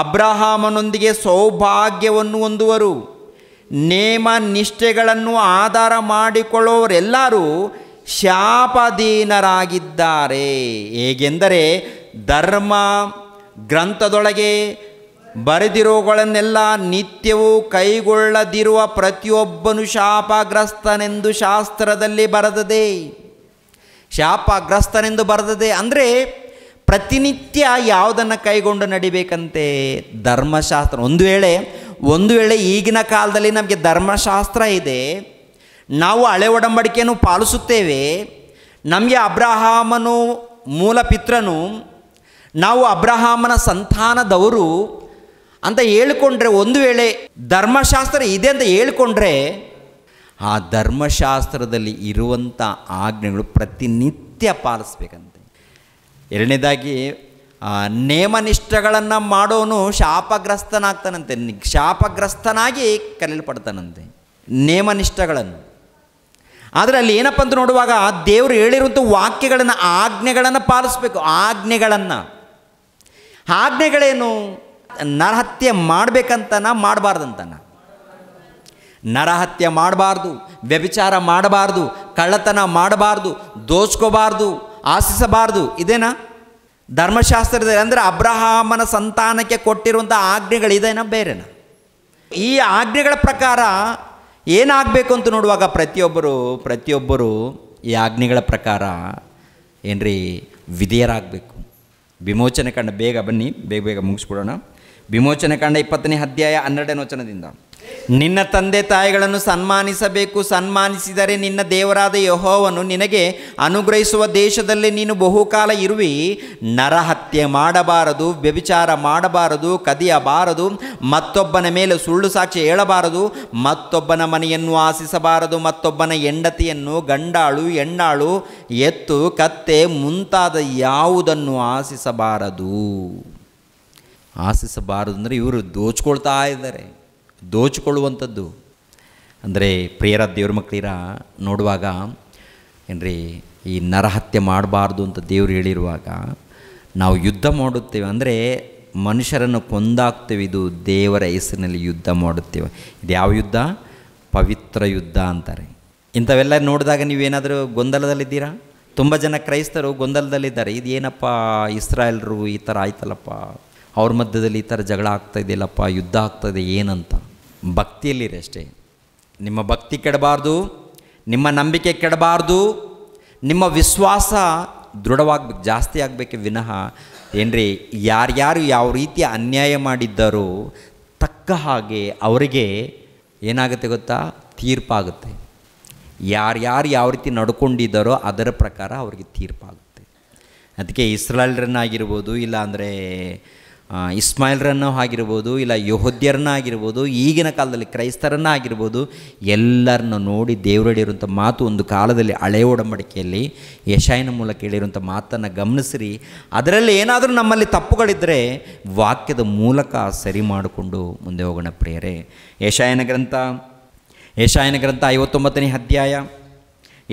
ಅಬ್ರಹಾಮನೊಂದಿಗೆ ಸೌಭಾಗ್ಯವನ್ನು ಹೊಂದುವರು ನೇಮ ನಿಷ್ಠೆಗಳನ್ನು ಆಧಾರ ಮಾಡಿಕೊಳ್ಳುವವರೆಲ್ಲರೂ ಶಾಪದೀನರಾಗಿದ್ದಾರೆ ಹೇಗೆಂದರೆ ಧರ್ಮ ಗ್ರಂಥದೊಳಗೆ ಬರೆದಿರುವಗಳನ್ನೆಲ್ಲ ನಿತ್ಯವೂ ಕೈಗೊಳ್ಳದಿರುವ ಪ್ರತಿಯೊಬ್ಬನು ಶಾಪಗ್ರಸ್ತನೆಂದು ಶಾಸ್ತ್ರದಲ್ಲಿ ಬರೆದದೆ ಶಾಪಗ್ರಸ್ತನೆಂದು ಬರೆದದೆ ಅಂದರೆ ಪ್ರತಿನಿತ್ಯ ಯಾವುದನ್ನು ಕೈಗೊಂಡು ನಡಿಬೇಕಂತೆ ಧರ್ಮಶಾಸ್ತ್ರ ಒಂದು ವೇಳೆ ಒಂದು ವೇಳೆ ಈಗಿನ ಕಾಲದಲ್ಲಿ ನಮಗೆ ಧರ್ಮಶಾಸ್ತ್ರ ಇದೆ ನಾವು ಹಳೆ ಒಡಂಬಡಿಕೆಯನ್ನು ಪಾಲಿಸುತ್ತೇವೆ ನಮಗೆ ಅಬ್ರಹಾಮನು ಮೂಲ ಪಿತ್ರನು ನಾವು ಅಬ್ರಹಾಮನ ಸಂತಾನದವರು ಅಂತ ಹೇಳಿಕೊಂಡ್ರೆ ಒಂದು ವೇಳೆ ಧರ್ಮಶಾಸ್ತ್ರ ಇದೆ ಅಂತ ಹೇಳಿಕೊಂಡ್ರೆ ಆ ಧರ್ಮಶಾಸ್ತ್ರದಲ್ಲಿ ಇರುವಂಥ ಆಜ್ಞೆಗಳು ಪ್ರತಿನಿತ್ಯ ಪಾಲಿಸ್ಬೇಕಂತೆ ಎರಡನೇದಾಗಿ ನೇಮನಿಷ್ಠಗಳನ್ನು ಮಾಡೋನು ಶಾಪಗ್ರಸ್ತನಾಗ್ತಾನಂತೆ ಶಾಪಗ್ರಸ್ತನಾಗಿ ಕರೆಯಲ್ಪಡ್ತಾನಂತೆ ನೇಮನಿಷ್ಠಗಳನ್ನು ಆದರೆ ಅಲ್ಲಿ ಏನಪ್ಪ ಅಂತ ನೋಡುವಾಗ ದೇವರು ಹೇಳಿರುವಂಥ ವಾಕ್ಯಗಳನ್ನು ಆಜ್ಞೆಗಳನ್ನು ಪಾಲಿಸ್ಬೇಕು ಆಜ್ಞೆಗಳನ್ನು ಆಜ್ಞೆಗಳೇನು ನರಹತ್ಯೆ ಮಾಡಬೇಕಂತನ ಮಾಡಬಾರ್ದಂತನ ನರಹತ್ಯೆ ಮಾಡಬಾರ್ದು ವ್ಯಭಿಚಾರ ಮಾಡಬಾರ್ದು ಕಳ್ಳತನ ಮಾಡಬಾರ್ದು ದೋಚ್ಕೋಬಾರ್ದು ಆಸಿಸಬಾರ್ದು ಇದೇನಾ ಧರ್ಮಶಾಸ್ತ್ರದ ಅಂದರೆ ಅಬ್ರಹಾಮನ ಸಂತಾನಕ್ಕೆ ಕೊಟ್ಟಿರುವಂಥ ಆಜ್ಞೆಗಳಿದೇನಾ ಬೇರೆನಾ ಈ ಆಜ್ಞೆಗಳ ಪ್ರಕಾರ ಏನಾಗಬೇಕು ಅಂತ ನೋಡುವಾಗ ಪ್ರತಿಯೊಬ್ಬರು ಪ್ರತಿಯೊಬ್ಬರು ಈ ಆಜ್ಞೆಗಳ ಪ್ರಕಾರ ಏನ್ರಿ ವಿಧೇಯರಾಗಬೇಕು ವಿಮೋಚನೆ ಕಂಡ ಬೇಗ ಬನ್ನಿ ಬೇಗ ಬೇಗ ಮುಗಿಸ್ಕೊಡೋಣ ವಿಮೋಚನೆ ಕಂಡ ಇಪ್ಪತ್ತನೇ ಅಧ್ಯಾಯ ಹನ್ನೆರಡನೇ ವಚನದಿಂದ ನಿನ್ನ ತಂದೆ ತಾಯಿಗಳನ್ನು ಸನ್ಮಾನಿಸಬೇಕು ಸನ್ಮಾನಿಸಿದರೆ ನಿನ್ನ ದೇವರಾದ ಯಹೋವನ್ನು ನಿನಗೆ ಅನುಗ್ರಹಿಸುವ ದೇಶದಲ್ಲಿ ನೀನು ಬಹುಕಾಲ ಇರುವಿ ನರಹತ್ಯೆ ಮಾಡಬಾರದು ವ್ಯಭಿಚಾರ ಮಾಡಬಾರದು ಕದಿಯಬಾರದು ಮತ್ತೊಬ್ಬನ ಮೇಲೆ ಸುಳ್ಳು ಸಾಕ್ಷಿ ಹೇಳಬಾರದು ಮತ್ತೊಬ್ಬನ ಮನೆಯನ್ನು ಆಸಿಸಬಾರದು ಮತ್ತೊಬ್ಬನ ಹೆಂಡತಿಯನ್ನು ಗಂಡಾಳು ಹೆಣ್ಣಾಳು ಎತ್ತು ಕತ್ತೆ ಮುಂತಾದ ಯಾವುದನ್ನು ಆಸಿಸಬಾರದು ಆಸಿಸಬಾರದು ಅಂದರೆ ಇವರು ದೋಚ್ಕೊಳ್ತಾ ಇದ್ದಾರೆ ದೋಚಿಕೊಳ್ಳುವಂಥದ್ದು ಅಂದರೆ ಪ್ರಿಯರ ದೇವ್ರ ಮಕ್ಕಳಿರ ನೋಡುವಾಗ ಏನ್ರಿ ಈ ನರಹತ್ಯೆ ಮಾಡಬಾರ್ದು ಅಂತ ದೇವ್ರು ಹೇಳಿರುವಾಗ ನಾವು ಯುದ್ಧ ಮಾಡುತ್ತೇವೆ ಅಂದರೆ ಮನುಷ್ಯರನ್ನು ಕೊಂದಾಕ್ತೇವೆ ಇದು ದೇವರ ಹೆಸರಿನಲ್ಲಿ ಯುದ್ಧ ಮಾಡುತ್ತೇವೆ ಇದು ಯಾವ ಯುದ್ಧ ಪವಿತ್ರ ಯುದ್ಧ ಅಂತಾರೆ ಇಂಥವೆಲ್ಲ ನೋಡಿದಾಗ ನೀವೇನಾದರೂ ಗೊಂದಲದಲ್ಲಿದ್ದೀರಾ ತುಂಬ ಜನ ಕ್ರೈಸ್ತರು ಗೊಂದಲದಲ್ಲಿದ್ದಾರೆ ಇದು ಏನಪ್ಪ ಇಸ್ರಾಯಲ್ರು ಈ ಥರ ಆಯ್ತಲ್ಲಪ್ಪ ಅವ್ರ ಮಧ್ಯದಲ್ಲಿ ಈ ಥರ ಜಗಳ ಇದೆಯಲ್ಲಪ್ಪ ಯುದ್ಧ ಆಗ್ತದೆ ಏನಂತ ಭಕ್ತಿಯಲ್ಲಿರಿ ಅಷ್ಟೇ ನಿಮ್ಮ ಭಕ್ತಿ ಕೆಡಬಾರ್ದು ನಿಮ್ಮ ನಂಬಿಕೆ ಕೆಡಬಾರ್ದು ನಿಮ್ಮ ವಿಶ್ವಾಸ ದೃಢವಾಗಬೇಕು ಜಾಸ್ತಿ ಆಗಬೇಕು ವಿನಃ ಏನ್ರಿ ಯಾರ್ಯಾರು ಯಾವ ರೀತಿ ಅನ್ಯಾಯ ಮಾಡಿದ್ದಾರೋ ತಕ್ಕ ಹಾಗೆ ಅವರಿಗೆ ಏನಾಗುತ್ತೆ ಗೊತ್ತಾ ತೀರ್ಪಾಗುತ್ತೆ ಯಾರ್ಯಾರು ಯಾವ ರೀತಿ ನಡ್ಕೊಂಡಿದ್ದಾರೋ ಅದರ ಪ್ರಕಾರ ಅವರಿಗೆ ತೀರ್ಪಾಗುತ್ತೆ ಅದಕ್ಕೆ ಇಸ್ರಾಲ್ರನ್ನಾಗಿರ್ಬೋದು ಇಲ್ಲಾಂದರೆ ಇಸ್ಮಾಯಿಲ್ರನ್ನು ಆಗಿರ್ಬೋದು ಇಲ್ಲ ಯಹೋದ್ಯರನ್ನ ಆಗಿರ್ಬೋದು ಈಗಿನ ಕಾಲದಲ್ಲಿ ಕ್ರೈಸ್ತರನ್ನ ಆಗಿರ್ಬೋದು ಎಲ್ಲರನ್ನ ನೋಡಿ ದೇವರಡಿರುವಂಥ ಮಾತು ಒಂದು ಕಾಲದಲ್ಲಿ ಹಳೆಯ ಒಡಂಬಡಿಕೆಯಲ್ಲಿ ಯಶಾಯನ ಮೂಲಕ ಕೇಳಿರುವಂಥ ಮಾತನ್ನು ಗಮನಿಸಿರಿ ಅದರಲ್ಲಿ ಏನಾದರೂ ನಮ್ಮಲ್ಲಿ ತಪ್ಪುಗಳಿದ್ದರೆ ವಾಕ್ಯದ ಮೂಲಕ ಸರಿ ಮಾಡಿಕೊಂಡು ಮುಂದೆ ಹೋಗೋಣ ಪ್ರಿಯರೇ ಯಶಾಯನ ಗ್ರಂಥ ಯಶಾಯನ ಗ್ರಂಥ ಐವತ್ತೊಂಬತ್ತನೇ ಅಧ್ಯಾಯ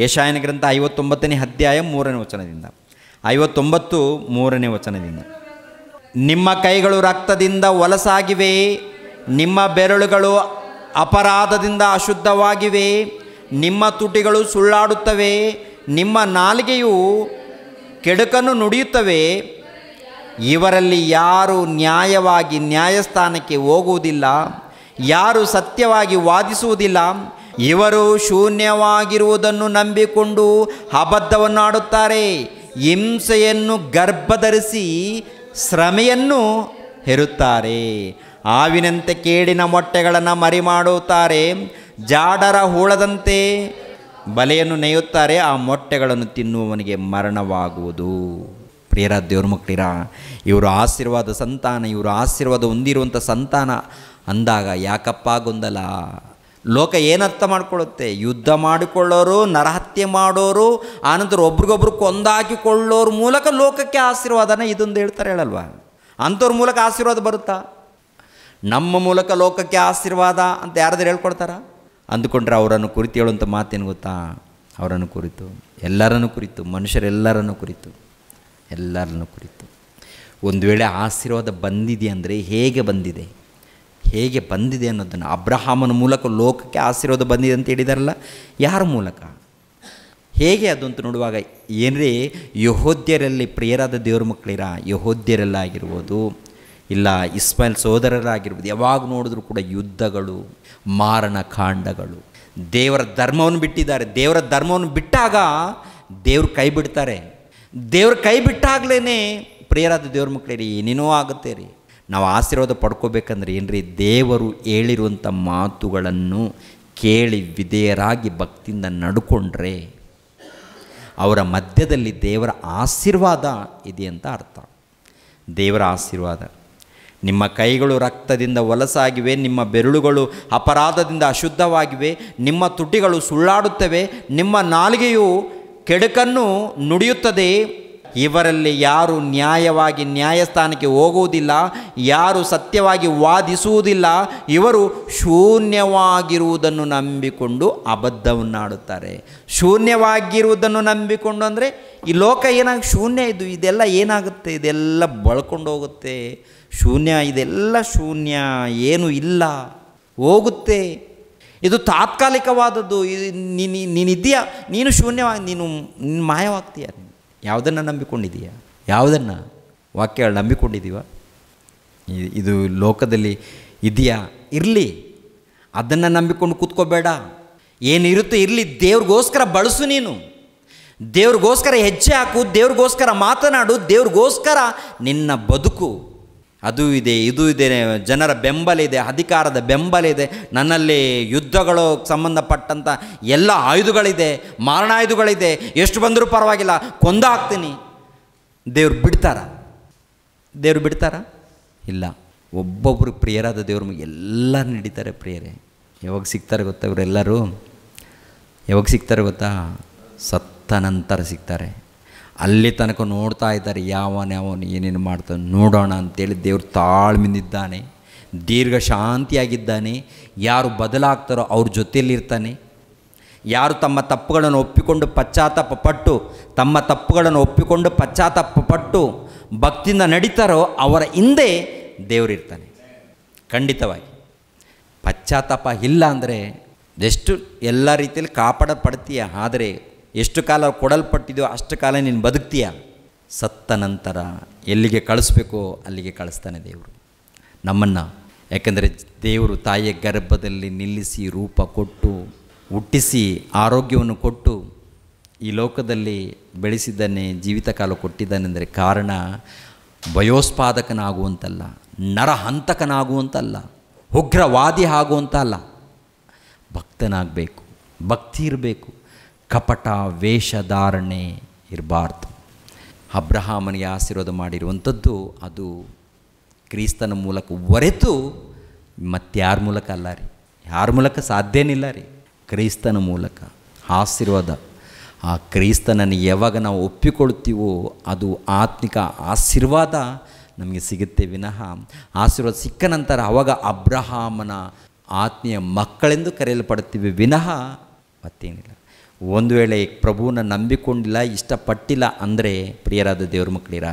ಯಶಾಯನ ಗ್ರಂಥ ಐವತ್ತೊಂಬತ್ತನೇ ಅಧ್ಯಾಯ ಮೂರನೇ ವಚನದಿಂದ ಐವತ್ತೊಂಬತ್ತು ಮೂರನೇ ವಚನದಿಂದ ನಿಮ್ಮ ಕೈಗಳು ರಕ್ತದಿಂದ ಒಲಸಾಗಿವೆ ನಿಮ್ಮ ಬೆರಳುಗಳು ಅಪರಾಧದಿಂದ ಅಶುದ್ಧವಾಗಿವೆ ನಿಮ್ಮ ತುಟಿಗಳು ಸುಳ್ಳಾಡುತ್ತವೆ ನಿಮ್ಮ ನಾಲಿಗೆಯು ಕೆಡುಕನ್ನು ನುಡಿಯುತ್ತವೆ ಇವರಲ್ಲಿ ಯಾರು ನ್ಯಾಯವಾಗಿ ನ್ಯಾಯಸ್ಥಾನಕ್ಕೆ ಹೋಗುವುದಿಲ್ಲ ಯಾರು ಸತ್ಯವಾಗಿ ವಾದಿಸುವುದಿಲ್ಲ ಇವರು ಶೂನ್ಯವಾಗಿರುವುದನ್ನು ನಂಬಿಕೊಂಡು ಅಬದ್ಧವನ್ನು ಆಡುತ್ತಾರೆ ಹಿಂಸೆಯನ್ನು ಗರ್ಭಧರಿಸಿ ಶ್ರಮೆಯನ್ನು ಹೆರುತ್ತಾರೆ ಆವಿನಂತೆ ಕೇಡಿನ ಮೊಟ್ಟೆಗಳನ್ನು ಮರಿ ಮಾಡುತ್ತಾರೆ ಜಾಡರ ಹೂಳದಂತೆ ಬಲೆಯನ್ನು ನೆಯುತ್ತಾರೆ ಆ ಮೊಟ್ಟೆಗಳನ್ನು ತಿನ್ನುವವನಿಗೆ ಮರಣವಾಗುವುದು ಪ್ರಿಯರ ದೇವ್ರ ಮಕ್ಕಳಿರ ಇವರು ಆಶೀರ್ವಾದ ಸಂತಾನ ಇವರು ಆಶೀರ್ವಾದ ಹೊಂದಿರುವಂಥ ಸಂತಾನ ಅಂದಾಗ ಯಾಕಪ್ಪ ಗೊಂದಲ ಲೋಕ ಏನರ್ಥ ಮಾಡಿಕೊಳ್ಳುತ್ತೆ ಯುದ್ಧ ಮಾಡಿಕೊಳ್ಳೋರು ನರಹತ್ಯೆ ಮಾಡೋರು ಆನಂತರ ಒಬ್ರಿಗೊಬ್ರು ಕೊಂದಾಕಿಕೊಳ್ಳೋರ ಮೂಲಕ ಲೋಕಕ್ಕೆ ಆಶೀರ್ವಾದನ ಇದೊಂದು ಹೇಳ್ತಾರೆ ಹೇಳಲ್ವ ಅಂಥವ್ರ ಮೂಲಕ ಆಶೀರ್ವಾದ ಬರುತ್ತಾ ನಮ್ಮ ಮೂಲಕ ಲೋಕಕ್ಕೆ ಆಶೀರ್ವಾದ ಅಂತ ಯಾರಾದ್ರೂ ಹೇಳ್ಕೊಡ್ತಾರ ಅಂದುಕೊಂಡ್ರೆ ಅವರನ್ನು ಕುರಿತು ಹೇಳುವಂಥ ಮಾತೇನು ಗೊತ್ತಾ ಅವರನ್ನು ಕುರಿತು ಎಲ್ಲರನ್ನು ಕುರಿತು ಮನುಷ್ಯರೆಲ್ಲರನ್ನು ಕುರಿತು ಎಲ್ಲರನ್ನು ಕುರಿತು ಒಂದು ವೇಳೆ ಆಶೀರ್ವಾದ ಬಂದಿದೆ ಅಂದರೆ ಹೇಗೆ ಬಂದಿದೆ ಹೇಗೆ ಬಂದಿದೆ ಅನ್ನೋದನ್ನು ಅಬ್ರಹಾಮನ ಮೂಲಕ ಲೋಕಕ್ಕೆ ಆಶೀರ್ವಾದ ಬಂದಿದೆ ಅಂತ ಹೇಳಿದಾರಲ್ಲ ಯಾರ ಮೂಲಕ ಹೇಗೆ ಅದು ಅಂತ ನೋಡುವಾಗ ಏನರೇ ಯಹೋದ್ಯರಲ್ಲಿ ಪ್ರಿಯರಾದ ದೇವ್ರ ಮಕ್ಕಳಿರ ಯಹೋದ್ಯರಲ್ಲಾಗಿರ್ಬೋದು ಇಲ್ಲ ಇಸ್ಮಾಯಿಲ್ ಸೋದರರಾಗಿರ್ಬೋದು ಯಾವಾಗ ನೋಡಿದ್ರೂ ಕೂಡ ಯುದ್ಧಗಳು ಮಾರಣ ಕಾಂಡಗಳು ದೇವರ ಧರ್ಮವನ್ನು ಬಿಟ್ಟಿದ್ದಾರೆ ದೇವರ ಧರ್ಮವನ್ನು ಬಿಟ್ಟಾಗ ದೇವ್ರು ಕೈ ಬಿಡ್ತಾರೆ ದೇವ್ರ ಕೈ ಬಿಟ್ಟಾಗಲೇ ಪ್ರಿಯರಾದ ದೇವ್ರ ಮಕ್ಕಳಿರಿ ಏನೇನೋ ಆಗುತ್ತೆ ರೀ ನಾವು ಆಶೀರ್ವಾದ ಪಡ್ಕೋಬೇಕಂದ್ರೆ ಏನ್ರಿ ದೇವರು ಹೇಳಿರುವಂಥ ಮಾತುಗಳನ್ನು ಕೇಳಿ ವಿಧೇಯರಾಗಿ ಭಕ್ತಿಯಿಂದ ನಡ್ಕೊಂಡ್ರೆ ಅವರ ಮಧ್ಯದಲ್ಲಿ ದೇವರ ಆಶೀರ್ವಾದ ಇದೆ ಅಂತ ಅರ್ಥ ದೇವರ ಆಶೀರ್ವಾದ ನಿಮ್ಮ ಕೈಗಳು ರಕ್ತದಿಂದ ವಲಸಾಗಿವೆ ನಿಮ್ಮ ಬೆರಳುಗಳು ಅಪರಾಧದಿಂದ ಅಶುದ್ಧವಾಗಿವೆ ನಿಮ್ಮ ತುಟಿಗಳು ಸುಳ್ಳಾಡುತ್ತವೆ ನಿಮ್ಮ ನಾಲಿಗೆಯು ಕೆಡುಕನ್ನು ನುಡಿಯುತ್ತದೆ ಇವರಲ್ಲಿ ಯಾರು ನ್ಯಾಯವಾಗಿ ನ್ಯಾಯಸ್ಥಾನಕ್ಕೆ ಹೋಗುವುದಿಲ್ಲ ಯಾರು ಸತ್ಯವಾಗಿ ವಾದಿಸುವುದಿಲ್ಲ ಇವರು ಶೂನ್ಯವಾಗಿರುವುದನ್ನು ನಂಬಿಕೊಂಡು ಅಬದ್ಧವನ್ನಾಡುತ್ತಾರೆ ಶೂನ್ಯವಾಗಿರುವುದನ್ನು ನಂಬಿಕೊಂಡು ಅಂದರೆ ಈ ಲೋಕ ಏನಾಗ ಶೂನ್ಯ ಇದು ಇದೆಲ್ಲ ಏನಾಗುತ್ತೆ ಇದೆಲ್ಲ ಬಳ್ಕೊಂಡು ಹೋಗುತ್ತೆ ಶೂನ್ಯ ಇದೆಲ್ಲ ಶೂನ್ಯ ಏನೂ ಇಲ್ಲ ಹೋಗುತ್ತೆ ಇದು ತಾತ್ಕಾಲಿಕವಾದದ್ದು ನೀನಿದೆಯಾ ನೀನು ಶೂನ್ಯವಾಗಿ ನೀನು ಮಾಯವಾಗ್ತೀಯ ಯಾವುದನ್ನು ನಂಬಿಕೊಂಡಿದೆಯಾ ಯಾವುದನ್ನು ವಾಕ್ಯಗಳು ನಂಬಿಕೊಂಡಿದ್ದೀವ ಇದು ಲೋಕದಲ್ಲಿ ಇದೆಯಾ ಇರಲಿ ಅದನ್ನು ನಂಬಿಕೊಂಡು ಕೂತ್ಕೋಬೇಡ ಏನಿರುತ್ತೋ ಇರಲಿ ದೇವ್ರಿಗೋಸ್ಕರ ಬಳಸು ನೀನು ದೇವ್ರಿಗೋಸ್ಕರ ಹೆಜ್ಜೆ ಹಾಕು ದೇವ್ರಿಗೋಸ್ಕರ ಮಾತನಾಡು ದೇವ್ರಿಗೋಸ್ಕರ ನಿನ್ನ ಬದುಕು ಅದು ಇದೆ ಇದು ಇದೆ ಜನರ ಬೆಂಬಲ ಇದೆ ಅಧಿಕಾರದ ಬೆಂಬಲ ಇದೆ ನನ್ನಲ್ಲಿ ಯುದ್ಧಗಳು ಸಂಬಂಧಪಟ್ಟಂಥ ಎಲ್ಲ ಆಯುಧಗಳಿದೆ ಮಾರಣಾಯುಧಗಳಿದೆ ಎಷ್ಟು ಬಂದರೂ ಪರವಾಗಿಲ್ಲ ಕೊಂದ ಹಾಕ್ತೀನಿ ದೇವ್ರು ಬಿಡ್ತಾರ ದೇವ್ರು ಬಿಡ್ತಾರ ಇಲ್ಲ ಒಬ್ಬೊಬ್ಬರು ಪ್ರಿಯರಾದ ದೇವ್ರ ಎಲ್ಲ ನಡೀತಾರೆ ಪ್ರಿಯರೇ ಯಾವಾಗ ಸಿಗ್ತಾರೆ ಗೊತ್ತಾ ಇವರೆಲ್ಲರೂ ಯಾವಾಗ ಸಿಗ್ತಾರೆ ಗೊತ್ತಾ ಸತ್ತ ನಂತರ ಸಿಗ್ತಾರೆ ಅಲ್ಲಿ ತನಕ ನೋಡ್ತಾ ಇದ್ದಾರೆ ಯಾವನು ಏನೇನು ಮಾಡ್ತಾನೆ ನೋಡೋಣ ಅಂತೇಳಿ ದೇವ್ರು ತಾಳ್ಮಿಂದಿದ್ದಾನೆ ದೀರ್ಘ ಶಾಂತಿಯಾಗಿದ್ದಾನೆ ಯಾರು ಬದಲಾಗ್ತಾರೋ ಅವ್ರ ಜೊತೆಯಲ್ಲಿರ್ತಾನೆ ಯಾರು ತಮ್ಮ ತಪ್ಪುಗಳನ್ನು ಒಪ್ಪಿಕೊಂಡು ಪಶ್ಚಾತ್ತಾಪ ಪಟ್ಟು ತಮ್ಮ ತಪ್ಪುಗಳನ್ನು ಒಪ್ಪಿಕೊಂಡು ಪಶ್ಚಾತ್ತಾಪ ಪಟ್ಟು ಭಕ್ತಿಯಿಂದ ನಡೀತಾರೋ ಅವರ ಹಿಂದೆ ದೇವರಿರ್ತಾನೆ ಖಂಡಿತವಾಗಿ ಪಶ್ಚಾತ್ತಾಪ ಇಲ್ಲ ಅಂದರೆ ಎಷ್ಟು ಎಲ್ಲ ರೀತಿಯಲ್ಲಿ ಪಡ್ತೀಯ ಆದರೆ ಎಷ್ಟು ಕಾಲ ಕೊಡಲ್ಪಟ್ಟಿದೆಯೋ ಅಷ್ಟು ಕಾಲ ನೀನು ಬದುಕ್ತೀಯ ಸತ್ತ ನಂತರ ಎಲ್ಲಿಗೆ ಕಳಿಸ್ಬೇಕೋ ಅಲ್ಲಿಗೆ ಕಳಿಸ್ತಾನೆ ದೇವರು ನಮ್ಮನ್ನು ಯಾಕೆಂದರೆ ದೇವರು ತಾಯಿಯ ಗರ್ಭದಲ್ಲಿ ನಿಲ್ಲಿಸಿ ರೂಪ ಕೊಟ್ಟು ಹುಟ್ಟಿಸಿ ಆರೋಗ್ಯವನ್ನು ಕೊಟ್ಟು ಈ ಲೋಕದಲ್ಲಿ ಬೆಳೆಸಿದ್ದಾನೆ ಜೀವಿತ ಕಾಲ ಕೊಟ್ಟಿದ್ದಾನೆಂದರೆ ಕಾರಣ ಭಯೋತ್ಪಾದಕನಾಗುವಂತಲ್ಲ ನರಹಂತಕನಾಗುವಂತಲ್ಲ ಉಗ್ರವಾದಿ ಆಗುವಂತಲ್ಲ ಭಕ್ತನಾಗಬೇಕು ಭಕ್ತಿ ಇರಬೇಕು ಕಪಟ ವೇಷಧಾರಣೆ ಇರಬಾರ್ದು ಅಬ್ರಹಾಮನಿಗೆ ಆಶೀರ್ವಾದ ಮಾಡಿರುವಂಥದ್ದು ಅದು ಕ್ರಿಸ್ತನ ಮೂಲಕ ಒರೆತು ಮತ್ತಾರ ಮೂಲಕ ಅಲ್ಲ ರೀ ಯಾರ ಮೂಲಕ ಸಾಧ್ಯನಿಲ್ಲ ರೀ ಕ್ರೈಸ್ತನ ಮೂಲಕ ಆಶೀರ್ವಾದ ಆ ಕ್ರೈಸ್ತನನ್ನು ಯಾವಾಗ ನಾವು ಒಪ್ಪಿಕೊಳ್ತೀವೋ ಅದು ಆತ್ಮಿಕ ಆಶೀರ್ವಾದ ನಮಗೆ ಸಿಗುತ್ತೆ ವಿನಃ ಆಶೀರ್ವಾದ ಸಿಕ್ಕ ನಂತರ ಅವಾಗ ಅಬ್ರಹಾಮನ ಆತ್ಮೀಯ ಮಕ್ಕಳೆಂದು ಕರೆಯಲ್ಪಡ್ತೀವಿ ವಿನಃ ಮತ್ತೇನಿಲ್ಲ ಒಂದು ವೇಳೆ ಪ್ರಭುವನ್ನ ನಂಬಿಕೊಂಡಿಲ್ಲ ಇಷ್ಟಪಟ್ಟಿಲ್ಲ ಅಂದರೆ ಪ್ರಿಯರಾದ ದೇವ್ರ ಮಕ್ಕಳಿರ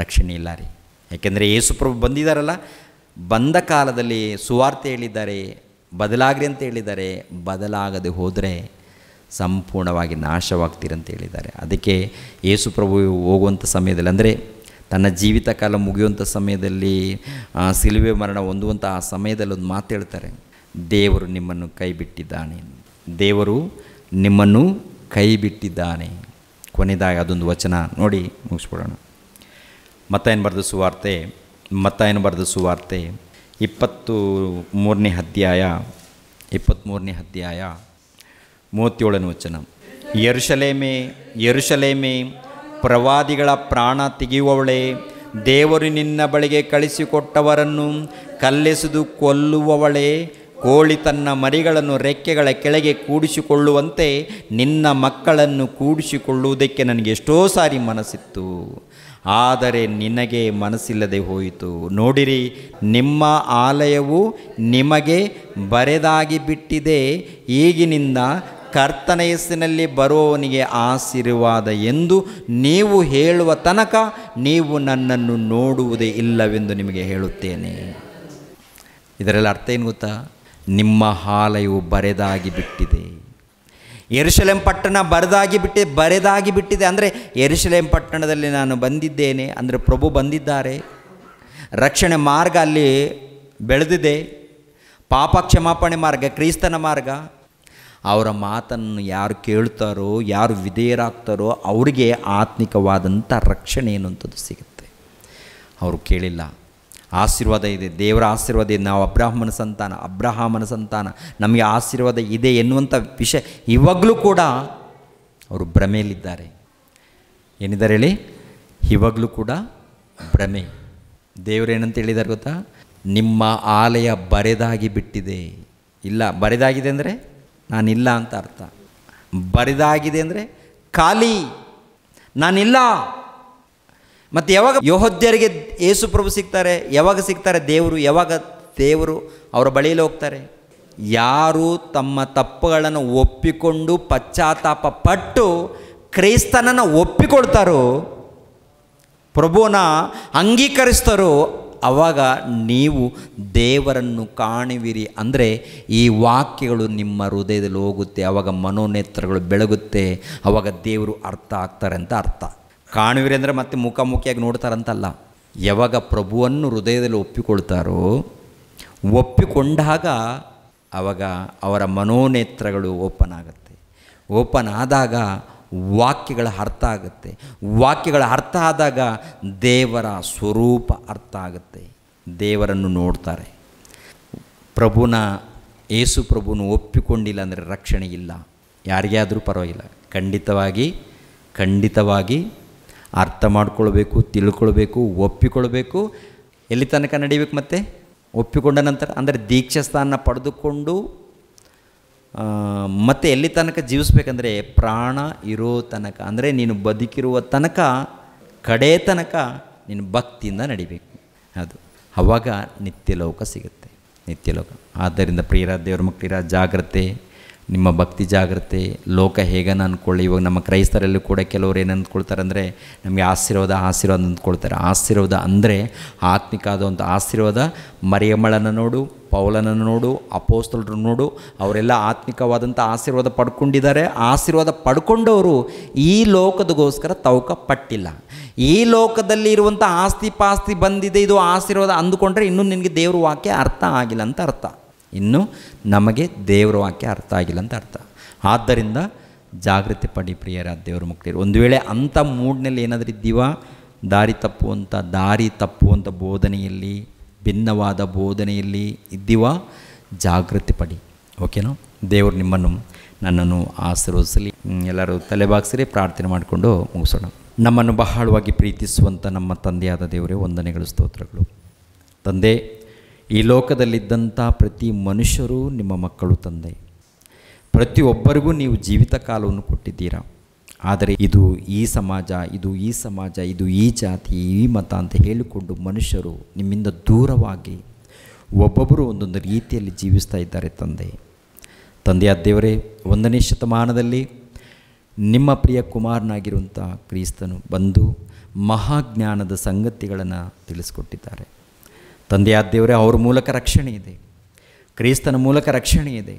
ರಕ್ಷಣೆ ಇಲ್ಲ ರೀ ಯಾಕೆಂದರೆ ಯೇಸುಪ್ರಭು ಬಂದಿದ್ದಾರಲ್ಲ ಬಂದ ಕಾಲದಲ್ಲಿ ಸುವಾರ್ತೆ ಹೇಳಿದ್ದಾರೆ ಬದಲಾಗ್ರಿ ಅಂತ ಹೇಳಿದ್ದಾರೆ ಬದಲಾಗದೆ ಹೋದರೆ ಸಂಪೂರ್ಣವಾಗಿ ನಾಶವಾಗ್ತೀರಂತ ಹೇಳಿದ್ದಾರೆ ಅದಕ್ಕೆ ಯೇಸುಪ್ರಭು ಹೋಗುವಂಥ ಸಮಯದಲ್ಲಿ ಅಂದರೆ ತನ್ನ ಜೀವಿತ ಕಾಲ ಮುಗಿಯುವಂಥ ಸಮಯದಲ್ಲಿ ಸಿಲುವೆ ಮರಣ ಹೊಂದುವಂಥ ಆ ಸಮಯದಲ್ಲಿ ಒಂದು ಮಾತು ಹೇಳ್ತಾರೆ ದೇವರು ನಿಮ್ಮನ್ನು ಕೈ ಬಿಟ್ಟಿದ್ದಾನೆ ದೇವರು ನಿಮ್ಮನ್ನು ಕೈ ಬಿಟ್ಟಿದ್ದಾನೆ ಕೊನೆಯದಾಗಿ ಅದೊಂದು ವಚನ ನೋಡಿ ಮುಗಿಸ್ಬಿಡೋಣ ಮತ್ತ ಏನು ಬರೆದ ಸುವಾರ್ತೆ ಮತ್ತ ಏನು ಬರೆದ ಸುವಾರ್ತೆ ಇಪ್ಪತ್ತು ಮೂರನೇ ಅಧ್ಯಾಯ ಇಪ್ಪತ್ತ್ಮೂರನೇ ಅಧ್ಯಾಯ ಮೂವತ್ತೇಳನೇ ವಚನ ಯರುಷಲೇಮೆ ಯರುಷಲೇಮೆ ಪ್ರವಾದಿಗಳ ಪ್ರಾಣ ತೆಗೆಯುವವಳೆ ದೇವರು ನಿನ್ನ ಬಳಿಗೆ ಕಳಿಸಿಕೊಟ್ಟವರನ್ನು ಕಲ್ಲೆಸೆದು ಕೊಲ್ಲುವವಳೇ ಕೋಳಿ ತನ್ನ ಮರಿಗಳನ್ನು ರೆಕ್ಕೆಗಳ ಕೆಳಗೆ ಕೂಡಿಸಿಕೊಳ್ಳುವಂತೆ ನಿನ್ನ ಮಕ್ಕಳನ್ನು ಕೂಡಿಸಿಕೊಳ್ಳುವುದಕ್ಕೆ ನನಗೆ ಎಷ್ಟೋ ಸಾರಿ ಮನಸ್ಸಿತ್ತು ಆದರೆ ನಿನಗೆ ಮನಸ್ಸಿಲ್ಲದೆ ಹೋಯಿತು ನೋಡಿರಿ ನಿಮ್ಮ ಆಲಯವು ನಿಮಗೆ ಬರೆದಾಗಿ ಬಿಟ್ಟಿದೆ ಈಗಿನಿಂದ ಕರ್ತನ ಹೆಸರಿನಲ್ಲಿ ಬರುವವನಿಗೆ ಆಶೀರ್ವಾದ ಎಂದು ನೀವು ಹೇಳುವ ತನಕ ನೀವು ನನ್ನನ್ನು ನೋಡುವುದೇ ಇಲ್ಲವೆಂದು ನಿಮಗೆ ಹೇಳುತ್ತೇನೆ ಇದರಲ್ಲಿ ಅರ್ಥ ಏನು ಗೊತ್ತಾ ನಿಮ್ಮ ಹಾಲಯವು ಬರೆದಾಗಿ ಬಿಟ್ಟಿದೆ ಎರುಶಲೆಂ ಪಟ್ಟಣ ಬರೆದಾಗಿ ಬಿಟ್ಟಿದೆ ಬರೆದಾಗಿ ಬಿಟ್ಟಿದೆ ಅಂದರೆ ಎರುಶಲೆಂ ಪಟ್ಟಣದಲ್ಲಿ ನಾನು ಬಂದಿದ್ದೇನೆ ಅಂದರೆ ಪ್ರಭು ಬಂದಿದ್ದಾರೆ ರಕ್ಷಣೆ ಮಾರ್ಗ ಅಲ್ಲಿ ಬೆಳೆದಿದೆ ಪಾಪ ಕ್ಷಮಾಪಣೆ ಮಾರ್ಗ ಕ್ರೈಸ್ತನ ಮಾರ್ಗ ಅವರ ಮಾತನ್ನು ಯಾರು ಕೇಳ್ತಾರೋ ಯಾರು ವಿಧೇಯರಾಗ್ತಾರೋ ಅವರಿಗೆ ಆತ್ಮಿಕವಾದಂಥ ರಕ್ಷಣೆ ಏನು ಸಿಗುತ್ತೆ ಅವರು ಕೇಳಿಲ್ಲ ಆಶೀರ್ವಾದ ಇದೆ ದೇವರ ಆಶೀರ್ವಾದ ಇದೆ ನಾವು ಅಬ್ರಾಹ್ಮನ ಸಂತಾನ ಅಬ್ರಹಾಮನ ಸಂತಾನ ನಮಗೆ ಆಶೀರ್ವಾದ ಇದೆ ಎನ್ನುವಂಥ ವಿಷಯ ಇವಾಗಲೂ ಕೂಡ ಅವರು ಭ್ರಮೆಯಲ್ಲಿದ್ದಾರೆ ಏನಿದ್ದಾರೆ ಹೇಳಿ ಇವಾಗಲೂ ಕೂಡ ಭ್ರಮೆ ದೇವರೇನಂತ ಹೇಳಿದ್ದಾರೆ ಗೊತ್ತಾ ನಿಮ್ಮ ಆಲಯ ಬರೆದಾಗಿ ಬಿಟ್ಟಿದೆ ಇಲ್ಲ ಬರೆದಾಗಿದೆ ಅಂದರೆ ನಾನಿಲ್ಲ ಅಂತ ಅರ್ಥ ಬರೆದಾಗಿದೆ ಅಂದರೆ ಖಾಲಿ ನಾನಿಲ್ಲ ಮತ್ತು ಯಾವಾಗ ಯೋಹೋದ್ಯರಿಗೆ ಯೇಸು ಪ್ರಭು ಸಿಗ್ತಾರೆ ಯಾವಾಗ ಸಿಗ್ತಾರೆ ದೇವರು ಯಾವಾಗ ದೇವರು ಅವರ ಬಳಿಯಲ್ಲಿ ಹೋಗ್ತಾರೆ ಯಾರು ತಮ್ಮ ತಪ್ಪುಗಳನ್ನು ಒಪ್ಪಿಕೊಂಡು ಪಶ್ಚಾತ್ತಾಪ ಪಟ್ಟು ಕ್ರೈಸ್ತನನ್ನು ಒಪ್ಪಿಕೊಳ್ತಾರೋ ಪ್ರಭುವನ್ನ ಅಂಗೀಕರಿಸ್ತಾರೋ ಅವಾಗ ನೀವು ದೇವರನ್ನು ಕಾಣುವಿರಿ ಅಂದರೆ ಈ ವಾಕ್ಯಗಳು ನಿಮ್ಮ ಹೃದಯದಲ್ಲಿ ಹೋಗುತ್ತೆ ಆವಾಗ ಮನೋನೇತ್ರಗಳು ಬೆಳಗುತ್ತೆ ಆವಾಗ ದೇವರು ಅರ್ಥ ಆಗ್ತಾರೆ ಅಂತ ಅರ್ಥ ಕಾಣುವಿರಿ ಅಂದರೆ ಮತ್ತೆ ಮುಖಾಮುಖಿಯಾಗಿ ನೋಡ್ತಾರಂತಲ್ಲ ಯಾವಾಗ ಪ್ರಭುವನ್ನು ಹೃದಯದಲ್ಲಿ ಒಪ್ಪಿಕೊಳ್ತಾರೋ ಒಪ್ಪಿಕೊಂಡಾಗ ಅವಾಗ ಅವರ ಮನೋನೇತ್ರಗಳು ಓಪನ್ ಆಗುತ್ತೆ ಓಪನ್ ಆದಾಗ ವಾಕ್ಯಗಳ ಅರ್ಥ ಆಗುತ್ತೆ ವಾಕ್ಯಗಳ ಅರ್ಥ ಆದಾಗ ದೇವರ ಸ್ವರೂಪ ಅರ್ಥ ಆಗುತ್ತೆ ದೇವರನ್ನು ನೋಡ್ತಾರೆ ಪ್ರಭುನ ಏಸು ಪ್ರಭುನು ಒಪ್ಪಿಕೊಂಡಿಲ್ಲ ಅಂದರೆ ರಕ್ಷಣೆ ಇಲ್ಲ ಯಾರಿಗಾದರೂ ಪರವಾಗಿಲ್ಲ ಖಂಡಿತವಾಗಿ ಖಂಡಿತವಾಗಿ ಅರ್ಥ ಮಾಡ್ಕೊಳ್ಬೇಕು ತಿಳ್ಕೊಳ್ಬೇಕು ಒಪ್ಪಿಕೊಳ್ಬೇಕು ಎಲ್ಲಿ ತನಕ ನಡೀಬೇಕು ಮತ್ತೆ ಒಪ್ಪಿಕೊಂಡ ನಂತರ ಅಂದರೆ ದೀಕ್ಷಾ ಸ್ಥಾನ ಪಡೆದುಕೊಂಡು ಮತ್ತು ಎಲ್ಲಿ ತನಕ ಜೀವಿಸ್ಬೇಕಂದ್ರೆ ಪ್ರಾಣ ಇರೋ ತನಕ ಅಂದರೆ ನೀನು ಬದುಕಿರುವ ತನಕ ಕಡೆ ತನಕ ನೀನು ಭಕ್ತಿಯಿಂದ ನಡಿಬೇಕು ಅದು ಅವಾಗ ನಿತ್ಯಲೋಕ ಸಿಗುತ್ತೆ ನಿತ್ಯಲೋಕ ಆದ್ದರಿಂದ ಪ್ರಿಯರ ದೇವರ ಮಕ್ಕಳಿರ ಜಾಗ್ರತೆ ನಿಮ್ಮ ಭಕ್ತಿ ಜಾಗ್ರತೆ ಲೋಕ ಹೇಗನ ಅಂದ್ಕೊಳ್ಳಿ ಇವಾಗ ನಮ್ಮ ಕ್ರೈಸ್ತರಲ್ಲೂ ಕೂಡ ಕೆಲವರು ಏನು ಅಂದ್ಕೊಳ್ತಾರೆ ಅಂದರೆ ನಮಗೆ ಆಶೀರ್ವಾದ ಆಶೀರ್ವಾದ ಅಂದ್ಕೊಳ್ತಾರೆ ಆಶೀರ್ವಾದ ಅಂದರೆ ಆತ್ಮಿಕ ಆದಂಥ ಆಶೀರ್ವಾದ ಮರಿಯಮ್ಮಳನ್ನು ನೋಡು ಪೌಲನನ್ನು ನೋಡು ಅಪೋಸ್ತಲರು ನೋಡು ಅವರೆಲ್ಲ ಆತ್ಮಿಕವಾದಂಥ ಆಶೀರ್ವಾದ ಪಡ್ಕೊಂಡಿದ್ದಾರೆ ಆಶೀರ್ವಾದ ಪಡ್ಕೊಂಡವರು ಈ ಲೋಕದಗೋಸ್ಕರ ತವಕ ಪಟ್ಟಿಲ್ಲ ಈ ಲೋಕದಲ್ಲಿ ಇರುವಂಥ ಆಸ್ತಿ ಪಾಸ್ತಿ ಬಂದಿದೆ ಇದು ಆಶೀರ್ವಾದ ಅಂದುಕೊಂಡ್ರೆ ಇನ್ನೂ ನಿನಗೆ ದೇವರು ವಾಕ್ಯ ಅರ್ಥ ಆಗಿಲ್ಲ ಅಂತ ಅರ್ಥ ಇನ್ನು ನಮಗೆ ದೇವರ ವಾಕ್ಯ ಅರ್ಥ ಆಗಿಲ್ಲ ಅಂತ ಅರ್ಥ ಆದ್ದರಿಂದ ಜಾಗೃತಿ ಪಡಿ ಪ್ರಿಯರ ದೇವರ ಮುಕ್ತಿಯರು ಒಂದು ವೇಳೆ ಅಂಥ ಮೂಡ್ನಲ್ಲಿ ಏನಾದರೂ ಇದ್ದೀವಾ ದಾರಿ ತಪ್ಪುವಂಥ ದಾರಿ ತಪ್ಪುವಂಥ ಬೋಧನೆಯಲ್ಲಿ ಭಿನ್ನವಾದ ಬೋಧನೆಯಲ್ಲಿ ಇದ್ದೀವಾ ಜಾಗೃತಿ ಪಡಿ ಓಕೆನೋ ದೇವರು ನಿಮ್ಮನ್ನು ನನ್ನನ್ನು ಆಶೀರ್ವದಿಸಲಿ ಎಲ್ಲರೂ ತಲೆಬಾಗ್ಸಿರಿ ಪ್ರಾರ್ಥನೆ ಮಾಡಿಕೊಂಡು ಮುಗಿಸೋಣ ನಮ್ಮನ್ನು ಬಹಳವಾಗಿ ಪ್ರೀತಿಸುವಂಥ ನಮ್ಮ ತಂದೆಯಾದ ದೇವರೇ ವಂದನೆಗಳು ಸ್ತೋತ್ರಗಳು ತಂದೆ ಈ ಲೋಕದಲ್ಲಿದ್ದಂಥ ಪ್ರತಿ ಮನುಷ್ಯರು ನಿಮ್ಮ ಮಕ್ಕಳು ತಂದೆ ಪ್ರತಿಯೊಬ್ಬರಿಗೂ ನೀವು ಜೀವಿತ ಕಾಲವನ್ನು ಕೊಟ್ಟಿದ್ದೀರಾ ಆದರೆ ಇದು ಈ ಸಮಾಜ ಇದು ಈ ಸಮಾಜ ಇದು ಈ ಜಾತಿ ಈ ಮತ ಅಂತ ಹೇಳಿಕೊಂಡು ಮನುಷ್ಯರು ನಿಮ್ಮಿಂದ ದೂರವಾಗಿ ಒಬ್ಬೊಬ್ಬರು ಒಂದೊಂದು ರೀತಿಯಲ್ಲಿ ಜೀವಿಸ್ತಾ ಇದ್ದಾರೆ ತಂದೆ ತಂದೆಯ ದೇವರೇ ಒಂದನೇ ಶತಮಾನದಲ್ಲಿ ನಿಮ್ಮ ಪ್ರಿಯ ಕುಮಾರನಾಗಿರುವಂಥ ಕ್ರೀಸ್ತನು ಬಂದು ಮಹಾಜ್ಞಾನದ ಸಂಗತಿಗಳನ್ನು ತಿಳಿಸ್ಕೊಟ್ಟಿದ್ದಾರೆ ತಂದೆಯಾದ ದೇವರೇ ಅವ್ರ ಮೂಲಕ ರಕ್ಷಣೆ ಇದೆ ಕ್ರೈಸ್ತನ ಮೂಲಕ ರಕ್ಷಣೆ ಇದೆ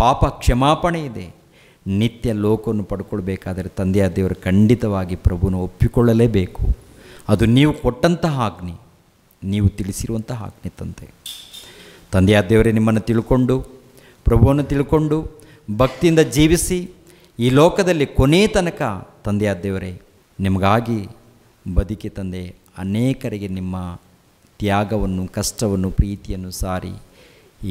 ಪಾಪ ಕ್ಷಮಾಪಣೆ ಇದೆ ನಿತ್ಯ ಲೋಕವನ್ನು ಪಡ್ಕೊಳ್ಬೇಕಾದರೆ ತಂದೆಯಾದ ದೇವರು ಖಂಡಿತವಾಗಿ ಪ್ರಭುನ ಒಪ್ಪಿಕೊಳ್ಳಲೇಬೇಕು ಅದು ನೀವು ಕೊಟ್ಟಂತಹ ಆಗ್ನಿ ನೀವು ತಿಳಿಸಿರುವಂತಹ ಆಗ್ನಿ ತಂದೆ ತಂದೆಯಾದ ದೇವರೇ ನಿಮ್ಮನ್ನು ತಿಳ್ಕೊಂಡು ಪ್ರಭುವನ್ನು ತಿಳ್ಕೊಂಡು ಭಕ್ತಿಯಿಂದ ಜೀವಿಸಿ ಈ ಲೋಕದಲ್ಲಿ ಕೊನೆಯ ತನಕ ತಂದೆಯಾದ ದೇವರೇ ನಿಮಗಾಗಿ ಬದುಕಿ ತಂದೆ ಅನೇಕರಿಗೆ ನಿಮ್ಮ ತ್ಯಾಗವನ್ನು ಕಷ್ಟವನ್ನು ಪ್ರೀತಿಯನ್ನು ಸಾರಿ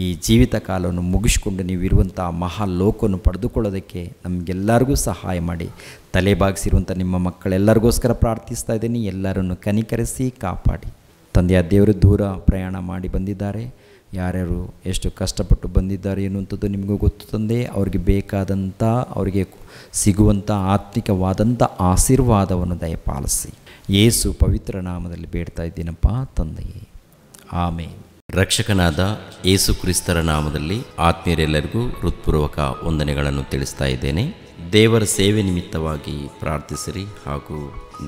ಈ ಜೀವಿತ ಕಾಲವನ್ನು ಮುಗಿಸಿಕೊಂಡು ನೀವಿರುವಂಥ ಮಹಾ ಲೋಕವನ್ನು ಪಡೆದುಕೊಳ್ಳೋದಕ್ಕೆ ನಮಗೆಲ್ಲರಿಗೂ ಸಹಾಯ ಮಾಡಿ ತಲೆ ಬಾಗಿಸಿರುವಂಥ ನಿಮ್ಮ ಮಕ್ಕಳೆಲ್ಲರಿಗೋಸ್ಕರ ಪ್ರಾರ್ಥಿಸ್ತಾ ಇದ್ದೀನಿ ಎಲ್ಲರನ್ನು ಕನಿಕರಿಸಿ ಕಾಪಾಡಿ ತಂದೆಯ ದೇವರು ದೂರ ಪ್ರಯಾಣ ಮಾಡಿ ಬಂದಿದ್ದಾರೆ ಯಾರ್ಯಾರು ಎಷ್ಟು ಕಷ್ಟಪಟ್ಟು ಬಂದಿದ್ದಾರೆ ಎನ್ನುವಂಥದ್ದು ನಿಮಗೂ ಗೊತ್ತು ತಂದೆ ಅವ್ರಿಗೆ ಬೇಕಾದಂಥ ಅವರಿಗೆ ಸಿಗುವಂಥ ಆತ್ಮಿಕವಾದಂಥ ಆಶೀರ್ವಾದವನ್ನು ದಯಪಾಲಿಸಿ ಯೇಸು ಪವಿತ್ರ ನಾಮದಲ್ಲಿ ಬೇಡ್ತಾ ಇದ್ದೀನಪ್ಪ ತಂದೆಯೇ ಆಮೆ ರಕ್ಷಕನಾದ ಏಸು ಕ್ರಿಸ್ತರ ನಾಮದಲ್ಲಿ ಆತ್ಮೀಯರೆಲ್ಲರಿಗೂ ಹೃತ್ಪೂರ್ವಕ ವಂದನೆಗಳನ್ನು ತಿಳಿಸ್ತಾ ಇದ್ದೇನೆ ದೇವರ ಸೇವೆ ನಿಮಿತ್ತವಾಗಿ ಪ್ರಾರ್ಥಿಸಿರಿ ಹಾಗೂ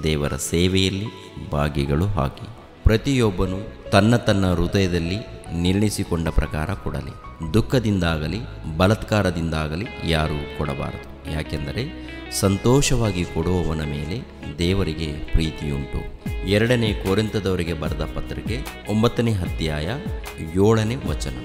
ದೇವರ ಸೇವೆಯಲ್ಲಿ ಭಾಗಿಗಳು ಹಾಕಿ ಪ್ರತಿಯೊಬ್ಬನು ತನ್ನ ತನ್ನ ಹೃದಯದಲ್ಲಿ ನಿರ್ಣಿಸಿಕೊಂಡ ಪ್ರಕಾರ ಕೊಡಲಿ ದುಃಖದಿಂದಾಗಲಿ ಬಲತ್ಕಾರದಿಂದಾಗಲಿ ಯಾರೂ ಕೊಡಬಾರದು ಯಾಕೆಂದರೆ ಸಂತೋಷವಾಗಿ ಕೊಡುವವನ ಮೇಲೆ ದೇವರಿಗೆ ಪ್ರೀತಿಯುಂಟು ಎರಡನೇ ಕೋರಿಂತದವರಿಗೆ ಬರೆದ ಪತ್ರಿಕೆ ಒಂಬತ್ತನೇ ಅಧ್ಯಾಯ ಏಳನೇ ವಚನ